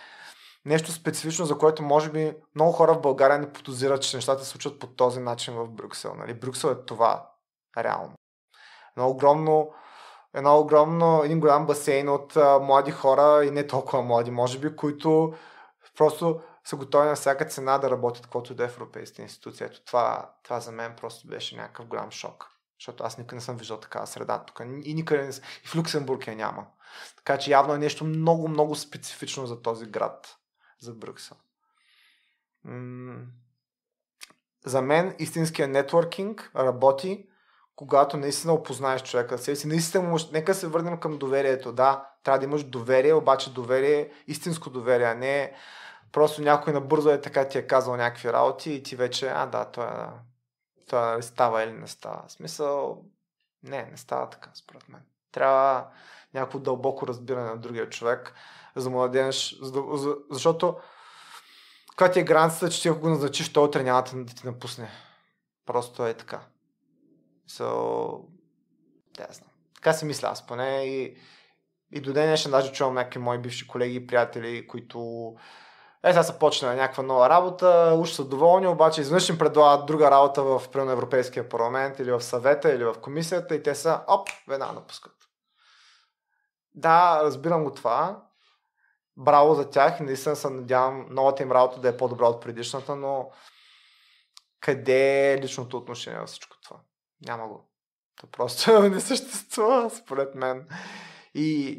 нещо специфично, за което може би много хора в България не подозират, че нещата се случват по този начин в Брюксел. Нали? Брюксел е това, реално. Едно огромно, едно огромно, един голям басейн от а, млади хора и не толкова млади, може би, които просто са готови на всяка цена да работят каквото и да е в европейските институции. Ето това, това за мен просто беше някакъв голям шок. Защото аз никога не съм виждал такава среда тук. И никъде не съм. И в Люксембург я няма. Така че явно е нещо много, много специфично за този град, за Брюксел. М- за мен истинския нетворкинг работи, когато наистина опознаеш човека себе си. Наистина, нека се върнем към доверието. Да, трябва да имаш доверие, обаче доверие, е истинско доверие, а не Просто някой набързо е така ти е казал някакви работи и ти вече, а да, той, той нали става или не става. В смисъл, не, не става така, според мен. Трябва някакво дълбоко разбиране на другия човек, за да му защото каква ти е границата, че ти го назначиш, той утре няма да ти напусне. Просто е така. So, да, знам. Така си мисля аз поне и, и до ден днешен даже чувам някакви мои бивши колеги и приятели, които е, сега са почна някаква нова работа, уж са доволни, обаче изведнъж им предлагат друга работа в примерно, Европейския парламент или в съвета или в комисията и те са, оп, веднага напускат. Да, разбирам го това. Браво за тях. Наистина се надявам новата им работа да е по-добра от предишната, но къде е личното отношение във всичко това? Няма го. То просто не съществува, според мен. И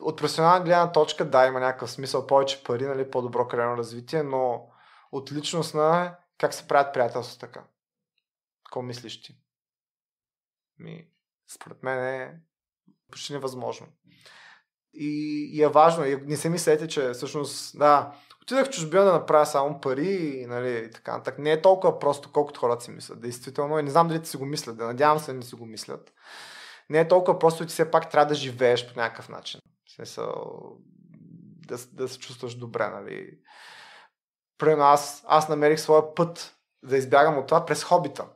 от професионална гледна точка, да, има някакъв смисъл, повече пари, нали, по-добро крайно развитие, но от личност на как се правят приятелства така? Какво мислиш ти? Ми, според мен е почти невъзможно. И, и е важно, и не се мислете, че всъщност, да, отидах в чужбина да направя само пари и нали, така нататък. Не е толкова просто, колкото хората си мислят. Действително, и не знам дали ти си го мислят, да надявам се, не си го мислят. Не е толкова просто, че все пак трябва да живееш по някакъв начин смисъл, да, да се чувстваш добре, нали. Примерно аз, аз намерих своя път да избягам от това през хобита.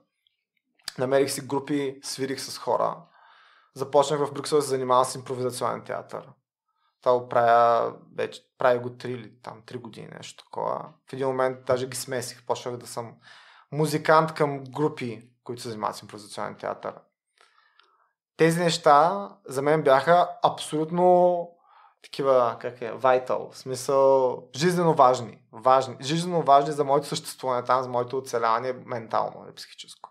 Намерих си групи, свирих с хора. Започнах в Брюксел да се занимавам с импровизационен театър. Това го правя вече, прави го 3 или там 3 години, нещо такова. В един момент даже ги смесих, почнах да съм музикант към групи, които се занимават с импровизационен театър тези неща за мен бяха абсолютно такива, как е, vital, в смисъл, жизненно важни, важни, жизненно важни за моето съществуване там, за моето оцеляване ментално или нали, психическо.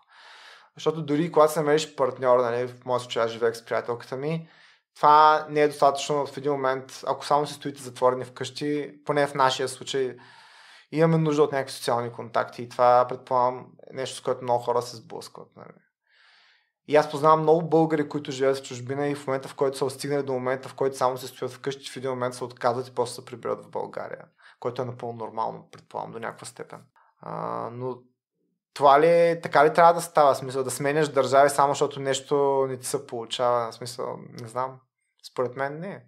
Защото дори когато се намериш партньор, нали, в моят случай аз живеех с приятелката ми, това не е достатъчно в един момент, ако само се стоите затворени вкъщи, поне в нашия случай, имаме нужда от някакви социални контакти и това предполагам е нещо, с което много хора се сблъскват. Нали. И аз познавам много българи, които живеят в чужбина и в момента, в който са стигнали до момента, в който само се стоят вкъщи, в един момент се отказват и после се прибират в България, което е напълно нормално, предполагам, до някаква степен. А, но това ли, така ли трябва да става? Смисъл, да сменяш държави само защото нещо не ти се получава? Смисъл, не знам. Според мен не.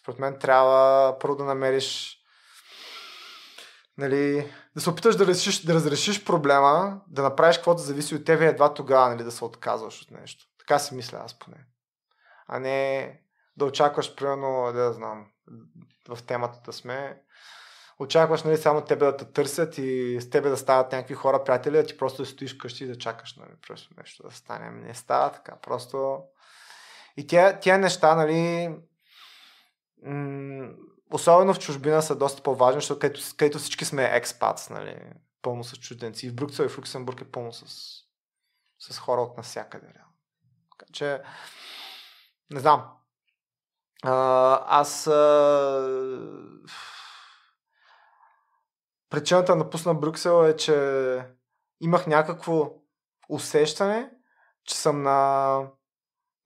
Според мен трябва първо да намериш нали, да се опиташ да разрешиш, да разрешиш проблема, да направиш каквото зависи от тебе, едва тогава нали, да се отказваш от нещо. Така си мисля аз поне. А не да очакваш, примерно, да знам, в темата да сме, очакваш нали, само тебе да те търсят и с тебе да стават някакви хора, приятели, а ти просто да стоиш къщи и да чакаш нали, просто нещо да стане. Ами не става така, просто... И тя, тя неща, нали, особено в чужбина са доста по-важни, защото където, където всички сме експатс, нали? Пълно с чужденци. И в Брюксел и в Люксембург е пълно с, с хора от насякъде. Така че, не знам. А, аз а... причината да напусна Брюксел е, че имах някакво усещане, че съм на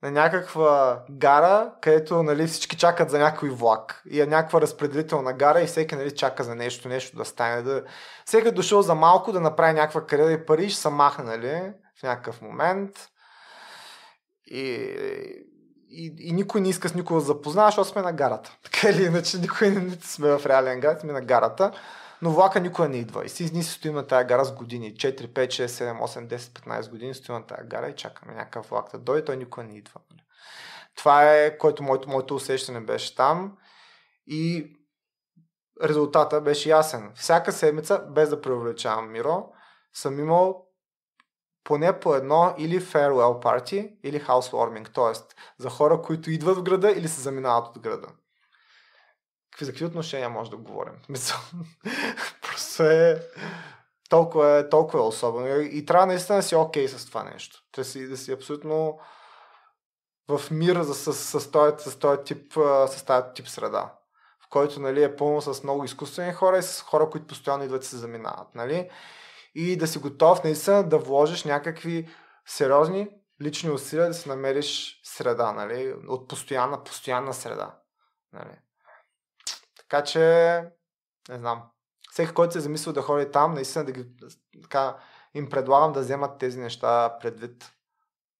на някаква гара, където нали, всички чакат за някой влак. И е някаква разпределителна гара и всеки нали, чака за нещо, нещо да стане. Да... Всеки е дошъл за малко да направи някаква кариера и пари ще махнали в някакъв момент. И, и, и никой не иска с никого да запознава, защото сме на гарата. Така или иначе, никой не сме в реален град, сме на гарата. Но влака никога не идва. И си ние стоим на тази гара с години. 4, 5, 6, 7, 8, 10, 15 години стоим на тази гара и чакаме някакъв влак да дойде. Той никога не идва. Нали. Това е, което моето, моето усещане беше там. И резултата беше ясен. Всяка седмица, без да преувеличавам Миро, съм имал поне по едно или farewell party, или housewarming, т.е. за хора, които идват в града или се заминават от града какви, за какви отношения може да говорим? Мисъл, просто е толкова, е толкова е особено и, и трябва наистина да си окей okay с това нещо. Да си, да си абсолютно в мира за, с, с, с, този, с, този тип, с този тип среда, в който нали, е пълно с много изкуствени хора и с хора, които постоянно идват и се заминават. Нали? И да си готов наистина да вложиш някакви сериозни лични усилия да се намериш среда, нали? от постоянна, постоянна среда. Нали? Така че, не знам. Всеки, който се е замислил да ходи там, наистина да ги, така, им предлагам да вземат тези неща предвид.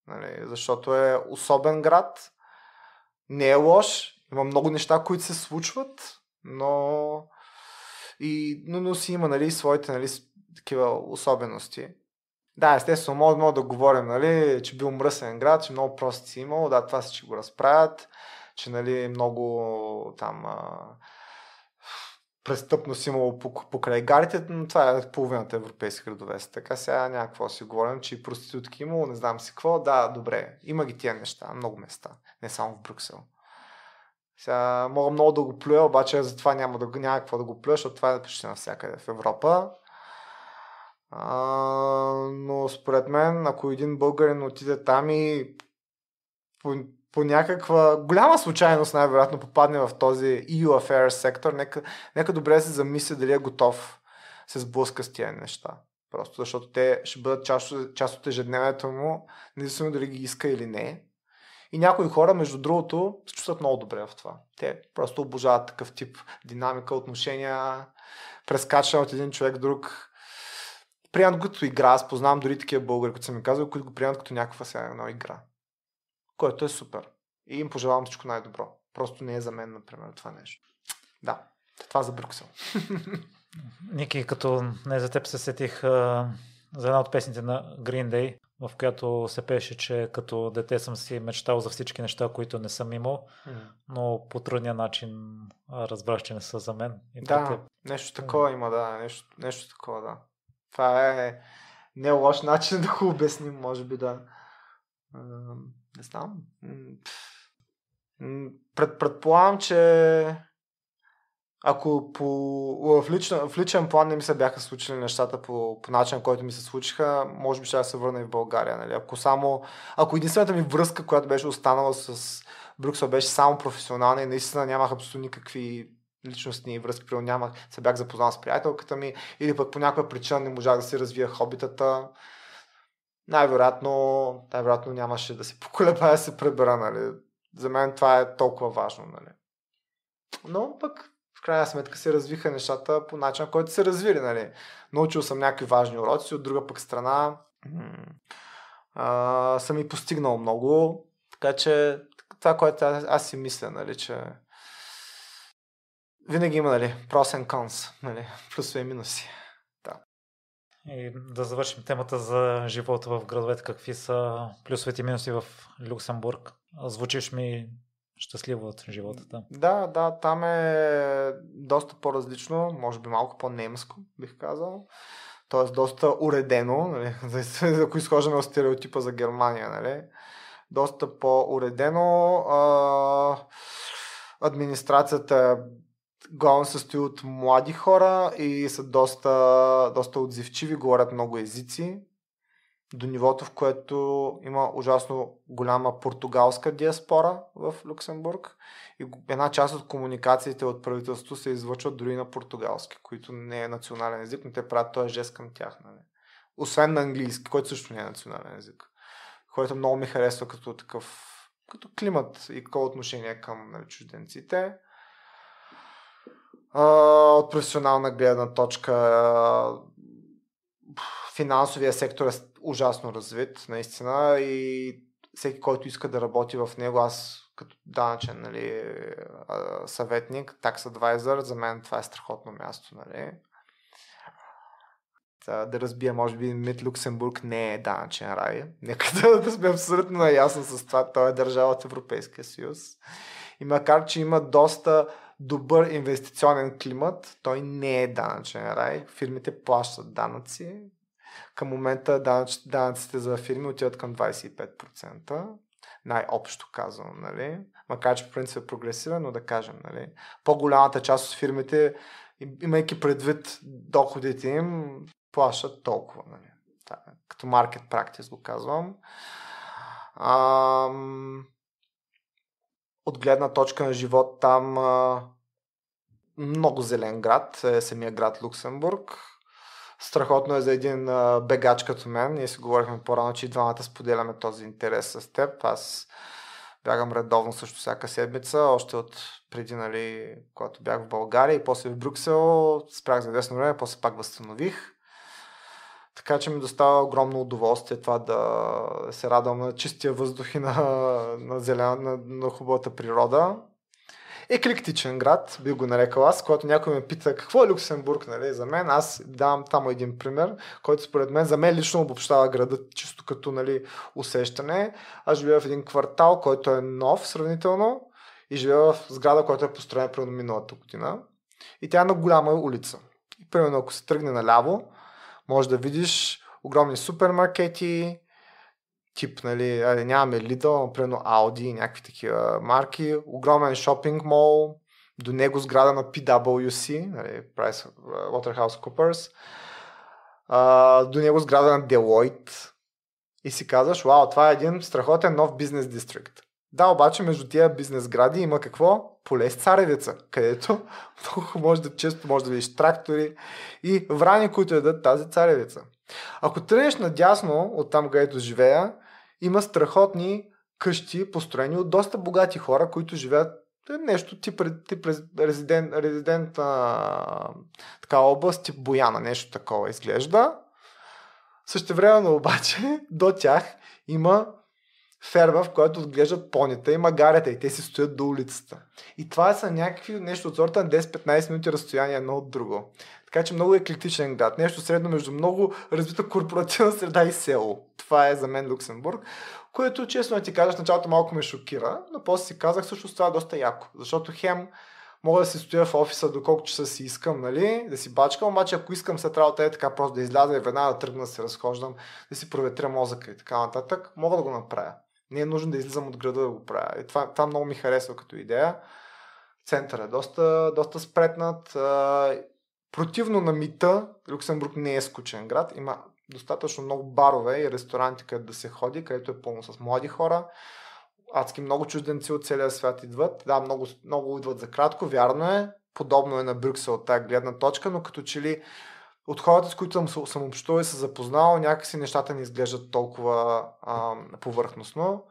Нали, защото е особен град, не е лош, има много неща, които се случват, но и, но, но си има нали, своите нали, такива особености. Да, естествено, мога, мога да говорим, нали, че бил мръсен град, че много прости си имал, да, това си, че го разправят, че нали, много там а, престъпност имало покрай гарите, но това е половината европейски градове. Така сега някакво си говорим, че и проститутки имало, не знам си какво. Да, добре, има ги тия неща, много места, не само в Брюксел. Сега мога много да го плюя, обаче затова няма, да, няма какво да го плюя, защото това е почти навсякъде в Европа. А, но според мен, ако един българин отиде там и по някаква голяма случайност най-вероятно попадне в този EU Affairs сектор, нека, нека добре се замисли дали е готов се сблъска с тези неща. Просто защото те ще бъдат част, част от ежедневието му, независимо дали ги иска или не. И някои хора, между другото, се чувстват много добре в това. Те просто обожават такъв тип динамика, отношения, прескачане от един човек друг. Приемат го като игра. Аз познавам дори такива българи, които са ми казвали, които го приемат като някаква сега една игра който е супер. И им пожелавам всичко най-добро. Просто не е за мен, например, това нещо. Да, това за Брюксел. Ники, като не за теб се сетих а, за една от песните на Green Day, в която се пеше, че като дете съм си мечтал за всички неща, които не съм имал, mm. но по трудния начин разбрах, че не са за мен. И да, те... нещо такова има, да, нещо, нещо такова, да. Това е не лош начин да го обясним, може би, да. Не знам. Пред, предполагам, че ако по, в, лично, в личен план не ми се бяха случили нещата по, по начин, който ми се случиха, може би ще да се върна и в България. Нали? Ако, само, ако единствената ми връзка, която беше останала с Брюксел, беше само професионална и наистина нямах абсолютно никакви личностни връзки, нямах, се бях запознал с приятелката ми или пък по някаква причина не можах да си развия хобитата най-вероятно, най-вероятно нямаше да се поколеба да се пребера. Нали. За мен това е толкова важно. Нали. Но пък в крайна сметка се развиха нещата по начин, който се развили. Нали. Научил съм някакви важни уроци, от друга пък страна а, съм и постигнал много. Така че това, което аз, аз си мисля, нали, че винаги има нали, pros and cons, нали, плюсове и минуси. И да завършим темата за живота в градовете. Какви са плюсовете и минуси в Люксембург? Звучиш ми щастливо от живота там. Да, да, там е доста по-различно, може би малко по-немско, бих казал. Тоест доста уредено, нали? ако изхождаме от стереотипа за Германия. Нали? Доста по-уредено. А администрацията главно се състои от млади хора и са доста, доста отзивчиви, говорят много езици, до нивото, в което има ужасно голяма португалска диаспора в Люксембург и една част от комуникациите от правителството се извършват дори на португалски, които не е национален език, но те правят този жест към тях. Нали? Освен на английски, който също не е национален език, който много ми харесва като такъв като климат и какво отношение към нали, чужденците от професионална гледна точка. финансовия сектор е ужасно развит, наистина, и всеки, който иска да работи в него, аз като данъчен нали, съветник, такс адвайзър, за мен това е страхотно място. Нали. Да, да разбия, може би Мит Люксембург не е данъчен рай. Нека да, да сме абсолютно наясно с това. Той е държава от Европейския съюз. И макар, че има доста добър инвестиционен климат, той не е данъчен рай. Фирмите плащат данъци. Към момента данъч, данъците за фирми отиват към 25%. Най-общо казано, нали? Макар, че по принцип е прогресивен, но да кажем, нали? По-голямата част от фирмите, имайки предвид доходите им, плащат толкова, нали? Та, като маркет практис го казвам. Ам от гледна точка на живот там а, много зелен град, е самия град Люксембург. Страхотно е за един а, бегач като мен. Ние си говорихме по-рано, че и двамата споделяме този интерес с теб. Аз бягам редовно също всяка седмица, още от преди, нали, когато бях в България и после в Брюксел, спрях за известно време, после пак възстанових. Така че ми достава огромно удоволствие това да се радвам на чистия въздух и на, на, зелен, на, на хубавата природа. Еклектичен град, би го нарекал аз, когато някой ме пита какво е Люксембург нали, за мен, аз давам там един пример, който според мен, за мен лично обобщава града чисто като нали, усещане. Аз живея в един квартал, който е нов сравнително и живея в сграда, която е построена примерно миналата година. И тя е на голяма улица. И, примерно ако се тръгне наляво, може да видиш огромни супермаркети, тип, нали, нямаме Lidl, например, Audi, някакви такива марки, огромен шопинг мол, до него сграда на PwC, нали, Price Waterhouse Coopers, а, до него сграда на Deloitte и си казваш, вау, това е един страхотен нов бизнес дистрикт. Да, обаче между тия бизнес гради има какво? поле с царевица, където може да, често може да видиш трактори и врани, които едат тази царевица. Ако тръгнеш надясно, от там където живея, има страхотни къщи, построени от доста богати хора, които живеят е нещо тип, тип резидент, резидент а, така област, тип Бояна, нещо такова изглежда. Същевременно обаче до тях има ферма, в която отглеждат понята и магарята, и те си стоят до улицата. И това са някакви нещо от сорта на 10-15 минути разстояние едно от друго. Така че много еклектичен град. Нещо средно между много развита корпоративна среда и село. Това е за мен Люксембург, което честно ти кажа в началото малко ме шокира, но после си казах също това е доста яко. Защото хем мога да си стоя в офиса доколко часа си искам, нали? Да си бачкам, обаче ако искам след работа е така просто да изляза и веднага да тръгна да се разхождам, да си проветря мозъка и така нататък, мога да го направя. Не е нужно да излизам от града да го правя. И това, това много ми харесва като идея. Център е доста, доста спретнат. Противно на мита, Люксембург не е скучен град. Има достатъчно много барове и ресторанти, където да се ходи, където е пълно с млади хора. Адски много чужденци от целия свят идват. Да, много, много идват за кратко, вярно е. Подобно е на Брюксел от тази гледна точка, но като че ли от хората, с които съм, съм общувал и се запознал, някакси нещата не изглеждат толкова а, повърхностно.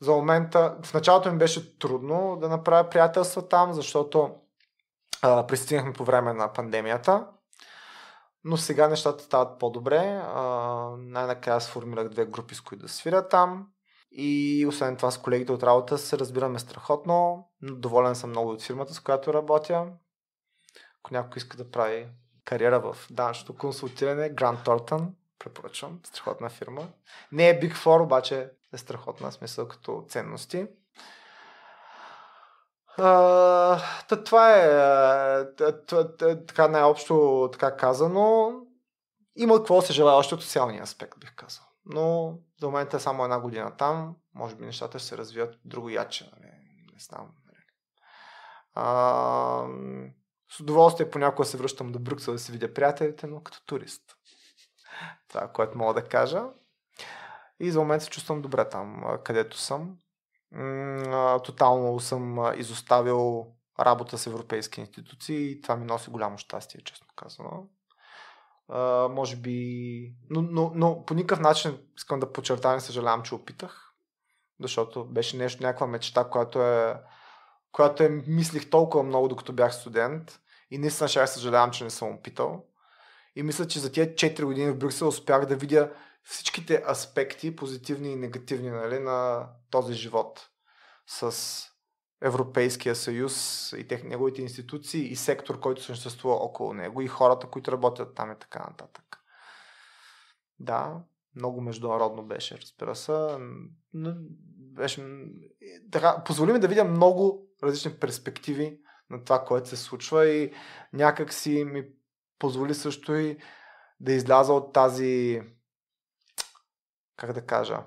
За момента, в началото ми беше трудно да направя приятелства там, защото а, пристигнахме по време на пандемията. Но сега нещата стават по-добре. А, най-накрая сформирах две групи, с които да свиря там. И освен това с колегите от работа се разбираме страхотно. Доволен съм много от фирмата, с която работя. Ако някой иска да прави кариера в данъчното консултиране, Грант Тортън, препоръчвам, страхотна фирма. Не е Big Four, обаче е страхотна смисъл като ценности. А, та, това е така най-общо така казано. Има какво се желая още от социалния аспект, бих казал. Но до момента е само една година там. Може би нещата ще се развият друго яче. Не, нали? не знам. Нали? А, с удоволствие понякога се връщам до Брюксел да си видя приятелите, но като турист. Това, е което мога да кажа. И за момент се чувствам добре там, където съм. Тотално съм изоставил работа с европейски институции и това ми носи голямо щастие, честно казано. може би... Но, но, но по никакъв начин искам да подчертая, съжалявам, че опитах, защото беше нещо, някаква мечта, която е която е, мислих толкова много, докато бях студент. И наистина ще съжалявам, че не съм опитал. И мисля, че за тия 4 години в Брюксел успях да видя всичките аспекти, позитивни и негативни, нали, на този живот с Европейския съюз и тех, неговите институции и сектор, който съществува около него и хората, които работят там и така нататък. Да, много международно беше, разбира се. Беше, е, така, позволи ми да видя много различни перспективи на това, което се случва и някак си ми позволи също и да изляза от тази, как да кажа,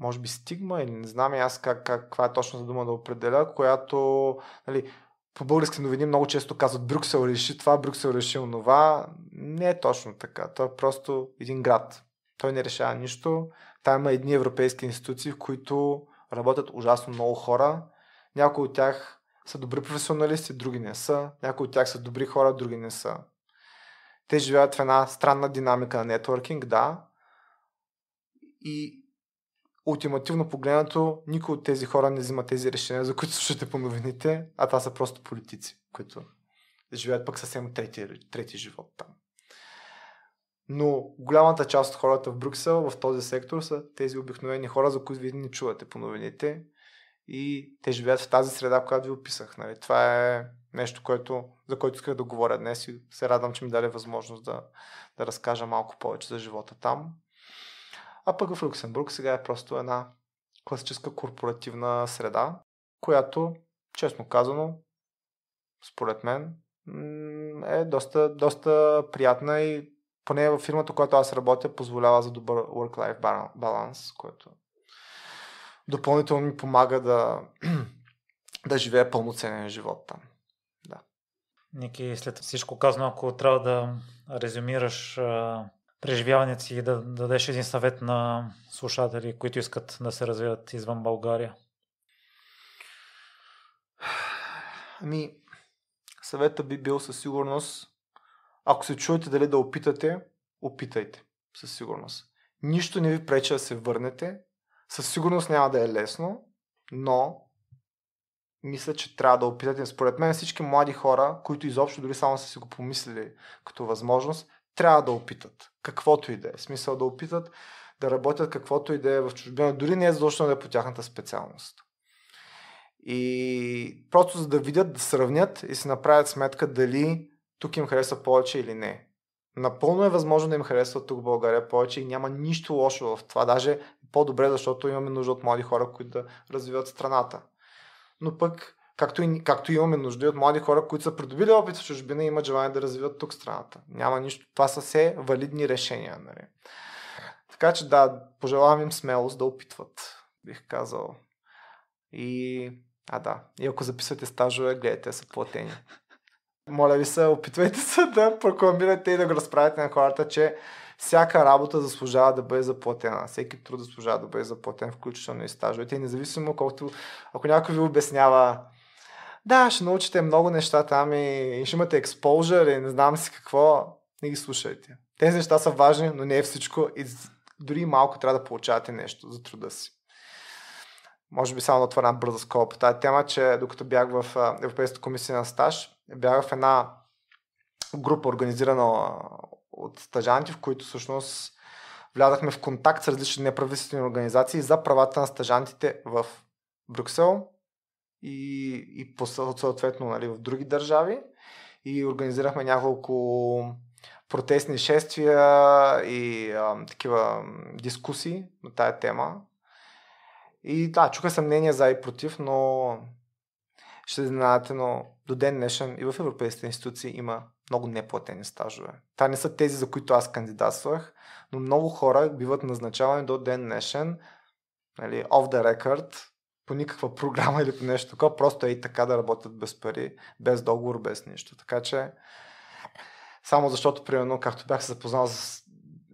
може би стигма или не знам и аз как, как, каква е точната дума да определя, която нали, по български новини много често казват Брюксел реши това, Брюксел реши онова. Не е точно така. Той е просто един град. Той не решава нищо. Там има едни европейски институции, в които работят ужасно много хора. Някои от тях са добри професионалисти, други не са. Някои от тях са добри хора, други не са. Те живеят в една странна динамика на нетворкинг, да. И ултимативно погледнато, никой от тези хора не взима тези решения, за които слушате по новините, а това са просто политици, които живеят пък съвсем трети, трети живот там. Но голямата част от хората в Брюксел, в този сектор, са тези обикновени хора, за които вие не чувате по новините и те живеят в тази среда, в която ви описах. Нали? Това е нещо, което, за което исках да говоря днес и се радвам, че ми даде възможност да, да разкажа малко повече за живота там. А пък в Люксембург сега е просто една класическа корпоративна среда, която, честно казано, според мен, е доста, доста приятна и поне във фирмата, която аз работя, позволява за добър work-life баланс, който допълнително ми помага да, да живея пълноценен живот там. Да. Ники, след всичко казано, ако трябва да резюмираш преживяването си и да, да дадеш един съвет на слушатели, които искат да се развиват извън България? Ами, съвета би бил със сигурност, ако се чуете дали да опитате, опитайте със сигурност. Нищо не ви пречи да се върнете със сигурност няма да е лесно, но мисля, че трябва да опитате. Според мен всички млади хора, които изобщо дори само са си го помислили като възможност, трябва да опитат. Каквото и да е. Смисъл да опитат да работят каквото и да е в чужбина. Дори не е задължено да е по тяхната специалност. И просто за да видят, да сравнят и си направят сметка дали тук им харесва повече или не. Напълно е възможно да им харесват тук в България повече и няма нищо лошо в това. Даже по-добре, защото имаме нужда от млади хора, които да развиват страната. Но пък, както, и, както имаме нужда и от млади хора, които са придобили опит в чужбина и имат желание да развиват тук страната. Няма нищо. Това са все валидни решения. Нали? Така че да, пожелавам им смелост да опитват, бих казал. И... А да, и ако записвате стажове, гледайте, са платени. Моля ви се, опитвайте се да прокламирате и да го разправите на хората, че всяка работа заслужава да бъде заплатена. Всеки труд заслужава да бъде заплатен, включително и стажовете. И независимо колкото, ако някой ви обяснява, да, ще научите много неща там и ще имате експолжър и не знам си какво, не ги слушайте. Тези неща са важни, но не е всичко и дори малко трябва да получавате нещо за труда си може би само да отворя една бърза скоба по тази тема, че докато бях в Европейската комисия на стаж, бях в една група, организирана от стажанти, в които всъщност влязахме в контакт с различни неправителствени организации за правата на стажантите в Брюксел и, и по- съответно нали, в други държави. И организирахме няколко протестни шествия и а, такива дискусии на тая тема и да, чуха се за и против, но ще знаете, но до ден днешен и в европейските институции има много неплатени стажове. Та не са тези, за които аз кандидатствах, но много хора биват назначавани до ден днешен, нали, off the record, по никаква програма или по нещо такова, просто е и така да работят без пари, без договор, без нищо. Така че, само защото, примерно, както бях се запознал с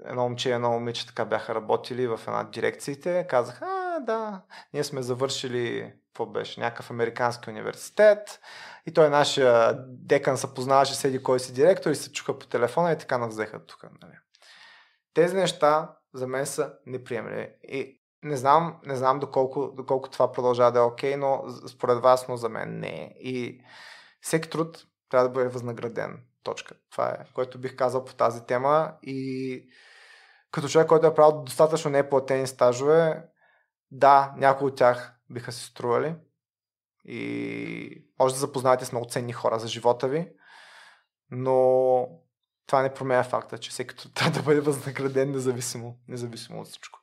едно момче и едно момиче, така бяха работили в една от дирекциите, казаха, да, ние сме завършили, какво беше, някакъв американски университет и той нашия декан се познаваше с един кой си директор и се чуха по телефона и така навзеха тук. Нали. Тези неща за мен са неприемливи. И не знам, не знам доколко, доколко това продължава да е окей, но според вас, но за мен не е. И всеки труд трябва да бъде възнаграден. Точка. Това е, което бих казал по тази тема. И като човек, който е правил достатъчно неплатени стажове, да, някои от тях биха се стрували и може да запознаете с много ценни хора за живота ви, но това не променя факта, че всеки трябва да бъде възнаграден независимо, независимо от всичко.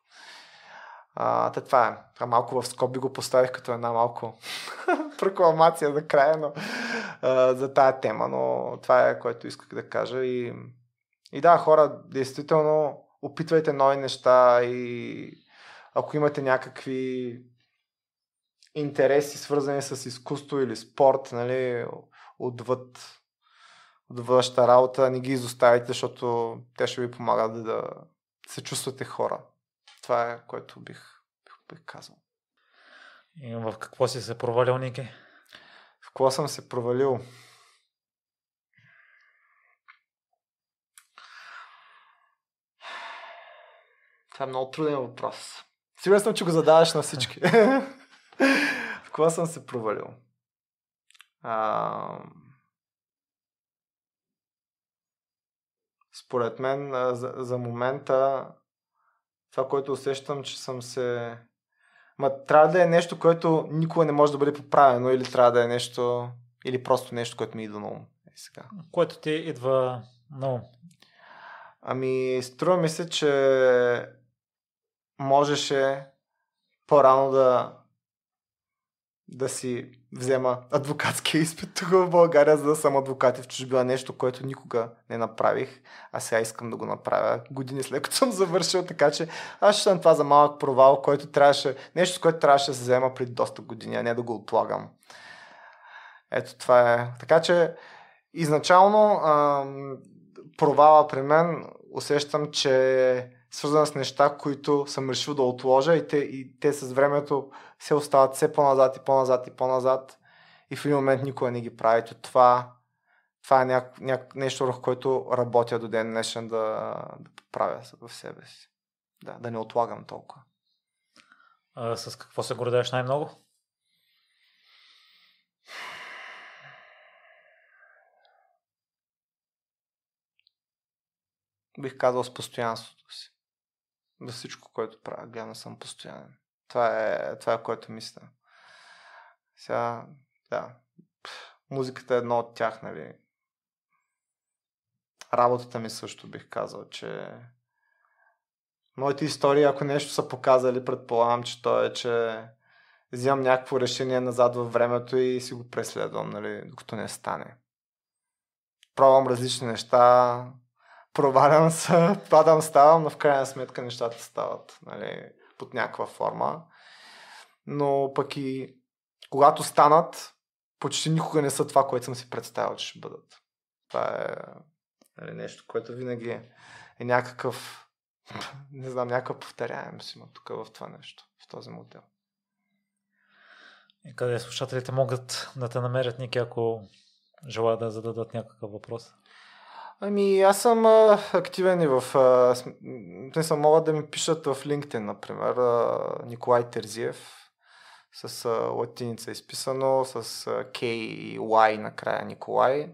А, та това е. А малко в скоби го поставих като една малко прокламация за края, но а, за тая тема, но това е което исках да кажа и, и да, хора, действително опитвайте нови неща и ако имате някакви интереси, свързани с изкуство или спорт, нали, отвъд, от вашата работа, не ги изоставите, защото те ще ви помагат да се чувствате хора. Това е, което бих, бих, бих казал. И в какво си се провалил, Ники? В какво съм се провалил? Това е много труден въпрос. Сигурен съм, че го задаваш на всички. в кога съм се провалил? А... Според мен за, за момента това, което усещам, че съм се... Ма трябва да е нещо, което никога не може да бъде поправено или трябва да е нещо... Или просто нещо, което ми е идва на ум. сега. Което ти идва на ум? Ами, струва ми се, че можеше по-рано да да си взема адвокатския изпит тук в България, за да съм адвокат и в чужбина. Нещо, което никога не направих, а сега искам да го направя години след като съм завършил, така че аз ще съм това за малък провал, който трябваше, нещо, което трябваше да се взема преди доста години, а не да го отлагам. Ето това е. Така че изначално ам, провала при мен усещам, че свързана с неща, които съм решил да отложа и те, и те с времето се остават все по-назад и по-назад и по-назад и в един момент никога не ги прави. Това, това е няк, няк, нещо, върху което работя до ден днешен да, да поправя в себе си. Да, да не отлагам толкова. А, с какво се гордееш най-много? Бих казал с постоянството си във всичко, което правя. Гледам съм постоянен. Това е, това е което мисля. Сега, да, музиката е едно от тях, нали. Работата ми също бих казал, че моите истории, ако нещо са показали, предполагам, че то е, че взимам някакво решение назад във времето и си го преследвам, нали, докато не стане. Пробвам различни неща, провалям се, падам, ставам, но в крайна сметка нещата стават нали, под някаква форма. Но пък и когато станат, почти никога не са това, което съм си представил, че ще бъдат. Това е нали, нещо, което винаги е, е някакъв, не знам, някакъв повторяем, си има тук в това нещо, в този модел. И къде слушателите могат да те намерят, Ники, ако желая да зададат някакъв въпрос? Ами аз съм а, активен и в... не съм могат да ми пишат в LinkedIn, например, а, Николай Терзиев с а, латиница изписано, с а, K и Y накрая Николай.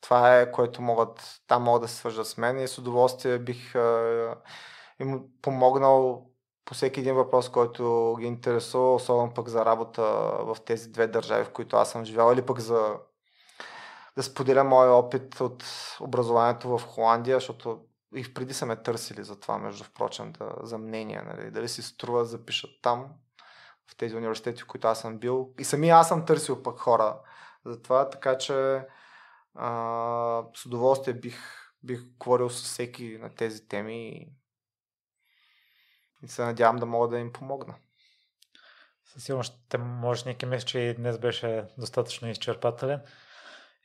Това е, което могат, там могат да се свържат с мен и с удоволствие бих а, им помогнал по всеки един въпрос, който ги интересува, особено пък за работа в тези две държави, в които аз съм живял, или пък за да споделя моя опит от образованието в Холандия, защото и преди са ме търсили за това, между впрочем, да, за мнение. Нали? Дали си струва да запишат там, в тези университети, в които аз съм бил. И сами аз съм търсил пък хора за това, така че а, с удоволствие бих, бих говорил с всеки на тези теми и, и се надявам да мога да им помогна. Със сигурност ще можеш, някакъв месец, че и днес беше достатъчно изчерпателен.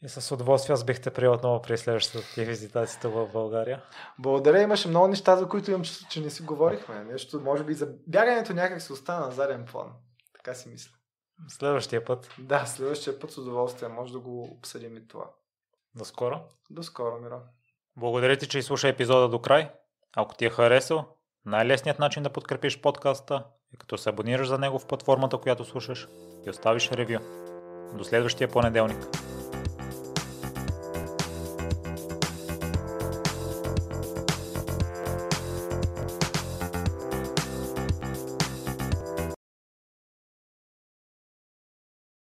И с удоволствие аз бих те приел отново при следващата ти визитацията в България. Благодаря, имаше много неща, за които имам чувство, че не си говорихме. Нещо, може би, за бягането някак се остана на заден план. Така си мисля. Следващия път. Да, следващия път с удоволствие. Може да го обсъдим и това. До скоро. До скоро, Миро. Благодаря ти, че изслуша епизода до край. Ако ти е харесал, най-лесният начин да подкрепиш подкаста е като се абонираш за него в платформата, която слушаш и оставиш ревю. До следващия понеделник.